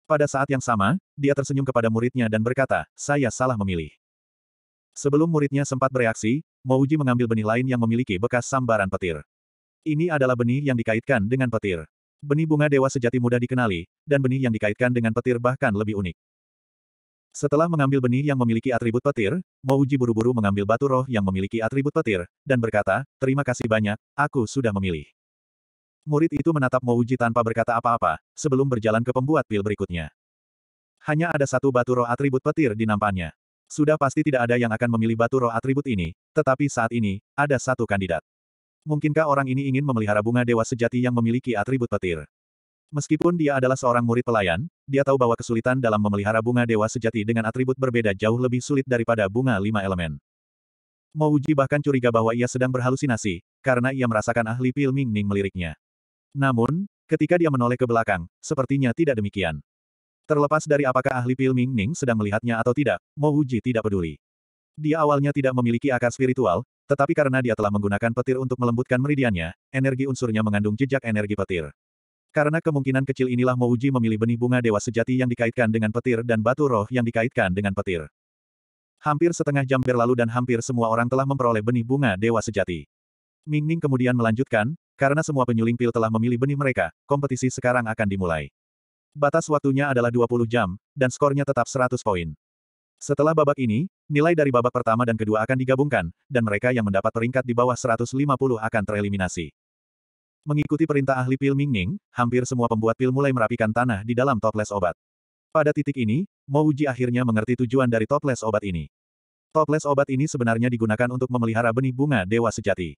Pada saat yang sama, dia tersenyum kepada muridnya dan berkata, saya salah memilih. Sebelum muridnya sempat bereaksi, Mouji mengambil benih lain yang memiliki bekas sambaran petir. Ini adalah benih yang dikaitkan dengan petir. Benih bunga dewa sejati mudah dikenali, dan benih yang dikaitkan dengan petir bahkan lebih unik. Setelah mengambil benih yang memiliki atribut petir, Mouji buru-buru mengambil batu roh yang memiliki atribut petir, dan berkata, terima kasih banyak, aku sudah memilih. Murid itu menatap Mouji tanpa berkata apa-apa, sebelum berjalan ke pembuat pil berikutnya. Hanya ada satu batu roh atribut petir di nampannya. Sudah pasti tidak ada yang akan memilih batu roh atribut ini, tetapi saat ini, ada satu kandidat. Mungkinkah orang ini ingin memelihara bunga dewa sejati yang memiliki atribut petir? Meskipun dia adalah seorang murid pelayan, dia tahu bahwa kesulitan dalam memelihara bunga dewa sejati dengan atribut berbeda jauh lebih sulit daripada bunga lima elemen. Mouji bahkan curiga bahwa ia sedang berhalusinasi, karena ia merasakan ahli Pil Ning meliriknya. Namun, ketika dia menoleh ke belakang, sepertinya tidak demikian. Terlepas dari apakah ahli Pil Ming Ning sedang melihatnya atau tidak, Mo Wuji tidak peduli. Dia awalnya tidak memiliki akar spiritual, tetapi karena dia telah menggunakan petir untuk melembutkan meridiannya, energi unsurnya mengandung jejak energi petir. Karena kemungkinan kecil inilah Mo Wuji memilih benih bunga dewa sejati yang dikaitkan dengan petir dan batu roh yang dikaitkan dengan petir. Hampir setengah jam berlalu dan hampir semua orang telah memperoleh benih bunga dewa sejati. Ming Ning kemudian melanjutkan, karena semua penyuling pil telah memilih benih mereka, kompetisi sekarang akan dimulai batas waktunya adalah 20 jam, dan skornya tetap 100 poin. Setelah babak ini, nilai dari babak pertama dan kedua akan digabungkan, dan mereka yang mendapat peringkat di bawah 150 akan tereliminasi. Mengikuti perintah ahli pil Mingning, hampir semua pembuat pil mulai merapikan tanah di dalam toples obat. Pada titik ini, Mouji akhirnya mengerti tujuan dari toples obat ini. Toples obat ini sebenarnya digunakan untuk memelihara benih bunga dewa sejati.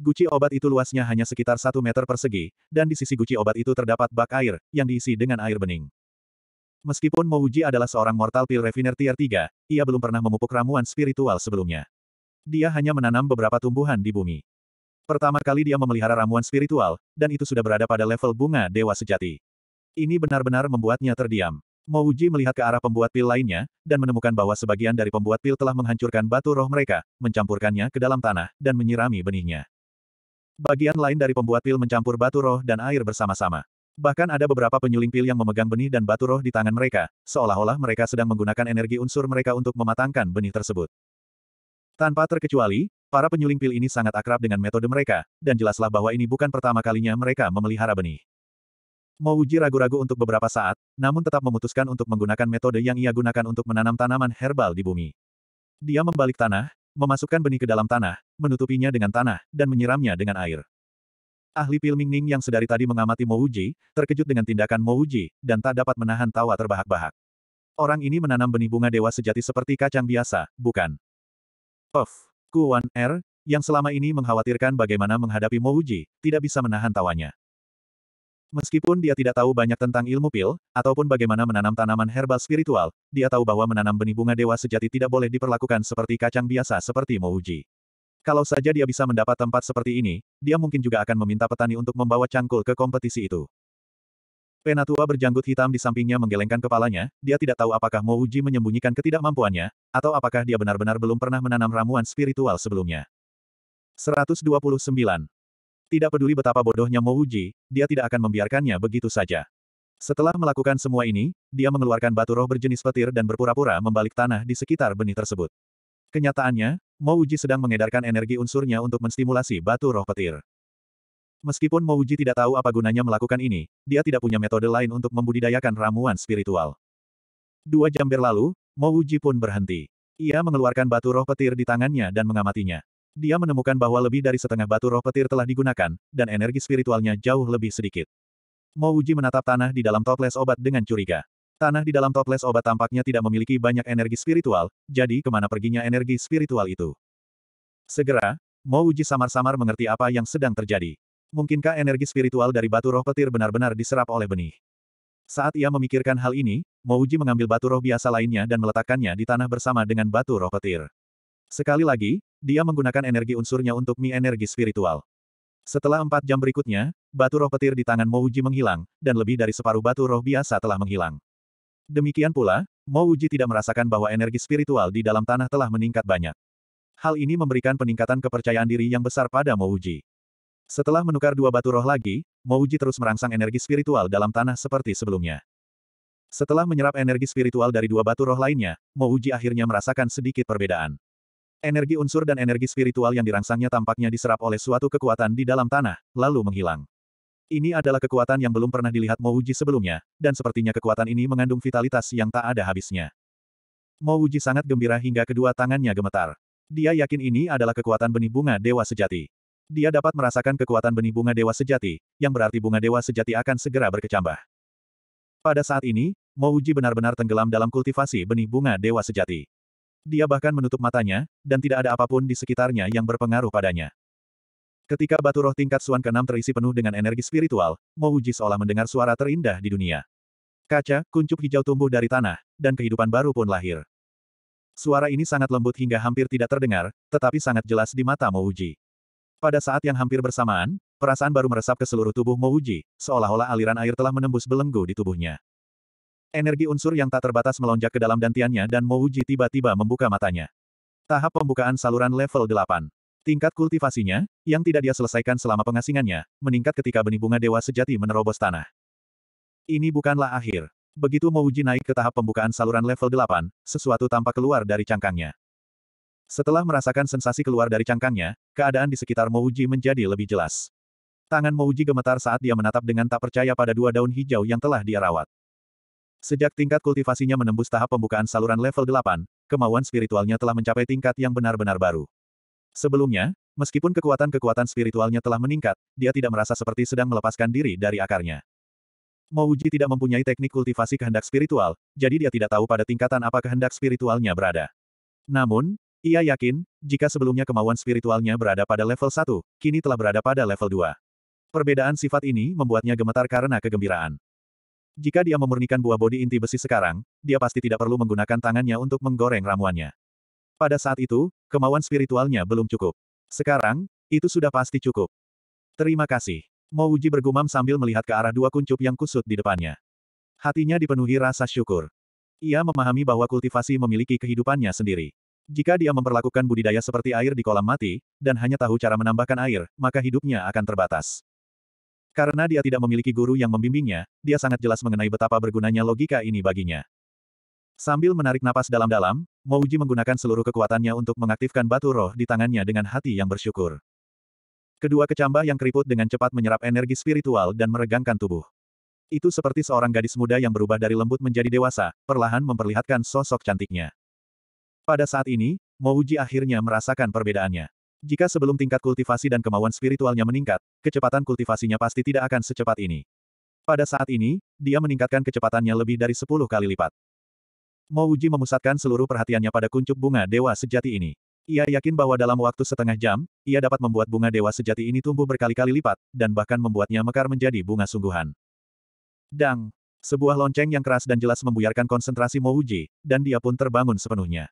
Guci obat itu luasnya hanya sekitar satu meter persegi, dan di sisi guci obat itu terdapat bak air, yang diisi dengan air bening. Meskipun Mouji adalah seorang mortal pil refiner tier 3, ia belum pernah memupuk ramuan spiritual sebelumnya. Dia hanya menanam beberapa tumbuhan di bumi. Pertama kali dia memelihara ramuan spiritual, dan itu sudah berada pada level bunga dewa sejati. Ini benar-benar membuatnya terdiam. Mouji melihat ke arah pembuat pil lainnya, dan menemukan bahwa sebagian dari pembuat pil telah menghancurkan batu roh mereka, mencampurkannya ke dalam tanah, dan menyirami benihnya. Bagian lain dari pembuat pil mencampur batu roh dan air bersama-sama. Bahkan ada beberapa penyuling pil yang memegang benih dan batu roh di tangan mereka, seolah-olah mereka sedang menggunakan energi unsur mereka untuk mematangkan benih tersebut. Tanpa terkecuali, para penyuling pil ini sangat akrab dengan metode mereka, dan jelaslah bahwa ini bukan pertama kalinya mereka memelihara benih. Mau uji ragu-ragu untuk beberapa saat, namun tetap memutuskan untuk menggunakan metode yang ia gunakan untuk menanam tanaman herbal di bumi. Dia membalik tanah, memasukkan benih ke dalam tanah, menutupinya dengan tanah, dan menyiramnya dengan air. Ahli Pil Ning yang sedari tadi mengamati Mo Uji, terkejut dengan tindakan Mo Uji, dan tak dapat menahan tawa terbahak-bahak. Orang ini menanam benih bunga dewa sejati seperti kacang biasa, bukan? Of, Kuan Er, yang selama ini mengkhawatirkan bagaimana menghadapi Mo Uji, tidak bisa menahan tawanya. Meskipun dia tidak tahu banyak tentang ilmu pil, ataupun bagaimana menanam tanaman herbal spiritual, dia tahu bahwa menanam benih bunga dewa sejati tidak boleh diperlakukan seperti kacang biasa seperti Mouji. Kalau saja dia bisa mendapat tempat seperti ini, dia mungkin juga akan meminta petani untuk membawa cangkul ke kompetisi itu. Penatua berjanggut hitam di sampingnya menggelengkan kepalanya, dia tidak tahu apakah Mouji menyembunyikan ketidakmampuannya, atau apakah dia benar-benar belum pernah menanam ramuan spiritual sebelumnya. 129. Tidak peduli betapa bodohnya Mo Uji, dia tidak akan membiarkannya begitu saja. Setelah melakukan semua ini, dia mengeluarkan batu roh berjenis petir dan berpura-pura membalik tanah di sekitar benih tersebut. Kenyataannya, Mo Uji sedang mengedarkan energi unsurnya untuk menstimulasi batu roh petir. Meskipun Mo Uji tidak tahu apa gunanya melakukan ini, dia tidak punya metode lain untuk membudidayakan ramuan spiritual. Dua jam berlalu, Mo Uji pun berhenti. Ia mengeluarkan batu roh petir di tangannya dan mengamatinya. Dia menemukan bahwa lebih dari setengah batu roh petir telah digunakan, dan energi spiritualnya jauh lebih sedikit. Mo Uji menatap tanah di dalam toples obat dengan curiga. Tanah di dalam toples obat tampaknya tidak memiliki banyak energi spiritual, jadi kemana perginya energi spiritual itu? Segera, Mo Uji samar-samar mengerti apa yang sedang terjadi. Mungkinkah energi spiritual dari batu roh petir benar-benar diserap oleh benih? Saat ia memikirkan hal ini, Mo Uji mengambil batu roh biasa lainnya dan meletakkannya di tanah bersama dengan batu roh petir. Sekali lagi, dia menggunakan energi unsurnya untuk mi energi spiritual. Setelah empat jam berikutnya, batu roh petir di tangan Mouji menghilang, dan lebih dari separuh batu roh biasa telah menghilang. Demikian pula, Mouji tidak merasakan bahwa energi spiritual di dalam tanah telah meningkat banyak. Hal ini memberikan peningkatan kepercayaan diri yang besar pada Mouji. Setelah menukar dua batu roh lagi, Mouji terus merangsang energi spiritual dalam tanah seperti sebelumnya. Setelah menyerap energi spiritual dari dua batu roh lainnya, Mouji akhirnya merasakan sedikit perbedaan. Energi unsur dan energi spiritual yang dirangsangnya tampaknya diserap oleh suatu kekuatan di dalam tanah, lalu menghilang. Ini adalah kekuatan yang belum pernah dilihat Mouji sebelumnya, dan sepertinya kekuatan ini mengandung vitalitas yang tak ada habisnya. Mouji sangat gembira hingga kedua tangannya gemetar. Dia yakin ini adalah kekuatan benih bunga dewa sejati. Dia dapat merasakan kekuatan benih bunga dewa sejati, yang berarti bunga dewa sejati akan segera berkecambah. Pada saat ini, Mouji benar-benar tenggelam dalam kultivasi benih bunga dewa sejati. Dia bahkan menutup matanya, dan tidak ada apapun di sekitarnya yang berpengaruh padanya. Ketika batu roh tingkat Suan ke terisi penuh dengan energi spiritual, Mouji seolah mendengar suara terindah di dunia. Kaca, kuncup hijau tumbuh dari tanah, dan kehidupan baru pun lahir. Suara ini sangat lembut hingga hampir tidak terdengar, tetapi sangat jelas di mata Mouji. Pada saat yang hampir bersamaan, perasaan baru meresap ke seluruh tubuh Mouji, seolah-olah aliran air telah menembus belenggu di tubuhnya. Energi unsur yang tak terbatas melonjak ke dalam dantiannya dan Mouji tiba-tiba membuka matanya. Tahap pembukaan saluran level 8. Tingkat kultivasinya, yang tidak dia selesaikan selama pengasingannya, meningkat ketika benih bunga dewa sejati menerobos tanah. Ini bukanlah akhir. Begitu Mouji naik ke tahap pembukaan saluran level 8, sesuatu tampak keluar dari cangkangnya. Setelah merasakan sensasi keluar dari cangkangnya, keadaan di sekitar Mouji menjadi lebih jelas. Tangan Mouji gemetar saat dia menatap dengan tak percaya pada dua daun hijau yang telah dia rawat. Sejak tingkat kultivasinya menembus tahap pembukaan saluran level 8, kemauan spiritualnya telah mencapai tingkat yang benar-benar baru. Sebelumnya, meskipun kekuatan-kekuatan spiritualnya telah meningkat, dia tidak merasa seperti sedang melepaskan diri dari akarnya. Mouji tidak mempunyai teknik kultivasi kehendak spiritual, jadi dia tidak tahu pada tingkatan apa kehendak spiritualnya berada. Namun, ia yakin, jika sebelumnya kemauan spiritualnya berada pada level 1, kini telah berada pada level 2. Perbedaan sifat ini membuatnya gemetar karena kegembiraan. Jika dia memurnikan buah bodi inti besi sekarang, dia pasti tidak perlu menggunakan tangannya untuk menggoreng ramuannya. Pada saat itu, kemauan spiritualnya belum cukup. Sekarang, itu sudah pasti cukup. Terima kasih. Mo Uji bergumam sambil melihat ke arah dua kuncup yang kusut di depannya. Hatinya dipenuhi rasa syukur. Ia memahami bahwa kultivasi memiliki kehidupannya sendiri. Jika dia memperlakukan budidaya seperti air di kolam mati, dan hanya tahu cara menambahkan air, maka hidupnya akan terbatas. Karena dia tidak memiliki guru yang membimbingnya, dia sangat jelas mengenai betapa bergunanya logika ini baginya. Sambil menarik napas dalam-dalam, Mouji menggunakan seluruh kekuatannya untuk mengaktifkan batu roh di tangannya dengan hati yang bersyukur. Kedua kecambah yang keriput dengan cepat menyerap energi spiritual dan meregangkan tubuh. Itu seperti seorang gadis muda yang berubah dari lembut menjadi dewasa, perlahan memperlihatkan sosok cantiknya. Pada saat ini, Mouji akhirnya merasakan perbedaannya. Jika sebelum tingkat kultivasi dan kemauan spiritualnya meningkat, kecepatan kultivasinya pasti tidak akan secepat ini. Pada saat ini, dia meningkatkan kecepatannya lebih dari 10 kali lipat. Mouji memusatkan seluruh perhatiannya pada kuncup bunga dewa sejati ini. Ia yakin bahwa dalam waktu setengah jam, ia dapat membuat bunga dewa sejati ini tumbuh berkali-kali lipat, dan bahkan membuatnya mekar menjadi bunga sungguhan. Dang! Sebuah lonceng yang keras dan jelas membuyarkan konsentrasi Mouji, dan dia pun terbangun sepenuhnya.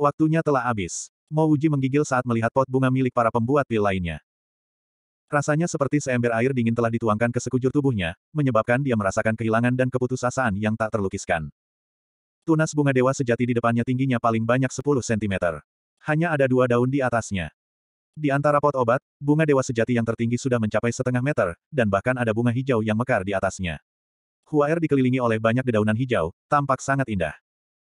Waktunya telah habis. Mo Uji menggigil saat melihat pot bunga milik para pembuat pil lainnya. Rasanya seperti seember air dingin telah dituangkan ke sekujur tubuhnya, menyebabkan dia merasakan kehilangan dan keputusasaan yang tak terlukiskan. Tunas bunga dewa sejati di depannya tingginya paling banyak 10 cm. Hanya ada dua daun di atasnya. Di antara pot obat, bunga dewa sejati yang tertinggi sudah mencapai setengah meter, dan bahkan ada bunga hijau yang mekar di atasnya. Huair dikelilingi oleh banyak dedaunan hijau, tampak sangat indah.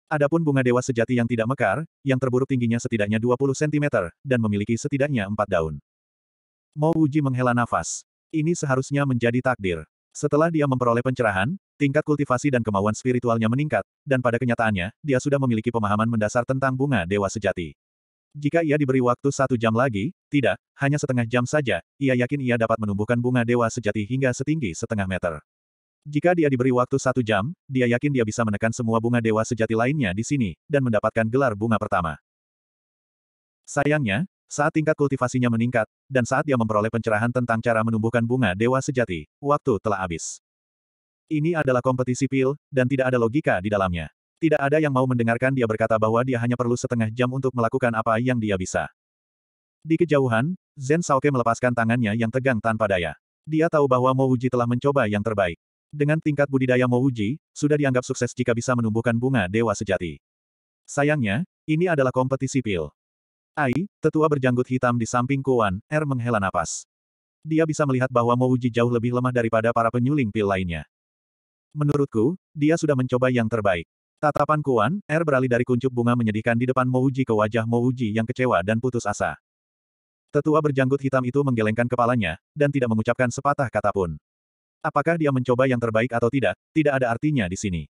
Adapun bunga dewa sejati yang tidak mekar, yang terburuk tingginya setidaknya 20 cm, dan memiliki setidaknya empat daun. Mo Wuji menghela nafas. Ini seharusnya menjadi takdir. Setelah dia memperoleh pencerahan, tingkat kultivasi dan kemauan spiritualnya meningkat, dan pada kenyataannya, dia sudah memiliki pemahaman mendasar tentang bunga dewa sejati. Jika ia diberi waktu satu jam lagi, tidak, hanya setengah jam saja, ia yakin ia dapat menumbuhkan bunga dewa sejati hingga setinggi setengah meter. Jika dia diberi waktu satu jam, dia yakin dia bisa menekan semua bunga dewa sejati lainnya di sini, dan mendapatkan gelar bunga pertama. Sayangnya, saat tingkat kultivasinya meningkat, dan saat dia memperoleh pencerahan tentang cara menumbuhkan bunga dewa sejati, waktu telah habis. Ini adalah kompetisi pil, dan tidak ada logika di dalamnya. Tidak ada yang mau mendengarkan dia berkata bahwa dia hanya perlu setengah jam untuk melakukan apa yang dia bisa. Di kejauhan, Zen Saoke melepaskan tangannya yang tegang tanpa daya. Dia tahu bahwa Mo telah mencoba yang terbaik. Dengan tingkat budidaya Mouji, sudah dianggap sukses jika bisa menumbuhkan bunga dewa sejati. Sayangnya, ini adalah kompetisi pil. Ai, tetua berjanggut hitam di samping Kuan, Er menghela napas. Dia bisa melihat bahwa Mouji jauh lebih lemah daripada para penyuling pil lainnya. Menurutku, dia sudah mencoba yang terbaik. Tatapan Kuan, Er beralih dari kuncup bunga menyedihkan di depan Mouji ke wajah Mouji yang kecewa dan putus asa. Tetua berjanggut hitam itu menggelengkan kepalanya, dan tidak mengucapkan sepatah kata pun. Apakah dia mencoba yang terbaik atau tidak, tidak ada artinya di sini.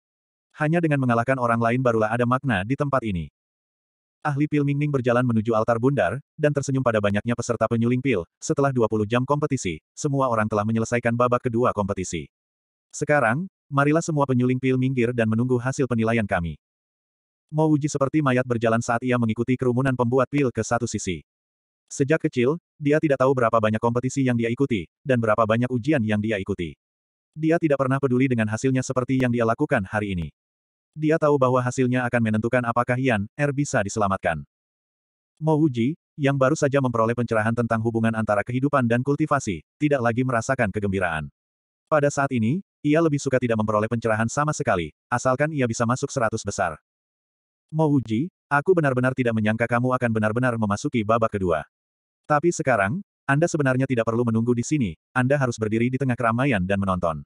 Hanya dengan mengalahkan orang lain barulah ada makna di tempat ini. Ahli pil Mingning berjalan menuju altar bundar, dan tersenyum pada banyaknya peserta penyuling pil. Setelah 20 jam kompetisi, semua orang telah menyelesaikan babak kedua kompetisi. Sekarang, marilah semua penyuling pil minggir dan menunggu hasil penilaian kami. Mo seperti mayat berjalan saat ia mengikuti kerumunan pembuat pil ke satu sisi. Sejak kecil, dia tidak tahu berapa banyak kompetisi yang dia ikuti, dan berapa banyak ujian yang dia ikuti. Dia tidak pernah peduli dengan hasilnya seperti yang dia lakukan hari ini. Dia tahu bahwa hasilnya akan menentukan apakah Yan Er bisa diselamatkan. Mo Uji, yang baru saja memperoleh pencerahan tentang hubungan antara kehidupan dan kultivasi, tidak lagi merasakan kegembiraan. Pada saat ini, ia lebih suka tidak memperoleh pencerahan sama sekali, asalkan ia bisa masuk seratus besar. Mo Uji, aku benar-benar tidak menyangka kamu akan benar-benar memasuki babak kedua. Tapi sekarang, Anda sebenarnya tidak perlu menunggu di sini, Anda harus berdiri di tengah keramaian dan menonton.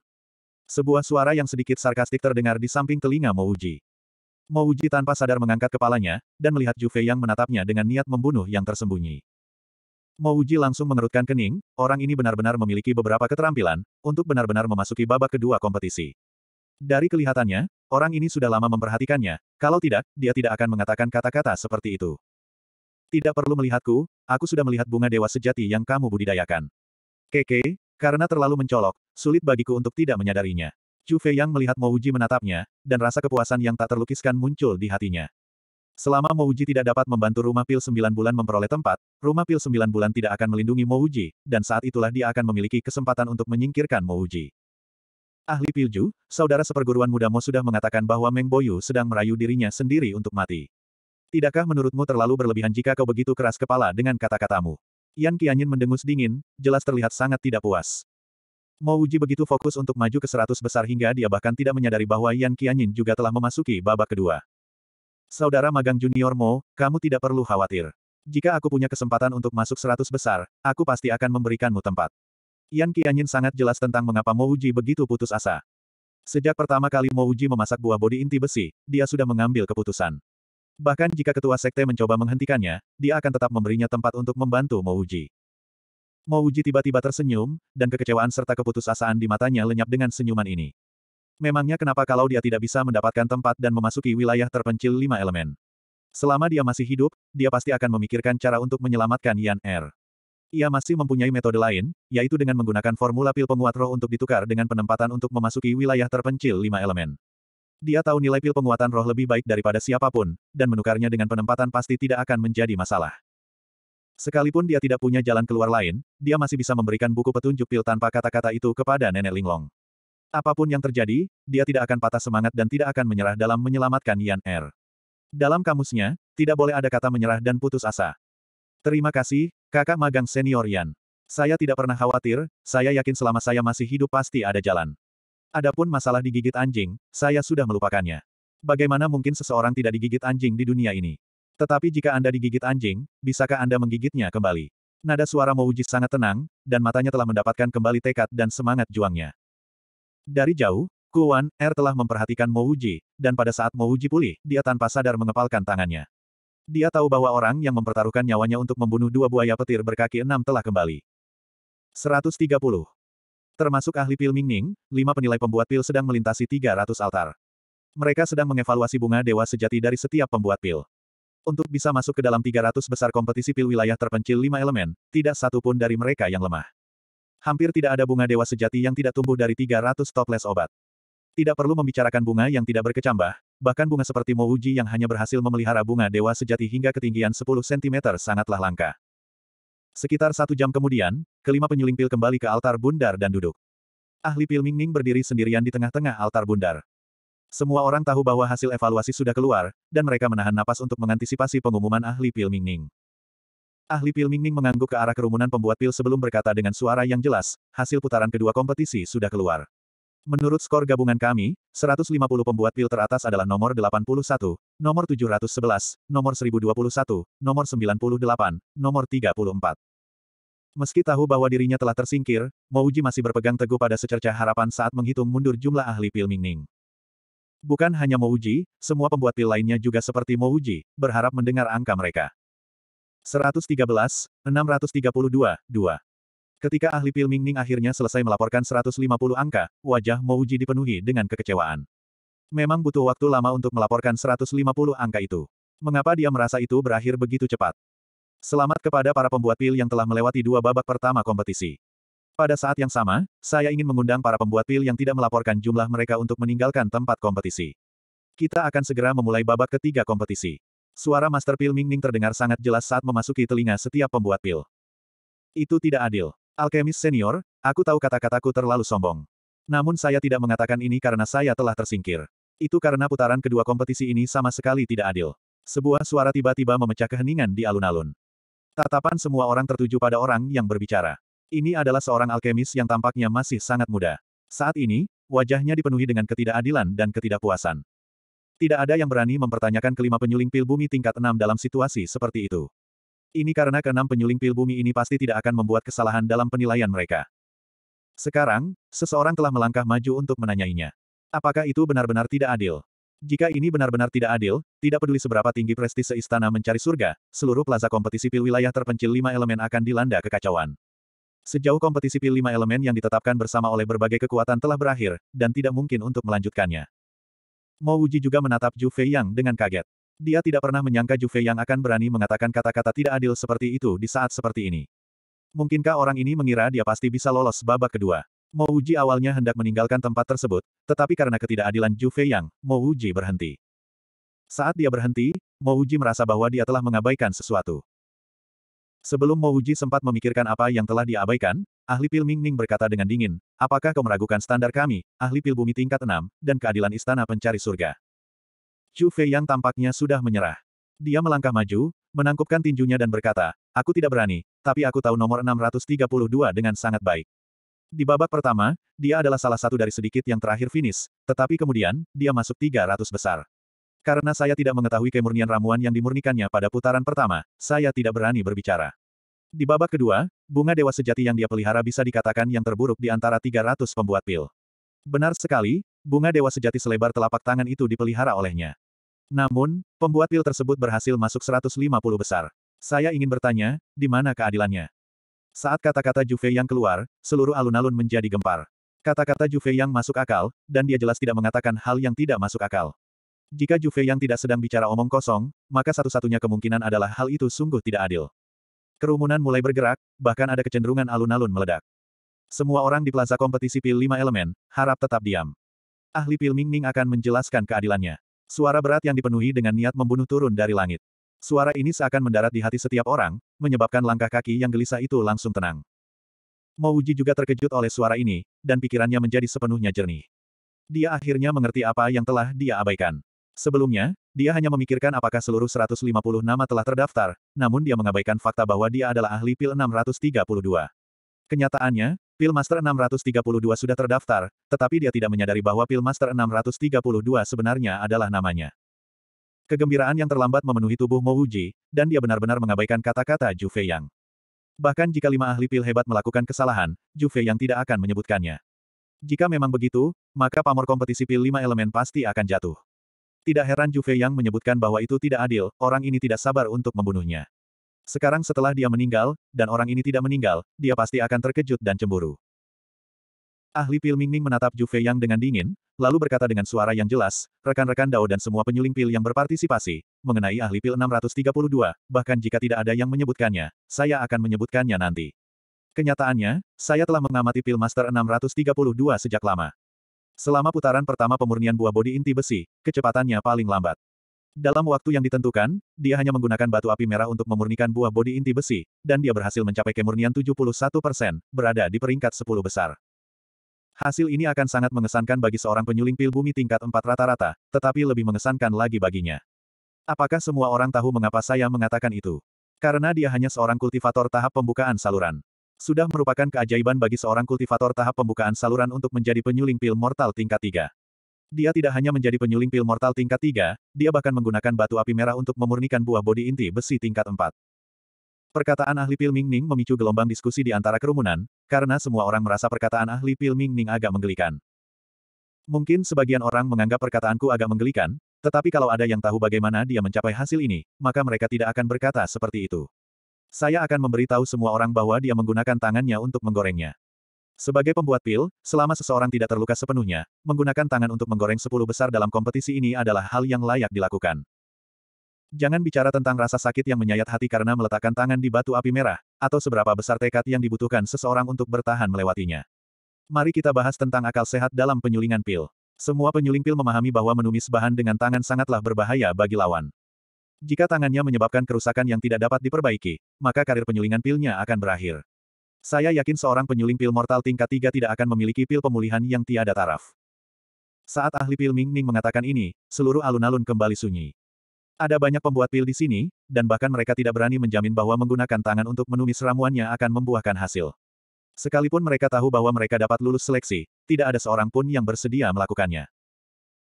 Sebuah suara yang sedikit sarkastik terdengar di samping telinga Mouji. Mouji tanpa sadar mengangkat kepalanya, dan melihat Juve yang menatapnya dengan niat membunuh yang tersembunyi. Mouji langsung mengerutkan kening, orang ini benar-benar memiliki beberapa keterampilan, untuk benar-benar memasuki babak kedua kompetisi. Dari kelihatannya, orang ini sudah lama memperhatikannya, kalau tidak, dia tidak akan mengatakan kata-kata seperti itu. Tidak perlu melihatku, aku sudah melihat bunga dewa sejati yang kamu budidayakan. Keke, karena terlalu mencolok, sulit bagiku untuk tidak menyadarinya. Chu Fei yang melihat Mouji menatapnya, dan rasa kepuasan yang tak terlukiskan muncul di hatinya. Selama Mouji tidak dapat membantu rumah pil sembilan bulan memperoleh tempat, rumah pil sembilan bulan tidak akan melindungi Mouji, dan saat itulah dia akan memiliki kesempatan untuk menyingkirkan Mouji. Ahli Pilju, saudara seperguruan muda Mo sudah mengatakan bahwa Meng Boyu sedang merayu dirinya sendiri untuk mati. Tidakkah menurutmu terlalu berlebihan jika kau begitu keras kepala dengan kata-katamu? Yan Qianyin mendengus dingin, jelas terlihat sangat tidak puas. Mo Uji begitu fokus untuk maju ke seratus besar hingga dia bahkan tidak menyadari bahwa Yan Qianyin juga telah memasuki babak kedua. Saudara magang junior Mo, kamu tidak perlu khawatir. Jika aku punya kesempatan untuk masuk seratus besar, aku pasti akan memberikanmu tempat. Yan Qianyin sangat jelas tentang mengapa Mo Uji begitu putus asa. Sejak pertama kali Mo Uji memasak buah bodi inti besi, dia sudah mengambil keputusan. Bahkan jika ketua sekte mencoba menghentikannya, dia akan tetap memberinya tempat untuk membantu Mouji. Mouji tiba-tiba tersenyum, dan kekecewaan serta keputusasaan di matanya lenyap dengan senyuman ini. Memangnya kenapa kalau dia tidak bisa mendapatkan tempat dan memasuki wilayah terpencil lima elemen? Selama dia masih hidup, dia pasti akan memikirkan cara untuk menyelamatkan Yan Er. Ia masih mempunyai metode lain, yaitu dengan menggunakan formula pil penguat roh untuk ditukar dengan penempatan untuk memasuki wilayah terpencil lima elemen. Dia tahu nilai pil penguatan roh lebih baik daripada siapapun, dan menukarnya dengan penempatan pasti tidak akan menjadi masalah. Sekalipun dia tidak punya jalan keluar lain, dia masih bisa memberikan buku petunjuk pil tanpa kata-kata itu kepada Nenek Linglong. Apapun yang terjadi, dia tidak akan patah semangat dan tidak akan menyerah dalam menyelamatkan Yan Er. Dalam kamusnya, tidak boleh ada kata menyerah dan putus asa. Terima kasih, kakak magang senior Yan. Saya tidak pernah khawatir, saya yakin selama saya masih hidup pasti ada jalan. Adapun masalah digigit anjing, saya sudah melupakannya. Bagaimana mungkin seseorang tidak digigit anjing di dunia ini? Tetapi jika Anda digigit anjing, bisakah Anda menggigitnya kembali? Nada suara Mouji sangat tenang, dan matanya telah mendapatkan kembali tekad dan semangat juangnya. Dari jauh, Kuan Er telah memperhatikan Mouji, dan pada saat Mouji pulih, dia tanpa sadar mengepalkan tangannya. Dia tahu bahwa orang yang mempertaruhkan nyawanya untuk membunuh dua buaya petir berkaki enam telah kembali. 130. Termasuk ahli pil Mingning, lima penilai pembuat pil sedang melintasi 300 altar. Mereka sedang mengevaluasi bunga dewa sejati dari setiap pembuat pil. Untuk bisa masuk ke dalam 300 besar kompetisi pil wilayah terpencil lima elemen, tidak satu pun dari mereka yang lemah. Hampir tidak ada bunga dewa sejati yang tidak tumbuh dari 300 toples obat. Tidak perlu membicarakan bunga yang tidak berkecambah, bahkan bunga seperti Mouji yang hanya berhasil memelihara bunga dewa sejati hingga ketinggian 10 cm sangatlah langka. Sekitar satu jam kemudian, kelima penyuling pil kembali ke altar bundar dan duduk. Ahli pil Mingning berdiri sendirian di tengah-tengah altar bundar. Semua orang tahu bahwa hasil evaluasi sudah keluar, dan mereka menahan napas untuk mengantisipasi pengumuman ahli pil Mingning. Ahli pil Mingning mengangguk ke arah kerumunan pembuat pil sebelum berkata dengan suara yang jelas, hasil putaran kedua kompetisi sudah keluar. Menurut skor gabungan kami, 150 pembuat pil teratas adalah nomor 81, nomor 711, nomor 1021, nomor 98, nomor 34. Meski tahu bahwa dirinya telah tersingkir, Mouji masih berpegang teguh pada secerca harapan saat menghitung mundur jumlah ahli pil Mingning. Bukan hanya Mouji, semua pembuat pil lainnya juga seperti Mouji, berharap mendengar angka mereka. 113, 632, 2. Ketika ahli pil Mingning akhirnya selesai melaporkan 150 angka, wajah Mouji dipenuhi dengan kekecewaan. Memang butuh waktu lama untuk melaporkan 150 angka itu. Mengapa dia merasa itu berakhir begitu cepat? Selamat kepada para pembuat pil yang telah melewati dua babak pertama kompetisi. Pada saat yang sama, saya ingin mengundang para pembuat pil yang tidak melaporkan jumlah mereka untuk meninggalkan tempat kompetisi. Kita akan segera memulai babak ketiga kompetisi. Suara Master Pil Mingning terdengar sangat jelas saat memasuki telinga setiap pembuat pil. Itu tidak adil. Alkemis senior, aku tahu kata-kataku terlalu sombong. Namun saya tidak mengatakan ini karena saya telah tersingkir. Itu karena putaran kedua kompetisi ini sama sekali tidak adil. Sebuah suara tiba-tiba memecah keheningan di alun-alun. Tatapan semua orang tertuju pada orang yang berbicara. Ini adalah seorang alkemis yang tampaknya masih sangat muda. Saat ini, wajahnya dipenuhi dengan ketidakadilan dan ketidakpuasan. Tidak ada yang berani mempertanyakan kelima penyuling pil bumi tingkat enam dalam situasi seperti itu. Ini karena keenam penyuling pil bumi ini pasti tidak akan membuat kesalahan dalam penilaian mereka. Sekarang, seseorang telah melangkah maju untuk menanyainya. Apakah itu benar-benar tidak adil? Jika ini benar-benar tidak adil, tidak peduli seberapa tinggi prestise istana mencari surga, seluruh plaza kompetisi pil wilayah terpencil lima elemen akan dilanda kekacauan. Sejauh kompetisi pil lima elemen yang ditetapkan bersama oleh berbagai kekuatan telah berakhir, dan tidak mungkin untuk melanjutkannya. Mo Wuji juga menatap Ju Fei Yang dengan kaget. Dia tidak pernah menyangka Juve yang akan berani mengatakan kata-kata tidak adil seperti itu di saat seperti ini. Mungkinkah orang ini mengira dia pasti bisa lolos babak kedua? Uji awalnya hendak meninggalkan tempat tersebut, tetapi karena ketidakadilan Juve yang, Uji berhenti. Saat dia berhenti, Uji merasa bahwa dia telah mengabaikan sesuatu. Sebelum Uji sempat memikirkan apa yang telah diabaikan, ahli pil Mingning berkata dengan dingin, apakah kau meragukan standar kami, ahli pil bumi tingkat 6, dan keadilan istana pencari surga? Chu Fei yang tampaknya sudah menyerah. Dia melangkah maju, menangkupkan tinjunya dan berkata, aku tidak berani, tapi aku tahu nomor 632 dengan sangat baik. Di babak pertama, dia adalah salah satu dari sedikit yang terakhir finish, tetapi kemudian, dia masuk 300 besar. Karena saya tidak mengetahui kemurnian ramuan yang dimurnikannya pada putaran pertama, saya tidak berani berbicara. Di babak kedua, bunga dewa sejati yang dia pelihara bisa dikatakan yang terburuk di antara 300 pembuat pil. Benar sekali, bunga dewa sejati selebar telapak tangan itu dipelihara olehnya. Namun, pembuat pil tersebut berhasil masuk 150 besar. Saya ingin bertanya, di mana keadilannya? Saat kata-kata Juve yang keluar, seluruh alun-alun menjadi gempar. Kata-kata Juve yang masuk akal, dan dia jelas tidak mengatakan hal yang tidak masuk akal. Jika Juve yang tidak sedang bicara omong kosong, maka satu-satunya kemungkinan adalah hal itu sungguh tidak adil. Kerumunan mulai bergerak, bahkan ada kecenderungan alun-alun meledak. Semua orang di plaza kompetisi pil lima elemen, harap tetap diam. Ahli Pil Ming Ning akan menjelaskan keadilannya. Suara berat yang dipenuhi dengan niat membunuh turun dari langit. Suara ini seakan mendarat di hati setiap orang, menyebabkan langkah kaki yang gelisah itu langsung tenang. Mouji juga terkejut oleh suara ini, dan pikirannya menjadi sepenuhnya jernih. Dia akhirnya mengerti apa yang telah dia abaikan. Sebelumnya, dia hanya memikirkan apakah seluruh 150 nama telah terdaftar, namun dia mengabaikan fakta bahwa dia adalah ahli pil 632. Kenyataannya, Pilmaster 632 sudah terdaftar, tetapi dia tidak menyadari bahwa Pilmaster 632 sebenarnya adalah namanya. Kegembiraan yang terlambat memenuhi tubuh Mo Wuji, dan dia benar-benar mengabaikan kata-kata Zhu Yang. Bahkan jika lima ahli pil hebat melakukan kesalahan, Zhu Yang tidak akan menyebutkannya. Jika memang begitu, maka pamor kompetisi pil lima elemen pasti akan jatuh. Tidak heran Zhu Yang menyebutkan bahwa itu tidak adil, orang ini tidak sabar untuk membunuhnya. Sekarang setelah dia meninggal, dan orang ini tidak meninggal, dia pasti akan terkejut dan cemburu. Ahli Pil Mingning menatap Ju Fei Yang dengan dingin, lalu berkata dengan suara yang jelas, rekan-rekan Dao dan semua penyuling pil yang berpartisipasi, mengenai Ahli Pil 632, bahkan jika tidak ada yang menyebutkannya, saya akan menyebutkannya nanti. Kenyataannya, saya telah mengamati Pil Master 632 sejak lama. Selama putaran pertama pemurnian buah bodi inti besi, kecepatannya paling lambat. Dalam waktu yang ditentukan, dia hanya menggunakan batu api merah untuk memurnikan buah bodi inti besi, dan dia berhasil mencapai kemurnian 71 persen, berada di peringkat 10 besar. Hasil ini akan sangat mengesankan bagi seorang penyuling pil bumi tingkat 4 rata-rata, tetapi lebih mengesankan lagi baginya. Apakah semua orang tahu mengapa saya mengatakan itu? Karena dia hanya seorang kultivator tahap pembukaan saluran. Sudah merupakan keajaiban bagi seorang kultivator tahap pembukaan saluran untuk menjadi penyuling pil mortal tingkat 3. Dia tidak hanya menjadi penyuling pil mortal tingkat 3, dia bahkan menggunakan batu api merah untuk memurnikan buah bodi inti besi tingkat 4. Perkataan ahli pil Ming Ning memicu gelombang diskusi di antara kerumunan, karena semua orang merasa perkataan ahli pil Ming Ning agak menggelikan. Mungkin sebagian orang menganggap perkataanku agak menggelikan, tetapi kalau ada yang tahu bagaimana dia mencapai hasil ini, maka mereka tidak akan berkata seperti itu. Saya akan memberitahu semua orang bahwa dia menggunakan tangannya untuk menggorengnya. Sebagai pembuat pil, selama seseorang tidak terluka sepenuhnya, menggunakan tangan untuk menggoreng sepuluh besar dalam kompetisi ini adalah hal yang layak dilakukan. Jangan bicara tentang rasa sakit yang menyayat hati karena meletakkan tangan di batu api merah, atau seberapa besar tekad yang dibutuhkan seseorang untuk bertahan melewatinya. Mari kita bahas tentang akal sehat dalam penyulingan pil. Semua penyuling pil memahami bahwa menumis bahan dengan tangan sangatlah berbahaya bagi lawan. Jika tangannya menyebabkan kerusakan yang tidak dapat diperbaiki, maka karir penyulingan pilnya akan berakhir. Saya yakin seorang penyuling pil mortal tingkat tiga tidak akan memiliki pil pemulihan yang tiada taraf. Saat ahli pil Ming Ning mengatakan ini, seluruh alun-alun kembali sunyi. Ada banyak pembuat pil di sini, dan bahkan mereka tidak berani menjamin bahwa menggunakan tangan untuk menumis ramuannya akan membuahkan hasil. Sekalipun mereka tahu bahwa mereka dapat lulus seleksi, tidak ada seorang pun yang bersedia melakukannya.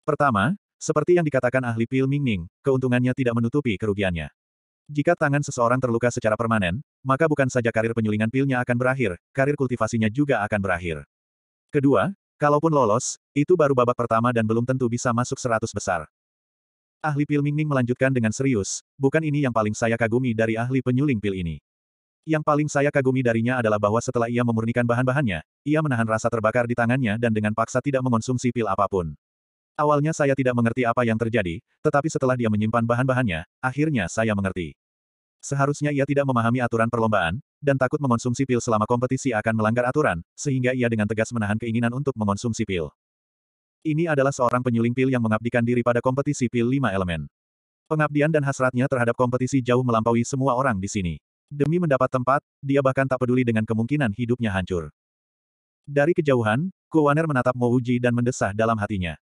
Pertama, seperti yang dikatakan ahli pil Ming Ning, keuntungannya tidak menutupi kerugiannya. Jika tangan seseorang terluka secara permanen, maka bukan saja karir penyulingan pilnya akan berakhir, karir kultivasinya juga akan berakhir. Kedua, kalaupun lolos, itu baru babak pertama dan belum tentu bisa masuk seratus besar. Ahli pil Mingning melanjutkan dengan serius, bukan ini yang paling saya kagumi dari ahli penyuling pil ini. Yang paling saya kagumi darinya adalah bahwa setelah ia memurnikan bahan-bahannya, ia menahan rasa terbakar di tangannya dan dengan paksa tidak mengonsumsi pil apapun. Awalnya saya tidak mengerti apa yang terjadi, tetapi setelah dia menyimpan bahan-bahannya, akhirnya saya mengerti. Seharusnya ia tidak memahami aturan perlombaan, dan takut mengonsumsi pil selama kompetisi akan melanggar aturan, sehingga ia dengan tegas menahan keinginan untuk mengonsumsi pil. Ini adalah seorang penyuling pil yang mengabdikan diri pada kompetisi pil lima elemen. Pengabdian dan hasratnya terhadap kompetisi jauh melampaui semua orang di sini. Demi mendapat tempat, dia bahkan tak peduli dengan kemungkinan hidupnya hancur. Dari kejauhan, Kuwaner menatap Mouji dan mendesah dalam hatinya.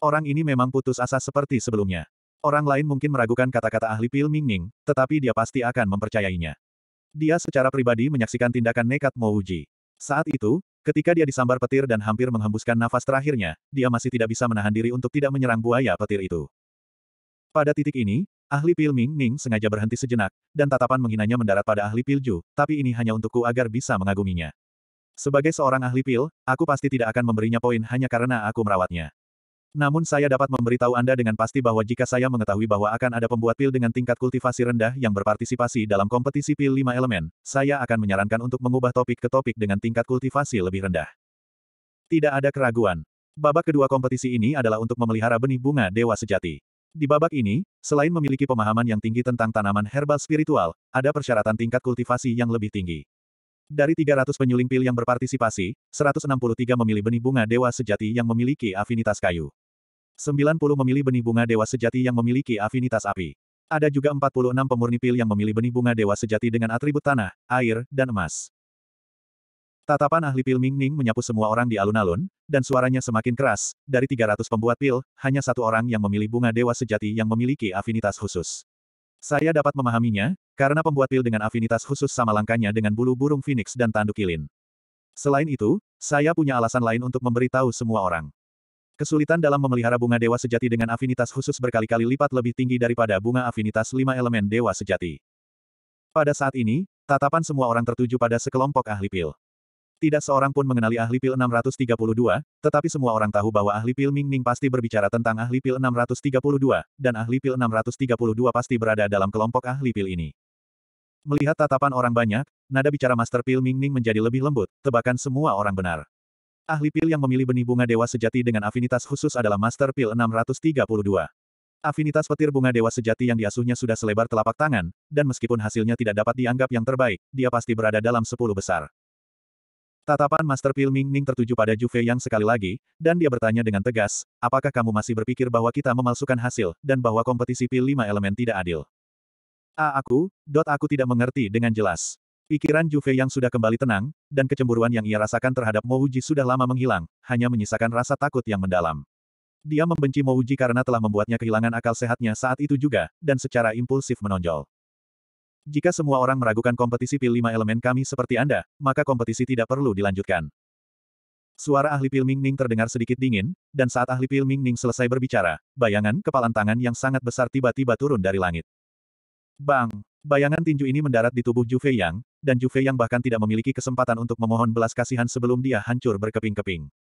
Orang ini memang putus asa seperti sebelumnya. Orang lain mungkin meragukan kata-kata ahli Pil Mingning, tetapi dia pasti akan mempercayainya. Dia secara pribadi menyaksikan tindakan nekat Mo Uji. Saat itu, ketika dia disambar petir dan hampir menghembuskan nafas terakhirnya, dia masih tidak bisa menahan diri untuk tidak menyerang buaya petir itu. Pada titik ini, ahli Pil Ming Mingning sengaja berhenti sejenak, dan tatapan menghinanya mendarat pada ahli Pilju, tapi ini hanya untukku agar bisa mengaguminya. Sebagai seorang ahli pil, aku pasti tidak akan memberinya poin hanya karena aku merawatnya. Namun saya dapat memberitahu Anda dengan pasti bahwa jika saya mengetahui bahwa akan ada pembuat pil dengan tingkat kultivasi rendah yang berpartisipasi dalam kompetisi pil lima elemen, saya akan menyarankan untuk mengubah topik ke topik dengan tingkat kultivasi lebih rendah. Tidak ada keraguan. Babak kedua kompetisi ini adalah untuk memelihara benih bunga dewa sejati. Di babak ini, selain memiliki pemahaman yang tinggi tentang tanaman herbal spiritual, ada persyaratan tingkat kultivasi yang lebih tinggi. Dari 300 penyuling pil yang berpartisipasi, 163 memilih benih bunga dewa sejati yang memiliki afinitas kayu. 90 memilih benih bunga dewa sejati yang memiliki afinitas api. Ada juga 46 pemurni pil yang memilih benih bunga dewa sejati dengan atribut tanah, air, dan emas. Tatapan ahli pil Ming Ning menyapu semua orang di alun-alun, dan suaranya semakin keras. Dari 300 pembuat pil, hanya satu orang yang memilih bunga dewa sejati yang memiliki afinitas khusus. Saya dapat memahaminya, karena pembuat pil dengan afinitas khusus sama langkanya dengan bulu burung phoenix dan tanduk kilin. Selain itu, saya punya alasan lain untuk memberitahu semua orang. Kesulitan dalam memelihara bunga dewa sejati dengan afinitas khusus berkali-kali lipat lebih tinggi daripada bunga afinitas lima elemen dewa sejati. Pada saat ini, tatapan semua orang tertuju pada sekelompok ahli pil. Tidak seorang pun mengenali ahli pil 632, tetapi semua orang tahu bahwa ahli pil Ming Ning pasti berbicara tentang ahli pil 632, dan ahli pil 632 pasti berada dalam kelompok ahli pil ini. Melihat tatapan orang banyak, nada bicara Master Pil Ming Ning menjadi lebih lembut, tebakan semua orang benar. Ahli pil yang memilih benih bunga dewa sejati dengan afinitas khusus adalah Master Pil 632. Afinitas petir bunga dewa sejati yang diasuhnya sudah selebar telapak tangan, dan meskipun hasilnya tidak dapat dianggap yang terbaik, dia pasti berada dalam 10 besar. Tatapan Master Pil Ming Ning tertuju pada Juve yang sekali lagi, dan dia bertanya dengan tegas, apakah kamu masih berpikir bahwa kita memalsukan hasil, dan bahwa kompetisi pil 5 elemen tidak adil? A aku, dot aku tidak mengerti dengan jelas. Pikiran Juve yang sudah kembali tenang, dan kecemburuan yang ia rasakan terhadap Mouji sudah lama menghilang, hanya menyisakan rasa takut yang mendalam. Dia membenci Mouji karena telah membuatnya kehilangan akal sehatnya saat itu juga, dan secara impulsif menonjol. Jika semua orang meragukan kompetisi pil lima elemen kami seperti Anda, maka kompetisi tidak perlu dilanjutkan. Suara ahli pil Ming Ning terdengar sedikit dingin, dan saat ahli pil Ming Ning selesai berbicara, bayangan kepalan tangan yang sangat besar tiba-tiba turun dari langit. Bang! Bayangan tinju ini mendarat di tubuh Juve Yang, dan Juve Yang bahkan tidak memiliki kesempatan untuk memohon belas kasihan sebelum dia hancur berkeping-keping.